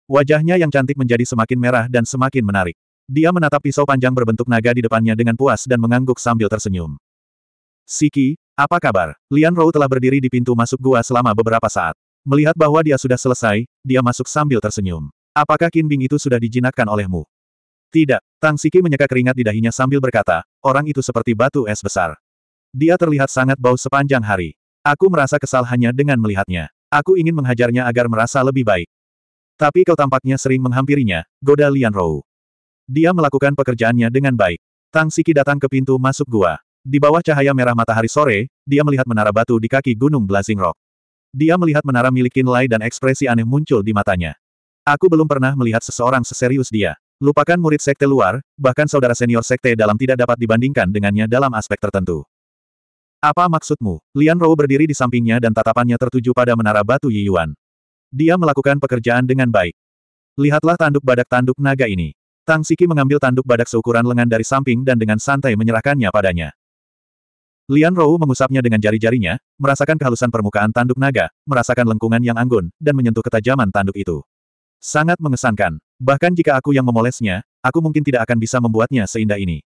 Wajahnya yang cantik menjadi semakin merah dan semakin menarik. Dia menatap pisau panjang berbentuk naga di depannya dengan puas dan mengangguk sambil tersenyum. Siki, apa kabar? Lian Rou telah berdiri di pintu masuk gua selama beberapa saat. Melihat bahwa dia sudah selesai, dia masuk sambil tersenyum. Apakah Qin Bing itu sudah dijinakkan olehmu? Tidak, Tang Siki menyeka keringat di dahinya sambil berkata, orang itu seperti batu es besar. Dia terlihat sangat bau sepanjang hari. Aku merasa kesal hanya dengan melihatnya. Aku ingin menghajarnya agar merasa lebih baik. Tapi kau tampaknya sering menghampirinya, goda Lian Rou. Dia melakukan pekerjaannya dengan baik. Tang Siki datang ke pintu masuk gua. Di bawah cahaya merah matahari sore, dia melihat menara batu di kaki gunung Blazing Rock. Dia melihat menara milik Lai dan ekspresi aneh muncul di matanya. Aku belum pernah melihat seseorang seserius dia. Lupakan murid sekte luar, bahkan saudara senior sekte dalam tidak dapat dibandingkan dengannya dalam aspek tertentu. Apa maksudmu? Lian Rou berdiri di sampingnya dan tatapannya tertuju pada menara batu Yiyuan. Dia melakukan pekerjaan dengan baik. Lihatlah tanduk badak tanduk naga ini. Tang Siki mengambil tanduk badak seukuran lengan dari samping dan dengan santai menyerahkannya padanya. Lian Rou mengusapnya dengan jari-jarinya, merasakan kehalusan permukaan tanduk naga, merasakan lengkungan yang anggun, dan menyentuh ketajaman tanduk itu. Sangat mengesankan. Bahkan jika aku yang memolesnya, aku mungkin tidak akan bisa membuatnya seindah ini.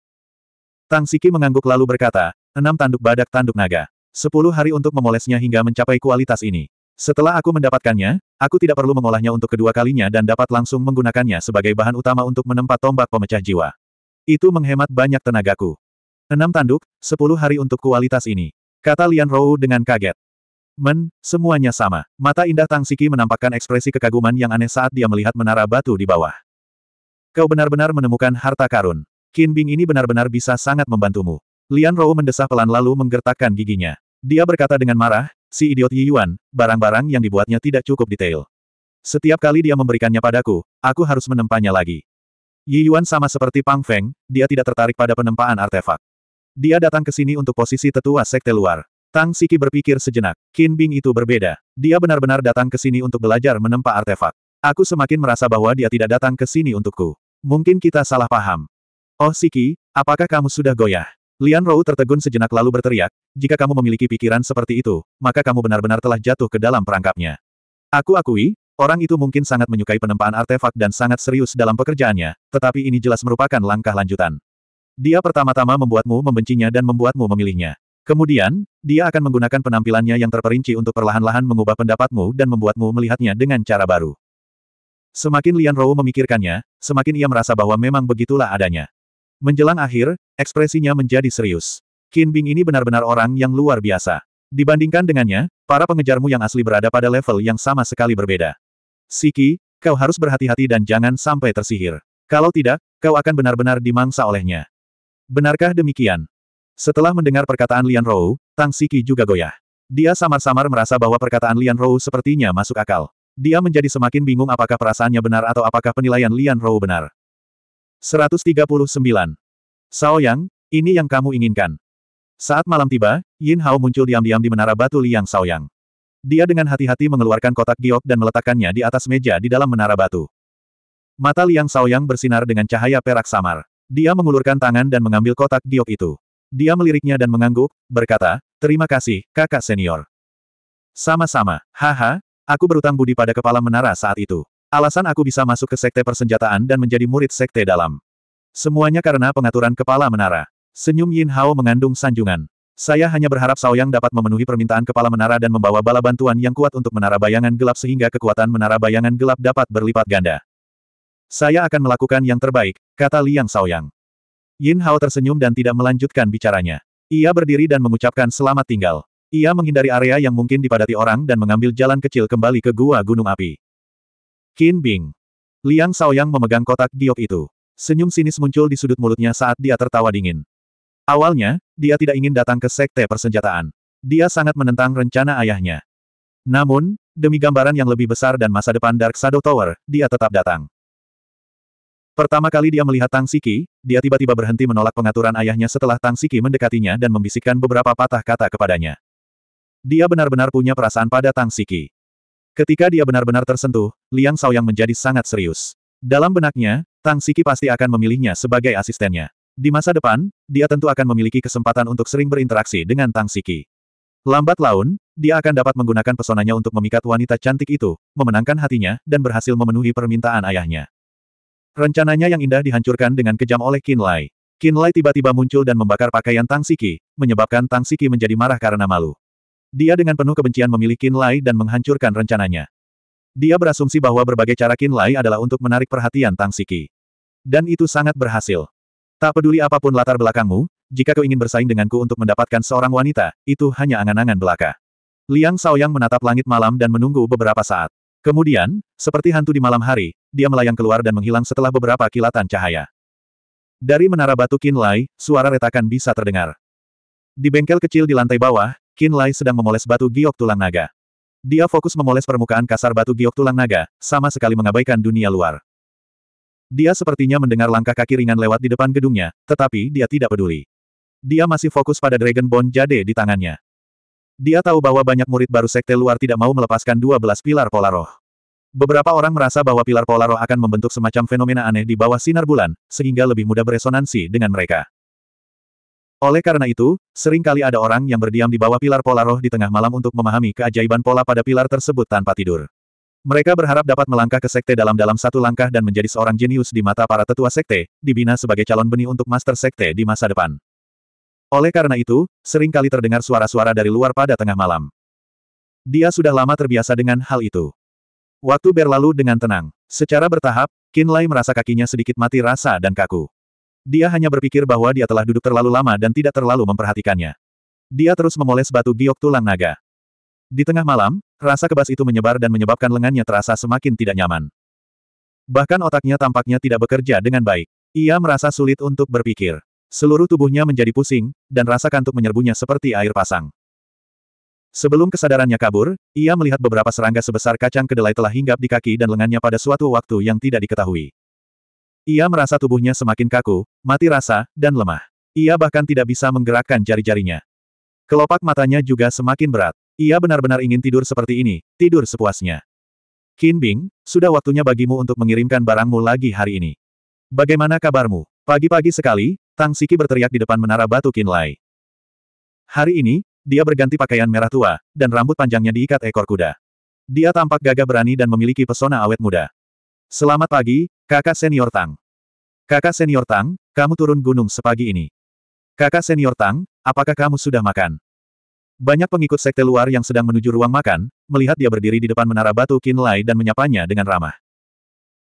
Tang Siki mengangguk lalu berkata, enam tanduk badak tanduk naga. Sepuluh hari untuk memolesnya hingga mencapai kualitas ini. Setelah aku mendapatkannya, aku tidak perlu mengolahnya untuk kedua kalinya dan dapat langsung menggunakannya sebagai bahan utama untuk menempat tombak pemecah jiwa. Itu menghemat banyak tenagaku. Enam tanduk, sepuluh hari untuk kualitas ini. Kata Lian Rou dengan kaget. Men, semuanya sama. Mata indah Tang Siki menampakkan ekspresi kekaguman yang aneh saat dia melihat menara batu di bawah. Kau benar-benar menemukan harta karun. Qin Bing ini benar-benar bisa sangat membantumu. Lian Rou mendesah pelan lalu menggertakkan giginya. Dia berkata dengan marah, si idiot Yi Yuan, barang-barang yang dibuatnya tidak cukup detail. Setiap kali dia memberikannya padaku, aku harus menempanya lagi. Yi Yuan sama seperti Pang Feng, dia tidak tertarik pada penempaan artefak. Dia datang ke sini untuk posisi tetua sekte luar. Tang Siki berpikir sejenak. Qin Bing itu berbeda. Dia benar-benar datang ke sini untuk belajar menempa artefak. Aku semakin merasa bahwa dia tidak datang ke sini untukku. Mungkin kita salah paham. Oh Siki, apakah kamu sudah goyah? Lian Rou tertegun sejenak lalu berteriak, jika kamu memiliki pikiran seperti itu, maka kamu benar-benar telah jatuh ke dalam perangkapnya. Aku akui, orang itu mungkin sangat menyukai penempaan artefak dan sangat serius dalam pekerjaannya, tetapi ini jelas merupakan langkah lanjutan. Dia pertama-tama membuatmu membencinya dan membuatmu memilihnya. Kemudian, dia akan menggunakan penampilannya yang terperinci untuk perlahan-lahan mengubah pendapatmu dan membuatmu melihatnya dengan cara baru. Semakin Lian Rou memikirkannya, semakin ia merasa bahwa memang begitulah adanya. Menjelang akhir, ekspresinya menjadi serius. Qin Bing ini benar-benar orang yang luar biasa. Dibandingkan dengannya, para pengejarmu yang asli berada pada level yang sama sekali berbeda. Siki, kau harus berhati-hati dan jangan sampai tersihir. Kalau tidak, kau akan benar-benar dimangsa olehnya. Benarkah demikian? Setelah mendengar perkataan Lian Rou, Tang Siki juga goyah. Dia samar-samar merasa bahwa perkataan Lian Rou sepertinya masuk akal. Dia menjadi semakin bingung apakah perasaannya benar atau apakah penilaian Lian Rou benar. 139. Sao Yang, ini yang kamu inginkan. Saat malam tiba, Yin Hao muncul diam-diam di menara batu Liang Sao Yang. Dia dengan hati-hati mengeluarkan kotak giok dan meletakkannya di atas meja di dalam menara batu. Mata Liang Sao Yang bersinar dengan cahaya perak samar. Dia mengulurkan tangan dan mengambil kotak giok itu. Dia meliriknya dan mengangguk, berkata, terima kasih, kakak senior. Sama-sama, haha, aku berutang budi pada kepala menara saat itu. Alasan aku bisa masuk ke sekte persenjataan dan menjadi murid sekte dalam. Semuanya karena pengaturan kepala menara. Senyum Yin Hao mengandung sanjungan. Saya hanya berharap Yang dapat memenuhi permintaan kepala menara dan membawa bala bantuan yang kuat untuk menara bayangan gelap sehingga kekuatan menara bayangan gelap dapat berlipat ganda. Saya akan melakukan yang terbaik, kata Liang Yang. Yin Hao tersenyum dan tidak melanjutkan bicaranya. Ia berdiri dan mengucapkan selamat tinggal. Ia menghindari area yang mungkin dipadati orang dan mengambil jalan kecil kembali ke gua gunung api. Qin Bing. Liang Yang memegang kotak giok itu. Senyum sinis muncul di sudut mulutnya saat dia tertawa dingin. Awalnya, dia tidak ingin datang ke sekte persenjataan. Dia sangat menentang rencana ayahnya. Namun, demi gambaran yang lebih besar dan masa depan Dark Shadow Tower, dia tetap datang. Pertama kali dia melihat Tang Siki, dia tiba-tiba berhenti menolak pengaturan ayahnya setelah Tang Siki mendekatinya dan membisikkan beberapa patah kata kepadanya. Dia benar-benar punya perasaan pada Tang Siki. Ketika dia benar-benar tersentuh, Liang yang menjadi sangat serius. Dalam benaknya, Tang Siki pasti akan memilihnya sebagai asistennya. Di masa depan, dia tentu akan memiliki kesempatan untuk sering berinteraksi dengan Tang Siki. Lambat laun, dia akan dapat menggunakan pesonanya untuk memikat wanita cantik itu, memenangkan hatinya, dan berhasil memenuhi permintaan ayahnya. Rencananya yang indah dihancurkan dengan kejam oleh Qin Lai. Qin Lai tiba-tiba muncul dan membakar pakaian Tang Siki, menyebabkan Tang Siki menjadi marah karena malu. Dia dengan penuh kebencian memilih Qin Lai dan menghancurkan rencananya. Dia berasumsi bahwa berbagai cara Qin Lai adalah untuk menarik perhatian Tang Siki. Dan itu sangat berhasil. Tak peduli apapun latar belakangmu, jika kau ingin bersaing denganku untuk mendapatkan seorang wanita, itu hanya angan-angan belaka. Liang Yang menatap langit malam dan menunggu beberapa saat. Kemudian, seperti hantu di malam hari, dia melayang keluar dan menghilang setelah beberapa kilatan cahaya. Dari menara batu Kinlai, suara retakan bisa terdengar. Di bengkel kecil di lantai bawah, Kinlai sedang memoles batu giok tulang naga. Dia fokus memoles permukaan kasar batu giok tulang naga, sama sekali mengabaikan dunia luar. Dia sepertinya mendengar langkah kaki ringan lewat di depan gedungnya, tetapi dia tidak peduli. Dia masih fokus pada Dragon Bone Jade di tangannya. Dia tahu bahwa banyak murid baru sekte luar tidak mau melepaskan 12 pilar pola roh. Beberapa orang merasa bahwa pilar pola roh akan membentuk semacam fenomena aneh di bawah sinar bulan, sehingga lebih mudah beresonansi dengan mereka. Oleh karena itu, seringkali ada orang yang berdiam di bawah pilar pola roh di tengah malam untuk memahami keajaiban pola pada pilar tersebut tanpa tidur. Mereka berharap dapat melangkah ke sekte dalam-dalam satu langkah dan menjadi seorang jenius di mata para tetua sekte, dibina sebagai calon benih untuk master sekte di masa depan. Oleh karena itu, seringkali terdengar suara-suara dari luar pada tengah malam. Dia sudah lama terbiasa dengan hal itu. Waktu berlalu dengan tenang. Secara bertahap, Kinlay merasa kakinya sedikit mati rasa dan kaku. Dia hanya berpikir bahwa dia telah duduk terlalu lama dan tidak terlalu memperhatikannya. Dia terus memoles batu giok tulang naga. Di tengah malam, rasa kebas itu menyebar dan menyebabkan lengannya terasa semakin tidak nyaman. Bahkan otaknya tampaknya tidak bekerja dengan baik. Ia merasa sulit untuk berpikir. Seluruh tubuhnya menjadi pusing, dan rasa kantuk menyerbunya seperti air pasang. Sebelum kesadarannya kabur, ia melihat beberapa serangga sebesar kacang kedelai telah hinggap di kaki dan lengannya pada suatu waktu yang tidak diketahui. Ia merasa tubuhnya semakin kaku, mati rasa, dan lemah. Ia bahkan tidak bisa menggerakkan jari-jarinya. Kelopak matanya juga semakin berat. Ia benar-benar ingin tidur seperti ini, tidur sepuasnya. Qin Bing, sudah waktunya bagimu untuk mengirimkan barangmu lagi hari ini. Bagaimana kabarmu? Pagi-pagi sekali, Tang Siki berteriak di depan menara batu Kinlai. Hari ini, dia berganti pakaian merah tua, dan rambut panjangnya diikat ekor kuda. Dia tampak gagah berani dan memiliki pesona awet muda. Selamat pagi, kakak senior Tang. Kakak senior Tang, kamu turun gunung sepagi ini. Kakak senior Tang, apakah kamu sudah makan? Banyak pengikut sekte luar yang sedang menuju ruang makan, melihat dia berdiri di depan menara batu Kinlai dan menyapanya dengan ramah.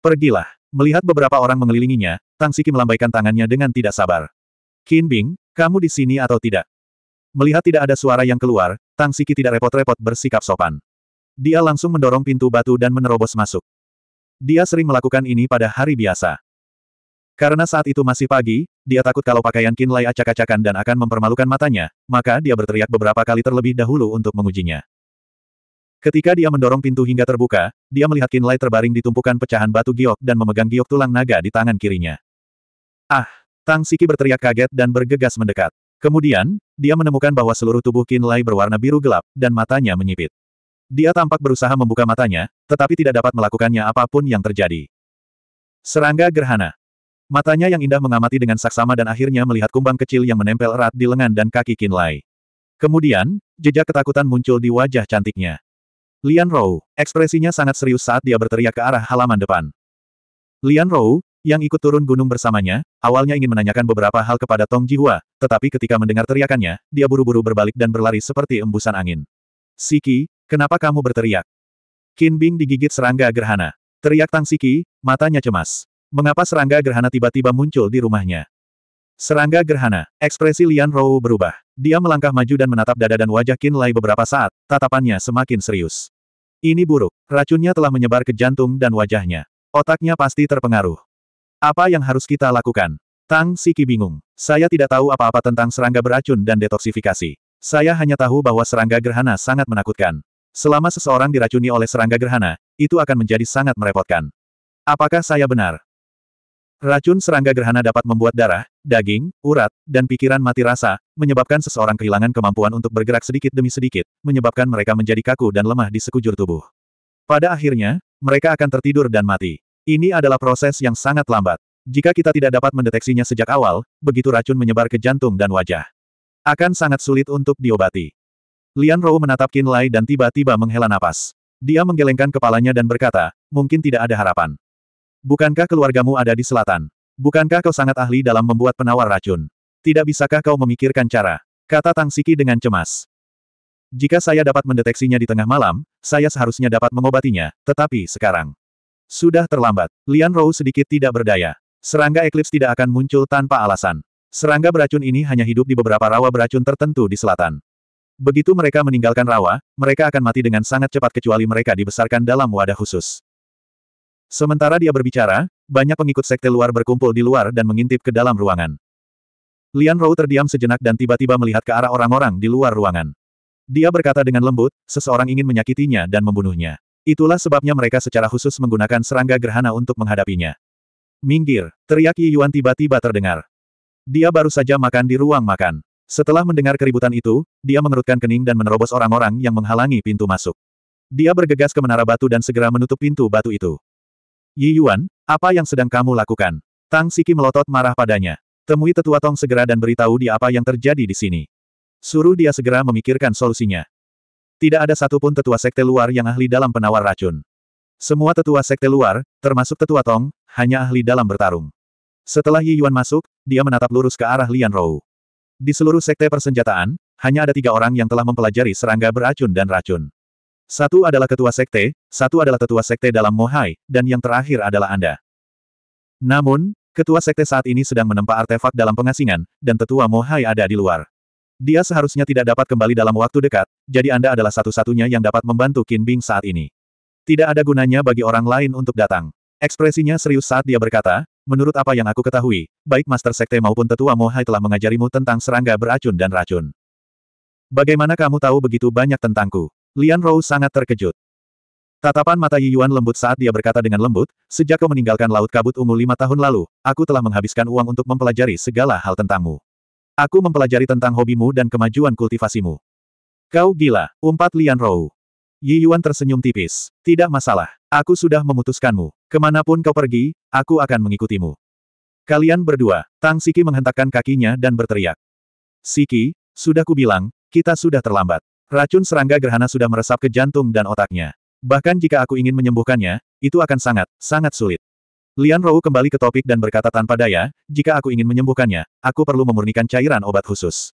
Pergilah. Melihat beberapa orang mengelilinginya, Tang Siki melambaikan tangannya dengan tidak sabar. Qin Bing, kamu di sini atau tidak? Melihat tidak ada suara yang keluar, Tang Siki tidak repot-repot bersikap sopan. Dia langsung mendorong pintu batu dan menerobos masuk. Dia sering melakukan ini pada hari biasa. Karena saat itu masih pagi, dia takut kalau pakaian Qin Lai acak-acakan dan akan mempermalukan matanya, maka dia berteriak beberapa kali terlebih dahulu untuk mengujinya. Ketika dia mendorong pintu hingga terbuka, dia melihat Qin Lai terbaring di tumpukan pecahan batu giok dan memegang giok tulang naga di tangan kirinya. Ah! Tang Siki berteriak kaget dan bergegas mendekat. Kemudian, dia menemukan bahwa seluruh tubuh Qin berwarna biru gelap, dan matanya menyipit. Dia tampak berusaha membuka matanya, tetapi tidak dapat melakukannya apapun yang terjadi. Serangga gerhana. Matanya yang indah mengamati dengan saksama dan akhirnya melihat kumbang kecil yang menempel erat di lengan dan kaki Qin Kemudian, jejak ketakutan muncul di wajah cantiknya. Lian Rou, ekspresinya sangat serius saat dia berteriak ke arah halaman depan. Lian Rou, yang ikut turun gunung bersamanya, awalnya ingin menanyakan beberapa hal kepada Tong Jihua, tetapi ketika mendengar teriakannya, dia buru-buru berbalik dan berlari seperti embusan angin. Siki, kenapa kamu berteriak? Qin Bing digigit serangga gerhana. Teriak Tang Siki, matanya cemas. Mengapa serangga gerhana tiba-tiba muncul di rumahnya? Serangga gerhana, ekspresi Lian Rou berubah. Dia melangkah maju dan menatap dada dan wajah Qin Lai beberapa saat, tatapannya semakin serius. Ini buruk, racunnya telah menyebar ke jantung dan wajahnya. Otaknya pasti terpengaruh. Apa yang harus kita lakukan? Tang Siki bingung. Saya tidak tahu apa-apa tentang serangga beracun dan detoksifikasi. Saya hanya tahu bahwa serangga gerhana sangat menakutkan. Selama seseorang diracuni oleh serangga gerhana, itu akan menjadi sangat merepotkan. Apakah saya benar? Racun serangga gerhana dapat membuat darah, daging, urat, dan pikiran mati rasa, menyebabkan seseorang kehilangan kemampuan untuk bergerak sedikit demi sedikit, menyebabkan mereka menjadi kaku dan lemah di sekujur tubuh. Pada akhirnya, mereka akan tertidur dan mati. Ini adalah proses yang sangat lambat. Jika kita tidak dapat mendeteksinya sejak awal, begitu racun menyebar ke jantung dan wajah. Akan sangat sulit untuk diobati. Lian Rou menatap Qin Lai dan tiba-tiba menghela napas. Dia menggelengkan kepalanya dan berkata, mungkin tidak ada harapan. Bukankah keluargamu ada di selatan? Bukankah kau sangat ahli dalam membuat penawar racun? Tidak bisakah kau memikirkan cara? Kata Tang Siki dengan cemas. Jika saya dapat mendeteksinya di tengah malam, saya seharusnya dapat mengobatinya, tetapi sekarang. Sudah terlambat. Lian Rou sedikit tidak berdaya. Serangga eklips tidak akan muncul tanpa alasan. Serangga beracun ini hanya hidup di beberapa rawa beracun tertentu di selatan. Begitu mereka meninggalkan rawa, mereka akan mati dengan sangat cepat kecuali mereka dibesarkan dalam wadah khusus. Sementara dia berbicara, banyak pengikut sekte luar berkumpul di luar dan mengintip ke dalam ruangan. Lian Rou terdiam sejenak dan tiba-tiba melihat ke arah orang-orang di luar ruangan. Dia berkata dengan lembut, seseorang ingin menyakitinya dan membunuhnya. Itulah sebabnya mereka secara khusus menggunakan serangga gerhana untuk menghadapinya. Minggir, teriak Yi Yuan tiba-tiba terdengar. Dia baru saja makan di ruang makan. Setelah mendengar keributan itu, dia mengerutkan kening dan menerobos orang-orang yang menghalangi pintu masuk. Dia bergegas ke menara batu dan segera menutup pintu batu itu. Yi Yuan, apa yang sedang kamu lakukan? Tang Siki melotot marah padanya. Temui tetua Tong segera dan beritahu dia apa yang terjadi di sini. Suruh dia segera memikirkan solusinya. Tidak ada satupun tetua sekte luar yang ahli dalam penawar racun. Semua tetua sekte luar, termasuk tetua Tong, hanya ahli dalam bertarung. Setelah Yi Yuan masuk, dia menatap lurus ke arah Lian Rou. Di seluruh sekte persenjataan, hanya ada tiga orang yang telah mempelajari serangga beracun dan racun. Satu adalah ketua sekte, satu adalah tetua sekte dalam Mohai, dan yang terakhir adalah Anda. Namun, ketua sekte saat ini sedang menempa artefak dalam pengasingan, dan tetua Mohai ada di luar. Dia seharusnya tidak dapat kembali dalam waktu dekat, jadi Anda adalah satu-satunya yang dapat membantu Qin Bing saat ini. Tidak ada gunanya bagi orang lain untuk datang. Ekspresinya serius saat dia berkata, menurut apa yang aku ketahui, baik Master Sekte maupun Tetua Mohai telah mengajarimu tentang serangga beracun dan racun. Bagaimana kamu tahu begitu banyak tentangku? Lian Rou sangat terkejut. Tatapan mata Yi Yuan lembut saat dia berkata dengan lembut, sejak kau meninggalkan Laut Kabut Ungu lima tahun lalu, aku telah menghabiskan uang untuk mempelajari segala hal tentangmu. Aku mempelajari tentang hobimu dan kemajuan kultivasimu. Kau gila, umpat Lian Rou. Yi Yuan tersenyum tipis. Tidak masalah, aku sudah memutuskanmu. Kemanapun kau pergi, aku akan mengikutimu. Kalian berdua, Tang Siki menghentakkan kakinya dan berteriak. Siki, sudah kubilang, kita sudah terlambat. Racun serangga gerhana sudah meresap ke jantung dan otaknya. Bahkan jika aku ingin menyembuhkannya, itu akan sangat, sangat sulit. Lian Rou kembali ke topik dan berkata tanpa daya, jika aku ingin menyembuhkannya, aku perlu memurnikan cairan obat khusus.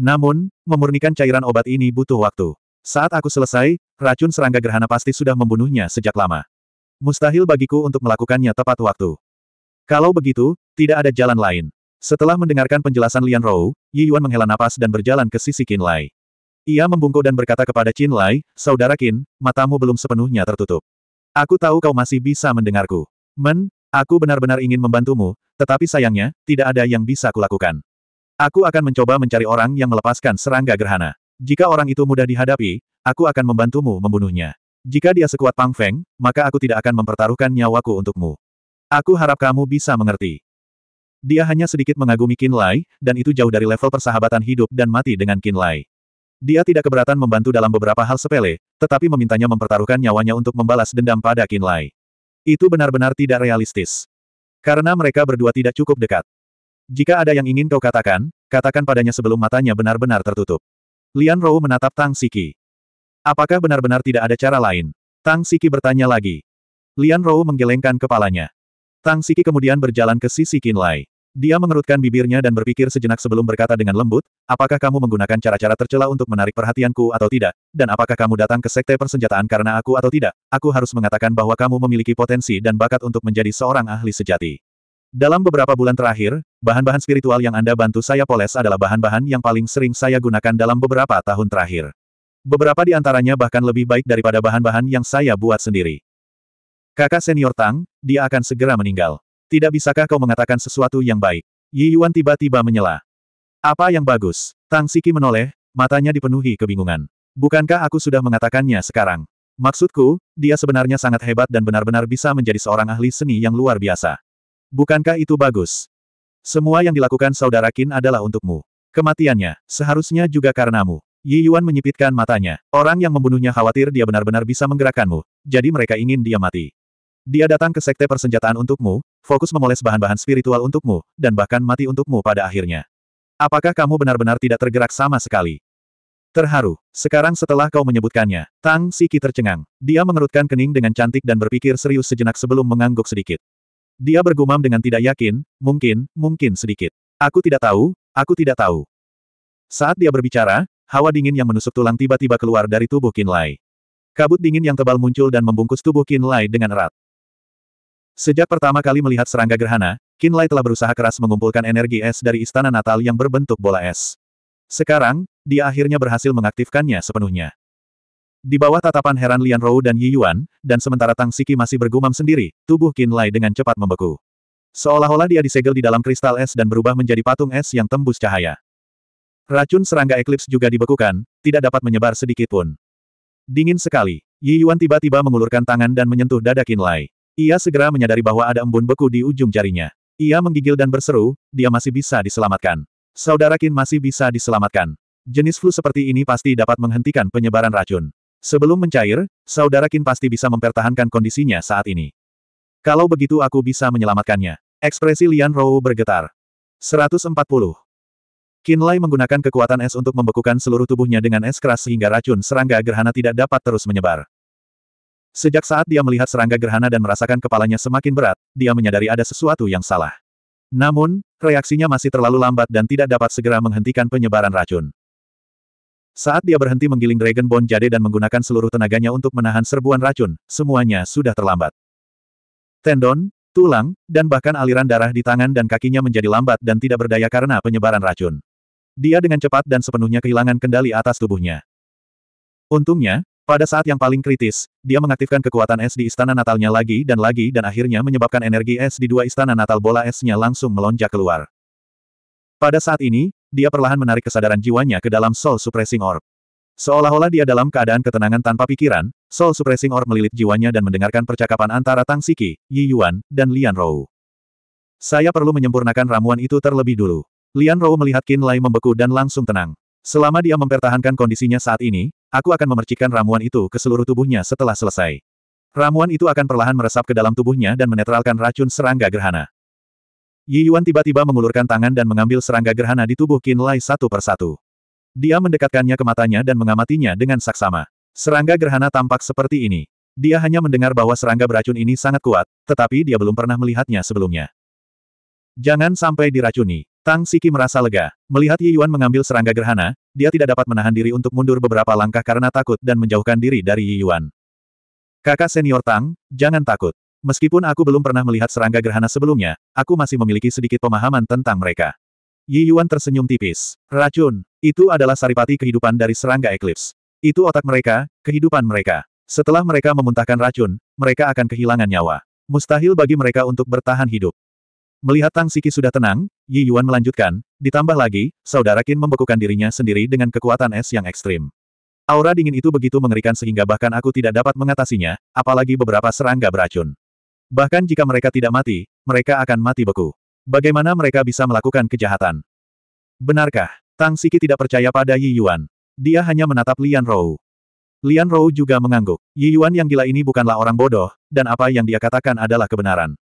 Namun, memurnikan cairan obat ini butuh waktu. Saat aku selesai, racun serangga gerhana pasti sudah membunuhnya sejak lama. Mustahil bagiku untuk melakukannya tepat waktu. Kalau begitu, tidak ada jalan lain. Setelah mendengarkan penjelasan Lian Rou, Yi Yuan menghela napas dan berjalan ke sisi Qin Lai. Ia membungkuk dan berkata kepada Qin Lai, Saudara Qin, matamu belum sepenuhnya tertutup. Aku tahu kau masih bisa mendengarku. Men, Aku benar-benar ingin membantumu, tetapi sayangnya, tidak ada yang bisa kulakukan. Aku akan mencoba mencari orang yang melepaskan serangga gerhana. Jika orang itu mudah dihadapi, aku akan membantumu membunuhnya. Jika dia sekuat Pang Feng, maka aku tidak akan mempertaruhkan nyawaku untukmu. Aku harap kamu bisa mengerti. Dia hanya sedikit mengagumi Qin Lai, dan itu jauh dari level persahabatan hidup dan mati dengan Qin Lai. Dia tidak keberatan membantu dalam beberapa hal sepele, tetapi memintanya mempertaruhkan nyawanya untuk membalas dendam pada Qin Lai. Itu benar-benar tidak realistis. Karena mereka berdua tidak cukup dekat. Jika ada yang ingin kau katakan, katakan padanya sebelum matanya benar-benar tertutup. Lian Rou menatap Tang Siki. Apakah benar-benar tidak ada cara lain? Tang Siki bertanya lagi. Lian Rou menggelengkan kepalanya. Tang Siki kemudian berjalan ke sisi Qin Lai. Dia mengerutkan bibirnya dan berpikir sejenak sebelum berkata dengan lembut, apakah kamu menggunakan cara-cara tercela untuk menarik perhatianku atau tidak, dan apakah kamu datang ke sekte persenjataan karena aku atau tidak, aku harus mengatakan bahwa kamu memiliki potensi dan bakat untuk menjadi seorang ahli sejati. Dalam beberapa bulan terakhir, bahan-bahan spiritual yang Anda bantu saya poles adalah bahan-bahan yang paling sering saya gunakan dalam beberapa tahun terakhir. Beberapa di antaranya bahkan lebih baik daripada bahan-bahan yang saya buat sendiri. Kakak senior Tang, dia akan segera meninggal. Tidak bisakah kau mengatakan sesuatu yang baik? Yi Yuan tiba-tiba menyela. Apa yang bagus? Tang Siki menoleh, matanya dipenuhi kebingungan. Bukankah aku sudah mengatakannya sekarang? Maksudku, dia sebenarnya sangat hebat dan benar-benar bisa menjadi seorang ahli seni yang luar biasa. Bukankah itu bagus? Semua yang dilakukan saudara Qin adalah untukmu. Kematiannya, seharusnya juga karenamu. Yi Yuan menyipitkan matanya. Orang yang membunuhnya khawatir dia benar-benar bisa menggerakkanmu, jadi mereka ingin dia mati. Dia datang ke sekte persenjataan untukmu, fokus memoles bahan-bahan spiritual untukmu, dan bahkan mati untukmu pada akhirnya. Apakah kamu benar-benar tidak tergerak sama sekali? Terharu. Sekarang setelah kau menyebutkannya, Tang Siki tercengang. Dia mengerutkan kening dengan cantik dan berpikir serius sejenak sebelum mengangguk sedikit. Dia bergumam dengan tidak yakin, mungkin, mungkin sedikit. Aku tidak tahu, aku tidak tahu. Saat dia berbicara, hawa dingin yang menusuk tulang tiba-tiba keluar dari tubuh Qin Lai. Kabut dingin yang tebal muncul dan membungkus tubuh Qin Lai dengan erat. Sejak pertama kali melihat serangga gerhana, Kinlay telah berusaha keras mengumpulkan energi es dari istana Natal yang berbentuk bola es. Sekarang, dia akhirnya berhasil mengaktifkannya sepenuhnya. Di bawah tatapan heran Lian Rou dan Yi Yuan, dan sementara Tang Siki masih bergumam sendiri, tubuh Kinlay dengan cepat membeku. Seolah-olah dia disegel di dalam kristal es dan berubah menjadi patung es yang tembus cahaya. Racun serangga eklips juga dibekukan, tidak dapat menyebar sedikit pun. Dingin sekali, Yi Yuan tiba-tiba mengulurkan tangan dan menyentuh dada Kinlay. Ia segera menyadari bahwa ada embun beku di ujung jarinya. Ia menggigil dan berseru, dia masih bisa diselamatkan. Saudara Kin masih bisa diselamatkan. Jenis flu seperti ini pasti dapat menghentikan penyebaran racun. Sebelum mencair, saudara Kin pasti bisa mempertahankan kondisinya saat ini. Kalau begitu aku bisa menyelamatkannya. Ekspresi Lian Rou bergetar. 140. Qin Lai menggunakan kekuatan es untuk membekukan seluruh tubuhnya dengan es keras sehingga racun serangga gerhana tidak dapat terus menyebar. Sejak saat dia melihat serangga gerhana dan merasakan kepalanya semakin berat, dia menyadari ada sesuatu yang salah. Namun, reaksinya masih terlalu lambat dan tidak dapat segera menghentikan penyebaran racun. Saat dia berhenti menggiling Dragon Bone Jade dan menggunakan seluruh tenaganya untuk menahan serbuan racun, semuanya sudah terlambat. Tendon, tulang, dan bahkan aliran darah di tangan dan kakinya menjadi lambat dan tidak berdaya karena penyebaran racun. Dia dengan cepat dan sepenuhnya kehilangan kendali atas tubuhnya. Untungnya, pada saat yang paling kritis, dia mengaktifkan kekuatan es di istana natalnya lagi dan lagi dan akhirnya menyebabkan energi es di dua istana natal bola esnya langsung melonjak keluar. Pada saat ini, dia perlahan menarik kesadaran jiwanya ke dalam Soul Suppressing Orb. Seolah-olah dia dalam keadaan ketenangan tanpa pikiran, Soul Suppressing Orb melilit jiwanya dan mendengarkan percakapan antara Tang Siki, Yi Yuan, dan Lian Rou. Saya perlu menyempurnakan ramuan itu terlebih dulu. Lian Rou melihat Qin Lai membeku dan langsung tenang. Selama dia mempertahankan kondisinya saat ini, Aku akan memercikan ramuan itu ke seluruh tubuhnya setelah selesai. Ramuan itu akan perlahan meresap ke dalam tubuhnya dan menetralkan racun serangga gerhana. Yi Yuan tiba-tiba mengulurkan tangan dan mengambil serangga gerhana di tubuh Qin Lai satu persatu. Dia mendekatkannya ke matanya dan mengamatinya dengan saksama. Serangga gerhana tampak seperti ini. Dia hanya mendengar bahwa serangga beracun ini sangat kuat, tetapi dia belum pernah melihatnya sebelumnya. Jangan sampai diracuni. Tang Siki merasa lega. Melihat Yi Yuan mengambil serangga gerhana, dia tidak dapat menahan diri untuk mundur beberapa langkah karena takut dan menjauhkan diri dari Yi Yuan. Kakak senior Tang, jangan takut. Meskipun aku belum pernah melihat serangga gerhana sebelumnya, aku masih memiliki sedikit pemahaman tentang mereka. Yi Yuan tersenyum tipis. Racun, itu adalah saripati kehidupan dari serangga eklips. Itu otak mereka, kehidupan mereka. Setelah mereka memuntahkan racun, mereka akan kehilangan nyawa. Mustahil bagi mereka untuk bertahan hidup. Melihat Tang Siki sudah tenang, Yi Yuan melanjutkan, ditambah lagi, saudara Qin membekukan dirinya sendiri dengan kekuatan es yang ekstrim. Aura dingin itu begitu mengerikan sehingga bahkan aku tidak dapat mengatasinya, apalagi beberapa serangga beracun. Bahkan jika mereka tidak mati, mereka akan mati beku. Bagaimana mereka bisa melakukan kejahatan? Benarkah? Tang Siki tidak percaya pada Yi Yuan. Dia hanya menatap Lian Rou. Lian Rou juga mengangguk. Yi Yuan yang gila ini bukanlah orang bodoh, dan apa yang dia katakan adalah kebenaran.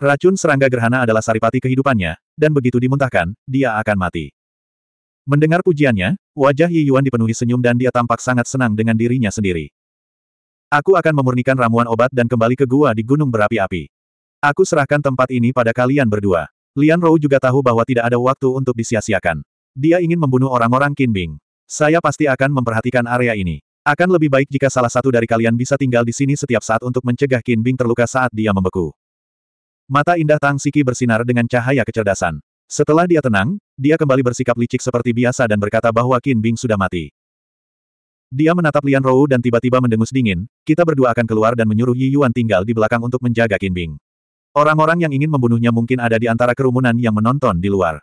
Racun serangga gerhana adalah saripati kehidupannya, dan begitu dimuntahkan, dia akan mati. Mendengar pujiannya, wajah Yi Yuan dipenuhi senyum dan dia tampak sangat senang dengan dirinya sendiri. Aku akan memurnikan ramuan obat dan kembali ke gua di gunung berapi-api. Aku serahkan tempat ini pada kalian berdua. Lian Rou juga tahu bahwa tidak ada waktu untuk disia-siakan. Dia ingin membunuh orang-orang Bing. Saya pasti akan memperhatikan area ini. Akan lebih baik jika salah satu dari kalian bisa tinggal di sini setiap saat untuk mencegah Bing terluka saat dia membeku. Mata indah Tang Siki bersinar dengan cahaya kecerdasan. Setelah dia tenang, dia kembali bersikap licik seperti biasa dan berkata bahwa Qin Bing sudah mati. Dia menatap Lian Rou dan tiba-tiba mendengus dingin, kita berdua akan keluar dan menyuruh Yi Yuan tinggal di belakang untuk menjaga Qin Bing. Orang-orang yang ingin membunuhnya mungkin ada di antara kerumunan yang menonton di luar.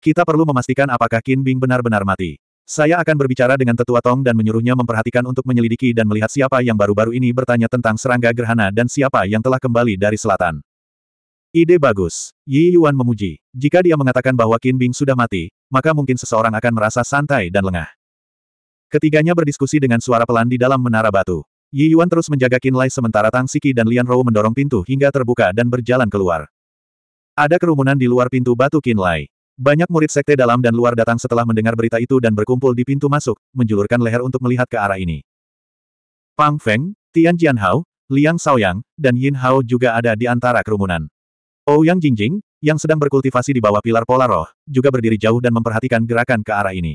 Kita perlu memastikan apakah Qin Bing benar-benar mati. Saya akan berbicara dengan Tetua Tong dan menyuruhnya memperhatikan untuk menyelidiki dan melihat siapa yang baru-baru ini bertanya tentang serangga gerhana dan siapa yang telah kembali dari selatan. Ide bagus. Yi Yuan memuji. Jika dia mengatakan bahwa Qin Bing sudah mati, maka mungkin seseorang akan merasa santai dan lengah. Ketiganya berdiskusi dengan suara pelan di dalam menara batu. Yi Yuan terus menjaga Qin Lai sementara Tang Siki dan Lian Rou mendorong pintu hingga terbuka dan berjalan keluar. Ada kerumunan di luar pintu batu Qin Lai. Banyak murid sekte dalam dan luar datang setelah mendengar berita itu dan berkumpul di pintu masuk, menjulurkan leher untuk melihat ke arah ini. Pang Feng, Tian Jianhao, Liang Shaoyang, dan Yin Hao juga ada di antara kerumunan. Oh, yang Jingjing, yang sedang berkultivasi di bawah pilar pola roh, juga berdiri jauh dan memperhatikan gerakan ke arah ini.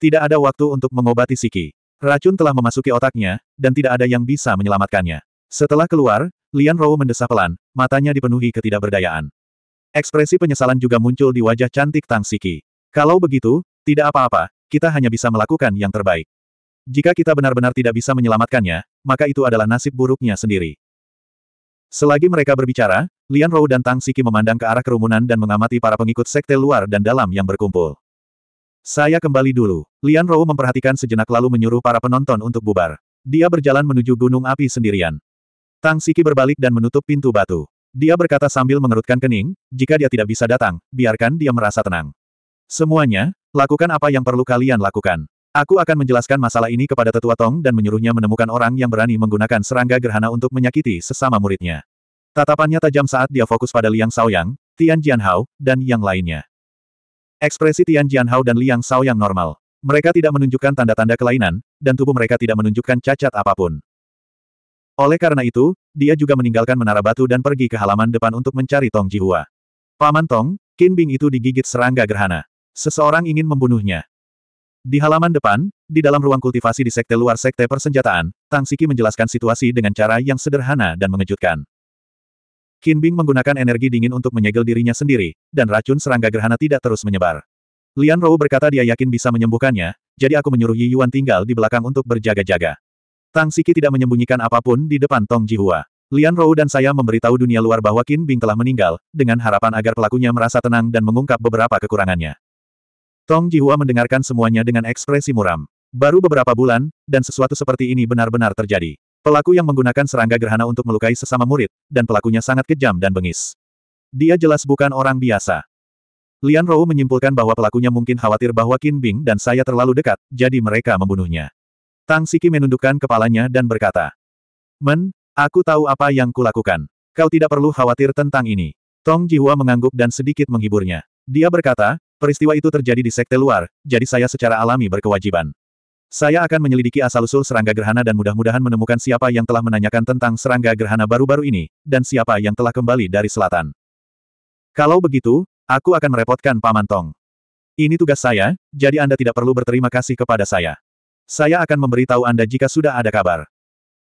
Tidak ada waktu untuk mengobati Siki. Racun telah memasuki otaknya, dan tidak ada yang bisa menyelamatkannya. Setelah keluar, Lian Rou mendesah pelan, matanya dipenuhi ketidakberdayaan. Ekspresi penyesalan juga muncul di wajah cantik Tang Siki. Kalau begitu, tidak apa-apa, kita hanya bisa melakukan yang terbaik. Jika kita benar-benar tidak bisa menyelamatkannya, maka itu adalah nasib buruknya sendiri. Selagi mereka berbicara, Lian Rou dan Tang Siki memandang ke arah kerumunan dan mengamati para pengikut sekte luar dan dalam yang berkumpul. Saya kembali dulu. Lian Rou memperhatikan sejenak lalu menyuruh para penonton untuk bubar. Dia berjalan menuju gunung api sendirian. Tang Siki berbalik dan menutup pintu batu. Dia berkata sambil mengerutkan kening, jika dia tidak bisa datang, biarkan dia merasa tenang. Semuanya, lakukan apa yang perlu kalian lakukan. Aku akan menjelaskan masalah ini kepada tetua Tong dan menyuruhnya menemukan orang yang berani menggunakan serangga gerhana untuk menyakiti sesama muridnya. Tatapannya tajam saat dia fokus pada Liang Saoyang, Tian Jianhao, dan yang lainnya. Ekspresi Tian Jianhao dan Liang Saoyang normal. Mereka tidak menunjukkan tanda-tanda kelainan, dan tubuh mereka tidak menunjukkan cacat apapun. Oleh karena itu, dia juga meninggalkan menara batu dan pergi ke halaman depan untuk mencari Tong Jihua. Paman Tong, Qin Bing itu digigit serangga gerhana. Seseorang ingin membunuhnya. Di halaman depan, di dalam ruang kultivasi di sekte luar sekte persenjataan, Tang Siki menjelaskan situasi dengan cara yang sederhana dan mengejutkan. Qin Bing menggunakan energi dingin untuk menyegel dirinya sendiri, dan racun serangga gerhana tidak terus menyebar. Lian Rou berkata dia yakin bisa menyembuhkannya, jadi aku menyuruh Yi Yuan tinggal di belakang untuk berjaga-jaga. Tang Siki tidak menyembunyikan apapun di depan Tong Jihua. Lian Rou dan saya memberitahu dunia luar bahwa Qin Bing telah meninggal, dengan harapan agar pelakunya merasa tenang dan mengungkap beberapa kekurangannya. Tong Jihua mendengarkan semuanya dengan ekspresi muram. Baru beberapa bulan, dan sesuatu seperti ini benar-benar terjadi. Pelaku yang menggunakan serangga gerhana untuk melukai sesama murid, dan pelakunya sangat kejam dan bengis. Dia jelas bukan orang biasa. Lian Rou menyimpulkan bahwa pelakunya mungkin khawatir bahwa Qin Bing dan saya terlalu dekat, jadi mereka membunuhnya. Tang Siki menundukkan kepalanya dan berkata, Men, aku tahu apa yang kulakukan. Kau tidak perlu khawatir tentang ini. Tong Jihua mengangguk dan sedikit menghiburnya. Dia berkata, Peristiwa itu terjadi di sekte luar, jadi saya secara alami berkewajiban. Saya akan menyelidiki asal-usul serangga gerhana dan mudah-mudahan menemukan siapa yang telah menanyakan tentang serangga gerhana baru-baru ini, dan siapa yang telah kembali dari selatan. Kalau begitu, aku akan merepotkan Paman Tong. Ini tugas saya, jadi Anda tidak perlu berterima kasih kepada saya. Saya akan memberitahu Anda jika sudah ada kabar.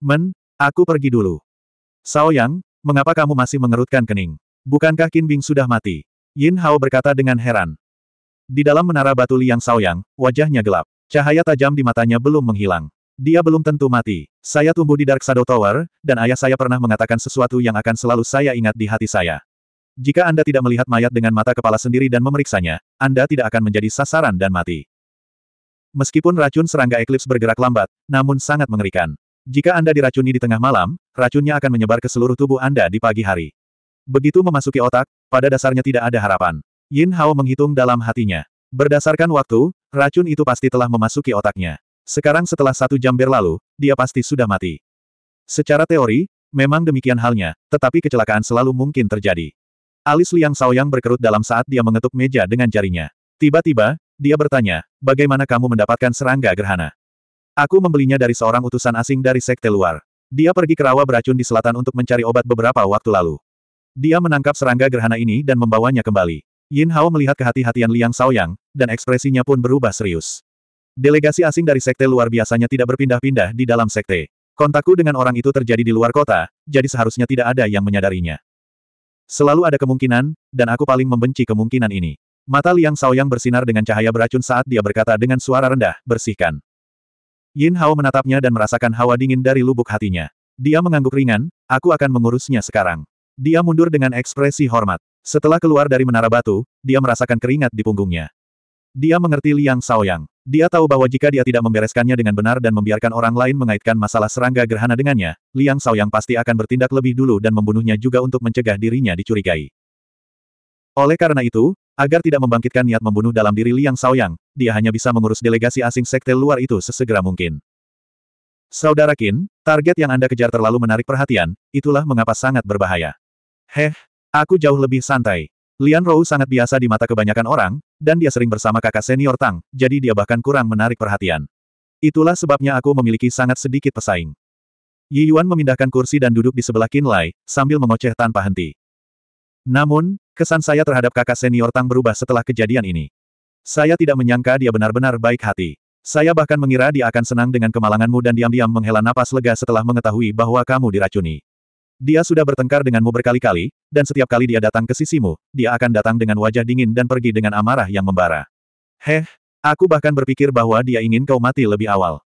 Men, aku pergi dulu. Sao Yang, mengapa kamu masih mengerutkan kening? Bukankah Qin Bing sudah mati? Yin Hao berkata dengan heran. Di dalam menara batu liang saoyang, wajahnya gelap. Cahaya tajam di matanya belum menghilang. Dia belum tentu mati. Saya tumbuh di Dark Shadow Tower, dan ayah saya pernah mengatakan sesuatu yang akan selalu saya ingat di hati saya. Jika Anda tidak melihat mayat dengan mata kepala sendiri dan memeriksanya, Anda tidak akan menjadi sasaran dan mati. Meskipun racun serangga eklips bergerak lambat, namun sangat mengerikan. Jika Anda diracuni di tengah malam, racunnya akan menyebar ke seluruh tubuh Anda di pagi hari. Begitu memasuki otak, pada dasarnya tidak ada harapan. Yin Hao menghitung dalam hatinya. Berdasarkan waktu, racun itu pasti telah memasuki otaknya. Sekarang setelah satu jam berlalu, dia pasti sudah mati. Secara teori, memang demikian halnya, tetapi kecelakaan selalu mungkin terjadi. Alis Liang Saoyang berkerut dalam saat dia mengetuk meja dengan jarinya. Tiba-tiba, dia bertanya, bagaimana kamu mendapatkan serangga gerhana? Aku membelinya dari seorang utusan asing dari sekte luar. Dia pergi ke rawa beracun di selatan untuk mencari obat beberapa waktu lalu. Dia menangkap serangga gerhana ini dan membawanya kembali. Yin Hao melihat kehati-hatian Liang Shaoyang, dan ekspresinya pun berubah serius. Delegasi asing dari sekte luar biasanya tidak berpindah-pindah di dalam sekte. Kontakku dengan orang itu terjadi di luar kota, jadi seharusnya tidak ada yang menyadarinya. Selalu ada kemungkinan, dan aku paling membenci kemungkinan ini. Mata Liang Shaoyang bersinar dengan cahaya beracun saat dia berkata dengan suara rendah, bersihkan. Yin Hao menatapnya dan merasakan hawa dingin dari lubuk hatinya. Dia mengangguk ringan, aku akan mengurusnya sekarang. Dia mundur dengan ekspresi hormat. Setelah keluar dari menara batu, dia merasakan keringat di punggungnya. Dia mengerti Liang Shaoyang. Dia tahu bahwa jika dia tidak membereskannya dengan benar dan membiarkan orang lain mengaitkan masalah serangga gerhana dengannya, Liang Shaoyang pasti akan bertindak lebih dulu dan membunuhnya juga untuk mencegah dirinya dicurigai. Oleh karena itu, agar tidak membangkitkan niat membunuh dalam diri Liang Shaoyang, dia hanya bisa mengurus delegasi asing sekte luar itu sesegera mungkin. Saudara Qin, target yang Anda kejar terlalu menarik perhatian, itulah mengapa sangat berbahaya. Heh, Aku jauh lebih santai. Lian Rou sangat biasa di mata kebanyakan orang, dan dia sering bersama kakak senior Tang, jadi dia bahkan kurang menarik perhatian. Itulah sebabnya aku memiliki sangat sedikit pesaing. Yi Yuan memindahkan kursi dan duduk di sebelah Qin Lai, sambil mengoceh tanpa henti. Namun, kesan saya terhadap kakak senior Tang berubah setelah kejadian ini. Saya tidak menyangka dia benar-benar baik hati. Saya bahkan mengira dia akan senang dengan kemalanganmu dan diam-diam menghela napas lega setelah mengetahui bahwa kamu diracuni. Dia sudah bertengkar denganmu berkali-kali, dan setiap kali dia datang ke sisimu, dia akan datang dengan wajah dingin dan pergi dengan amarah yang membara. Heh, aku bahkan berpikir bahwa dia ingin kau mati lebih awal.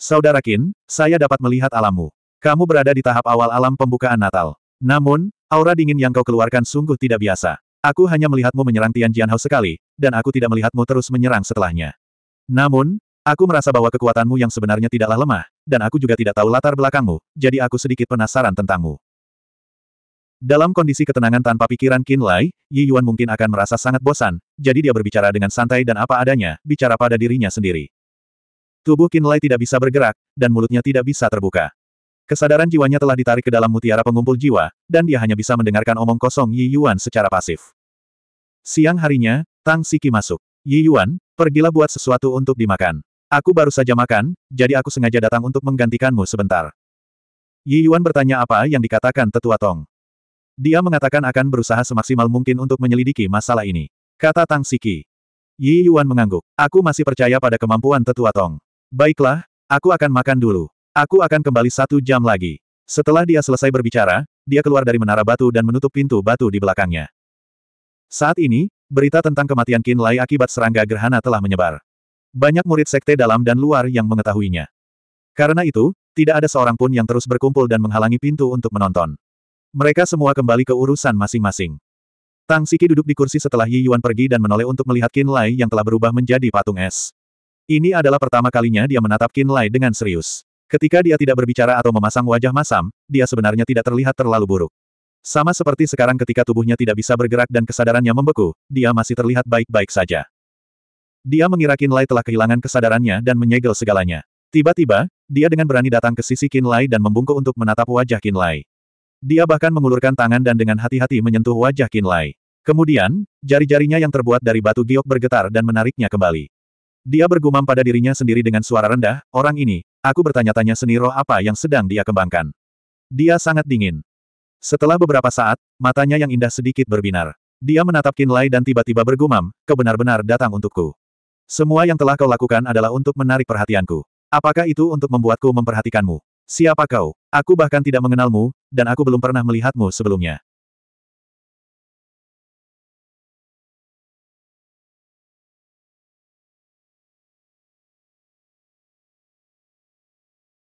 Saudara Kin, saya dapat melihat alammu. Kamu berada di tahap awal alam pembukaan Natal. Namun, aura dingin yang kau keluarkan sungguh tidak biasa. Aku hanya melihatmu menyerang Tian Jianhao sekali, dan aku tidak melihatmu terus menyerang setelahnya. Namun, aku merasa bahwa kekuatanmu yang sebenarnya tidaklah lemah, dan aku juga tidak tahu latar belakangmu, jadi aku sedikit penasaran tentangmu. Dalam kondisi ketenangan tanpa pikiran Qin Lai, Yi Yuan mungkin akan merasa sangat bosan, jadi dia berbicara dengan santai dan apa adanya, bicara pada dirinya sendiri. Tubuh Qin Lai tidak bisa bergerak, dan mulutnya tidak bisa terbuka. Kesadaran jiwanya telah ditarik ke dalam mutiara pengumpul jiwa, dan dia hanya bisa mendengarkan omong kosong Yi Yuan secara pasif. Siang harinya, Tang Siki masuk. Yi Yuan, pergilah buat sesuatu untuk dimakan. Aku baru saja makan, jadi aku sengaja datang untuk menggantikanmu sebentar. Yi Yuan bertanya apa yang dikatakan tetua Tong. Dia mengatakan akan berusaha semaksimal mungkin untuk menyelidiki masalah ini. Kata Tang Siki. Yi Yuan mengangguk. Aku masih percaya pada kemampuan tetua Tong. Baiklah, aku akan makan dulu. Aku akan kembali satu jam lagi. Setelah dia selesai berbicara, dia keluar dari menara batu dan menutup pintu batu di belakangnya. Saat ini, berita tentang kematian Kin Lai akibat serangga gerhana telah menyebar. Banyak murid sekte dalam dan luar yang mengetahuinya. Karena itu, tidak ada seorang pun yang terus berkumpul dan menghalangi pintu untuk menonton. Mereka semua kembali ke urusan masing-masing. Tang Siki duduk di kursi setelah Yi Yuan pergi dan menoleh untuk melihat Qin Lai yang telah berubah menjadi patung es. Ini adalah pertama kalinya dia menatap Qin Lai dengan serius. Ketika dia tidak berbicara atau memasang wajah masam, dia sebenarnya tidak terlihat terlalu buruk. Sama seperti sekarang ketika tubuhnya tidak bisa bergerak dan kesadarannya membeku, dia masih terlihat baik-baik saja. Dia mengira Kinlay telah kehilangan kesadarannya dan menyegel segalanya. Tiba-tiba, dia dengan berani datang ke sisi Kinlay dan membungkuk untuk menatap wajah Kinlay. Dia bahkan mengulurkan tangan dan dengan hati-hati menyentuh wajah Kinlay. Kemudian, jari-jarinya yang terbuat dari batu giok bergetar dan menariknya kembali. Dia bergumam pada dirinya sendiri dengan suara rendah, orang ini, aku bertanya-tanya seni roh apa yang sedang dia kembangkan. Dia sangat dingin. Setelah beberapa saat, matanya yang indah sedikit berbinar. Dia menatap Kinlay dan tiba-tiba bergumam, kebenar benar datang untukku. Semua yang telah kau lakukan adalah untuk menarik perhatianku. Apakah itu untuk membuatku memperhatikanmu? Siapa kau? Aku bahkan tidak mengenalmu, dan aku belum pernah melihatmu sebelumnya.